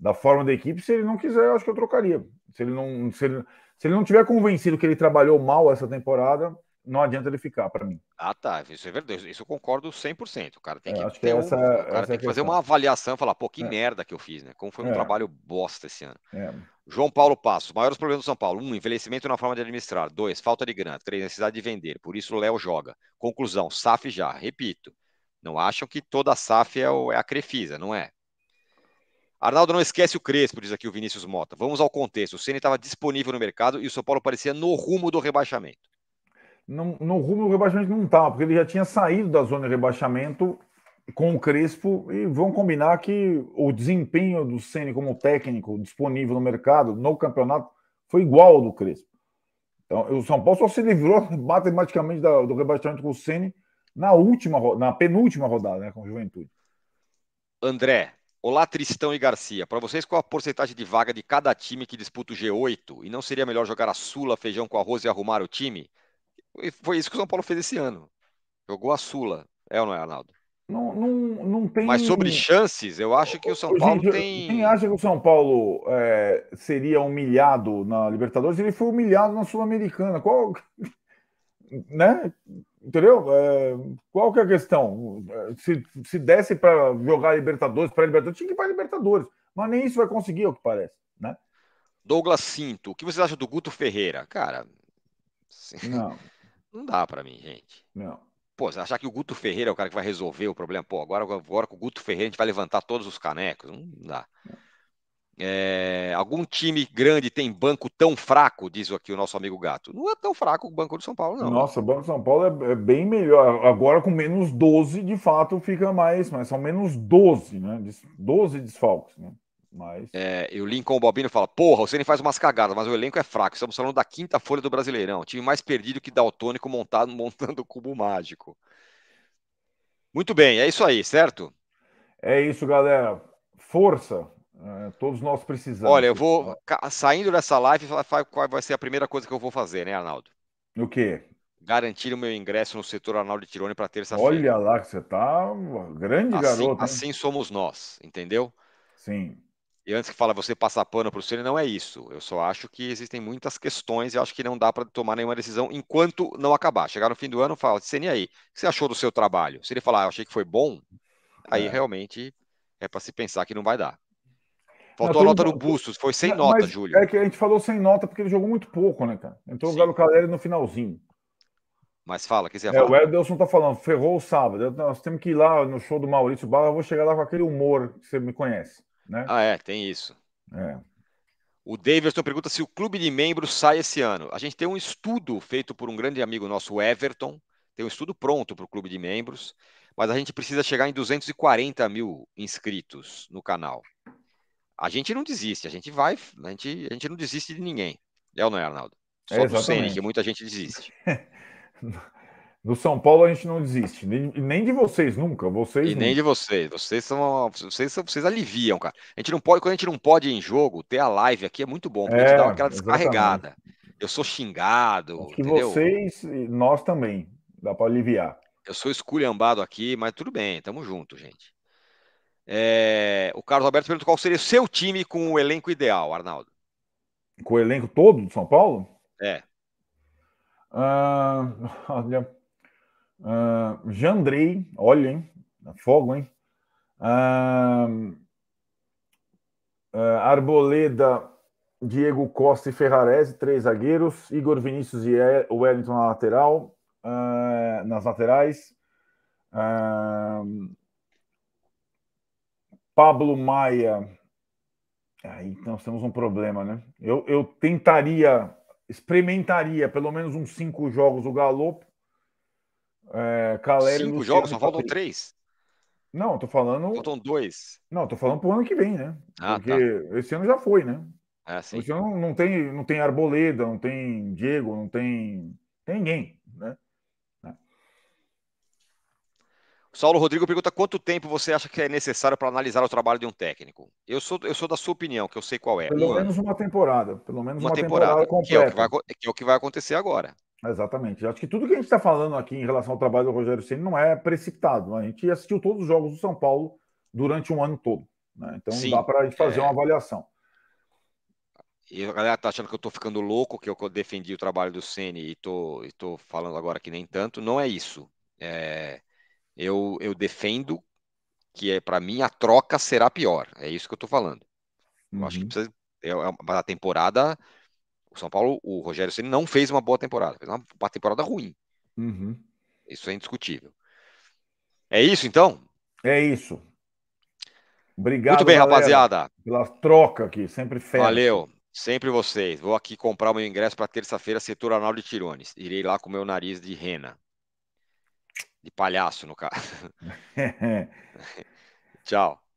da forma da equipe, se ele não quiser, acho que eu trocaria. Se ele não, se ele, se ele não tiver convencido que ele trabalhou mal essa temporada, não adianta ele ficar para mim. Ah, tá. Isso é verdade. Isso eu concordo 100%. O cara tem é, que, é, essa, um, o cara tem é que fazer uma avaliação, falar, pô, que é. merda que eu fiz, né? Como foi um é. trabalho bosta esse ano. É. João Paulo Passos. Maiores problemas do São Paulo. Um, envelhecimento na forma de administrar. Dois, falta de grana. Três, necessidade de vender. Por isso o Léo joga. Conclusão, SAF já. Repito, não acham que toda a SAF é, o, é a Crefisa, não é? Arnaldo não esquece o Crespo, diz aqui o Vinícius Mota. Vamos ao contexto. O Ceni estava disponível no mercado e o São Paulo parecia no rumo do rebaixamento não, no rumo do rebaixamento não estava, tá, porque ele já tinha saído da zona de rebaixamento com o Crespo e vão combinar que o desempenho do Ceni como técnico disponível no mercado, no campeonato, foi igual ao do Crespo. Então, o São Paulo só se livrou matematicamente do rebaixamento com o Ceni na última, na penúltima rodada, né, com o Juventude. André, olá Tristão e Garcia. Para vocês, qual a porcentagem de vaga de cada time que disputa o G8? E não seria melhor jogar a Sula, feijão com arroz e arrumar o time? foi isso que o São Paulo fez esse ano. Jogou a Sula, é ou não é, Arnaldo? Não, não, não tem. Mas sobre chances, eu acho que o São Paulo Gente, tem. Quem acha que o São Paulo é, seria humilhado na Libertadores, ele foi humilhado na Sul-Americana. Qual. Né? Entendeu? É, qual que é a questão? Se, se desse para jogar Libertadores, para Libertadores, tinha que ir para Libertadores. Mas nem isso vai conseguir, é o que parece. Né? Douglas Cinto, o que vocês acham do Guto Ferreira? Cara. Assim, não. Não dá para mim, gente. Não. Pô, achar que o Guto Ferreira é o cara que vai resolver o problema, pô, agora, agora com o Guto Ferreira a gente vai levantar todos os canecos. Não dá. É, algum time grande tem banco tão fraco, diz aqui o nosso amigo Gato. Não é tão fraco o Banco do São Paulo, não. Nossa, o Banco do São Paulo é, é, bem melhor. Agora com menos 12, de fato, fica mais, mas são menos 12, né? 12 desfalques, né? Mas... É, e o Lincoln Bobino fala: Porra, o nem faz umas cagadas, mas o elenco é fraco. Estamos falando da quinta folha do Brasileirão. Time mais perdido que Daltônico montado, montando o cubo mágico. Muito bem, é isso aí, certo? É isso, galera. Força. É, todos nós precisamos. Olha, eu vou. Saindo dessa live, qual vai ser a primeira coisa que eu vou fazer, né, Arnaldo? O quê? garantir o meu ingresso no setor Arnaldo Tirone para terça-feira. Olha lá que você tá grande assim, garoto. Hein? Assim somos nós, entendeu? Sim. E antes que fala você passar pano para o Senna, não é isso. Eu só acho que existem muitas questões e acho que não dá para tomar nenhuma decisão enquanto não acabar. Chegar no fim do ano, fala, Ceni aí, o que você achou do seu trabalho? Se ele falar, ah, eu achei que foi bom, aí é. realmente é para se pensar que não vai dar. Faltou não, a nota do Bustos, foi sem nota, Júlio. É que a gente falou sem nota porque ele jogou muito pouco, né, cara? Entrou Sim. o Galo Caleri no finalzinho. Mas fala, o que você é, falar? O Edelson tá falando, ferrou o sábado. Nós temos que ir lá no show do Maurício Barra, eu vou chegar lá com aquele humor que você me conhece. Né? Ah, é, tem isso. É. O Davidson pergunta se o clube de membros sai esse ano. A gente tem um estudo feito por um grande amigo nosso, Everton. Tem um estudo pronto para o clube de membros, mas a gente precisa chegar em 240 mil inscritos no canal. A gente não desiste, a gente vai, a gente, a gente não desiste de ninguém. É ou não é, Arnaldo? Só é, do Sene, que muita gente desiste. Do São Paulo a gente não desiste. Nem, nem de vocês nunca. Vocês e nunca. nem de vocês. Vocês são, vocês são. Vocês aliviam, cara. A gente não pode, quando a gente não pode ir em jogo, ter a live aqui é muito bom, porque é, a gente dá é, aquela descarregada. Exatamente. Eu sou xingado. Acho que entendeu? vocês, nós também. Dá para aliviar. Eu sou esculhambado aqui, mas tudo bem, tamo junto, gente. É, o Carlos Alberto pergunta qual seria o seu time com o elenco ideal, Arnaldo. Com o elenco todo do São Paulo? É. Ah, olha, Uh, Jandrei, olha, hein? Fogo, hein? Uh, uh, Arboleda, Diego Costa e Ferrarese, três zagueiros. Igor Vinícius e Wellington na lateral, uh, nas laterais. Pablo Maia. Aí então, nós temos um problema, né? Eu, eu tentaria, experimentaria pelo menos uns cinco jogos o Galo é, Caleri, Cinco Luciano jogos, só faltam três. Não, tô falando. Faltam dois. Não, tô falando pro ano que vem, né? Ah, Porque tá. esse ano já foi, né? É assim. Esse ano não tem, não tem Arboleda, não tem Diego, não tem, tem ninguém, né? É. Saulo Rodrigo pergunta quanto tempo você acha que é necessário para analisar o trabalho de um técnico? Eu sou, eu sou da sua opinião, que eu sei qual é. Pelo um menos ano. uma temporada. Pelo menos uma, uma temporada, temporada completa. Que é, vai, que é, o que vai, acontecer agora. Exatamente. Acho que tudo que a gente está falando aqui em relação ao trabalho do Rogério Ceni não é precipitado. Né? A gente assistiu todos os jogos do São Paulo durante um ano todo. Né? Então Sim, dá para a gente fazer é... uma avaliação. E a galera tá achando que eu estou ficando louco, que eu defendi o trabalho do Ceni e estou tô falando agora que nem tanto. Não é isso. É... Eu, eu defendo que é para mim a troca será pior. É isso que eu estou falando. Uhum. Eu acho que uhum. precisa. É, é a temporada o São Paulo, o Rogério Ceni não fez uma boa temporada, fez uma, temporada ruim. Uhum. Isso é indiscutível. É isso, então? É isso. Obrigado, Muito bem, galera, rapaziada. Pela troca aqui, sempre fez. Valeu. Sempre vocês. Vou aqui comprar o meu ingresso para terça-feira, setor anal de Tirones. Irei lá com o meu nariz de rena. De palhaço, no caso. Tchau.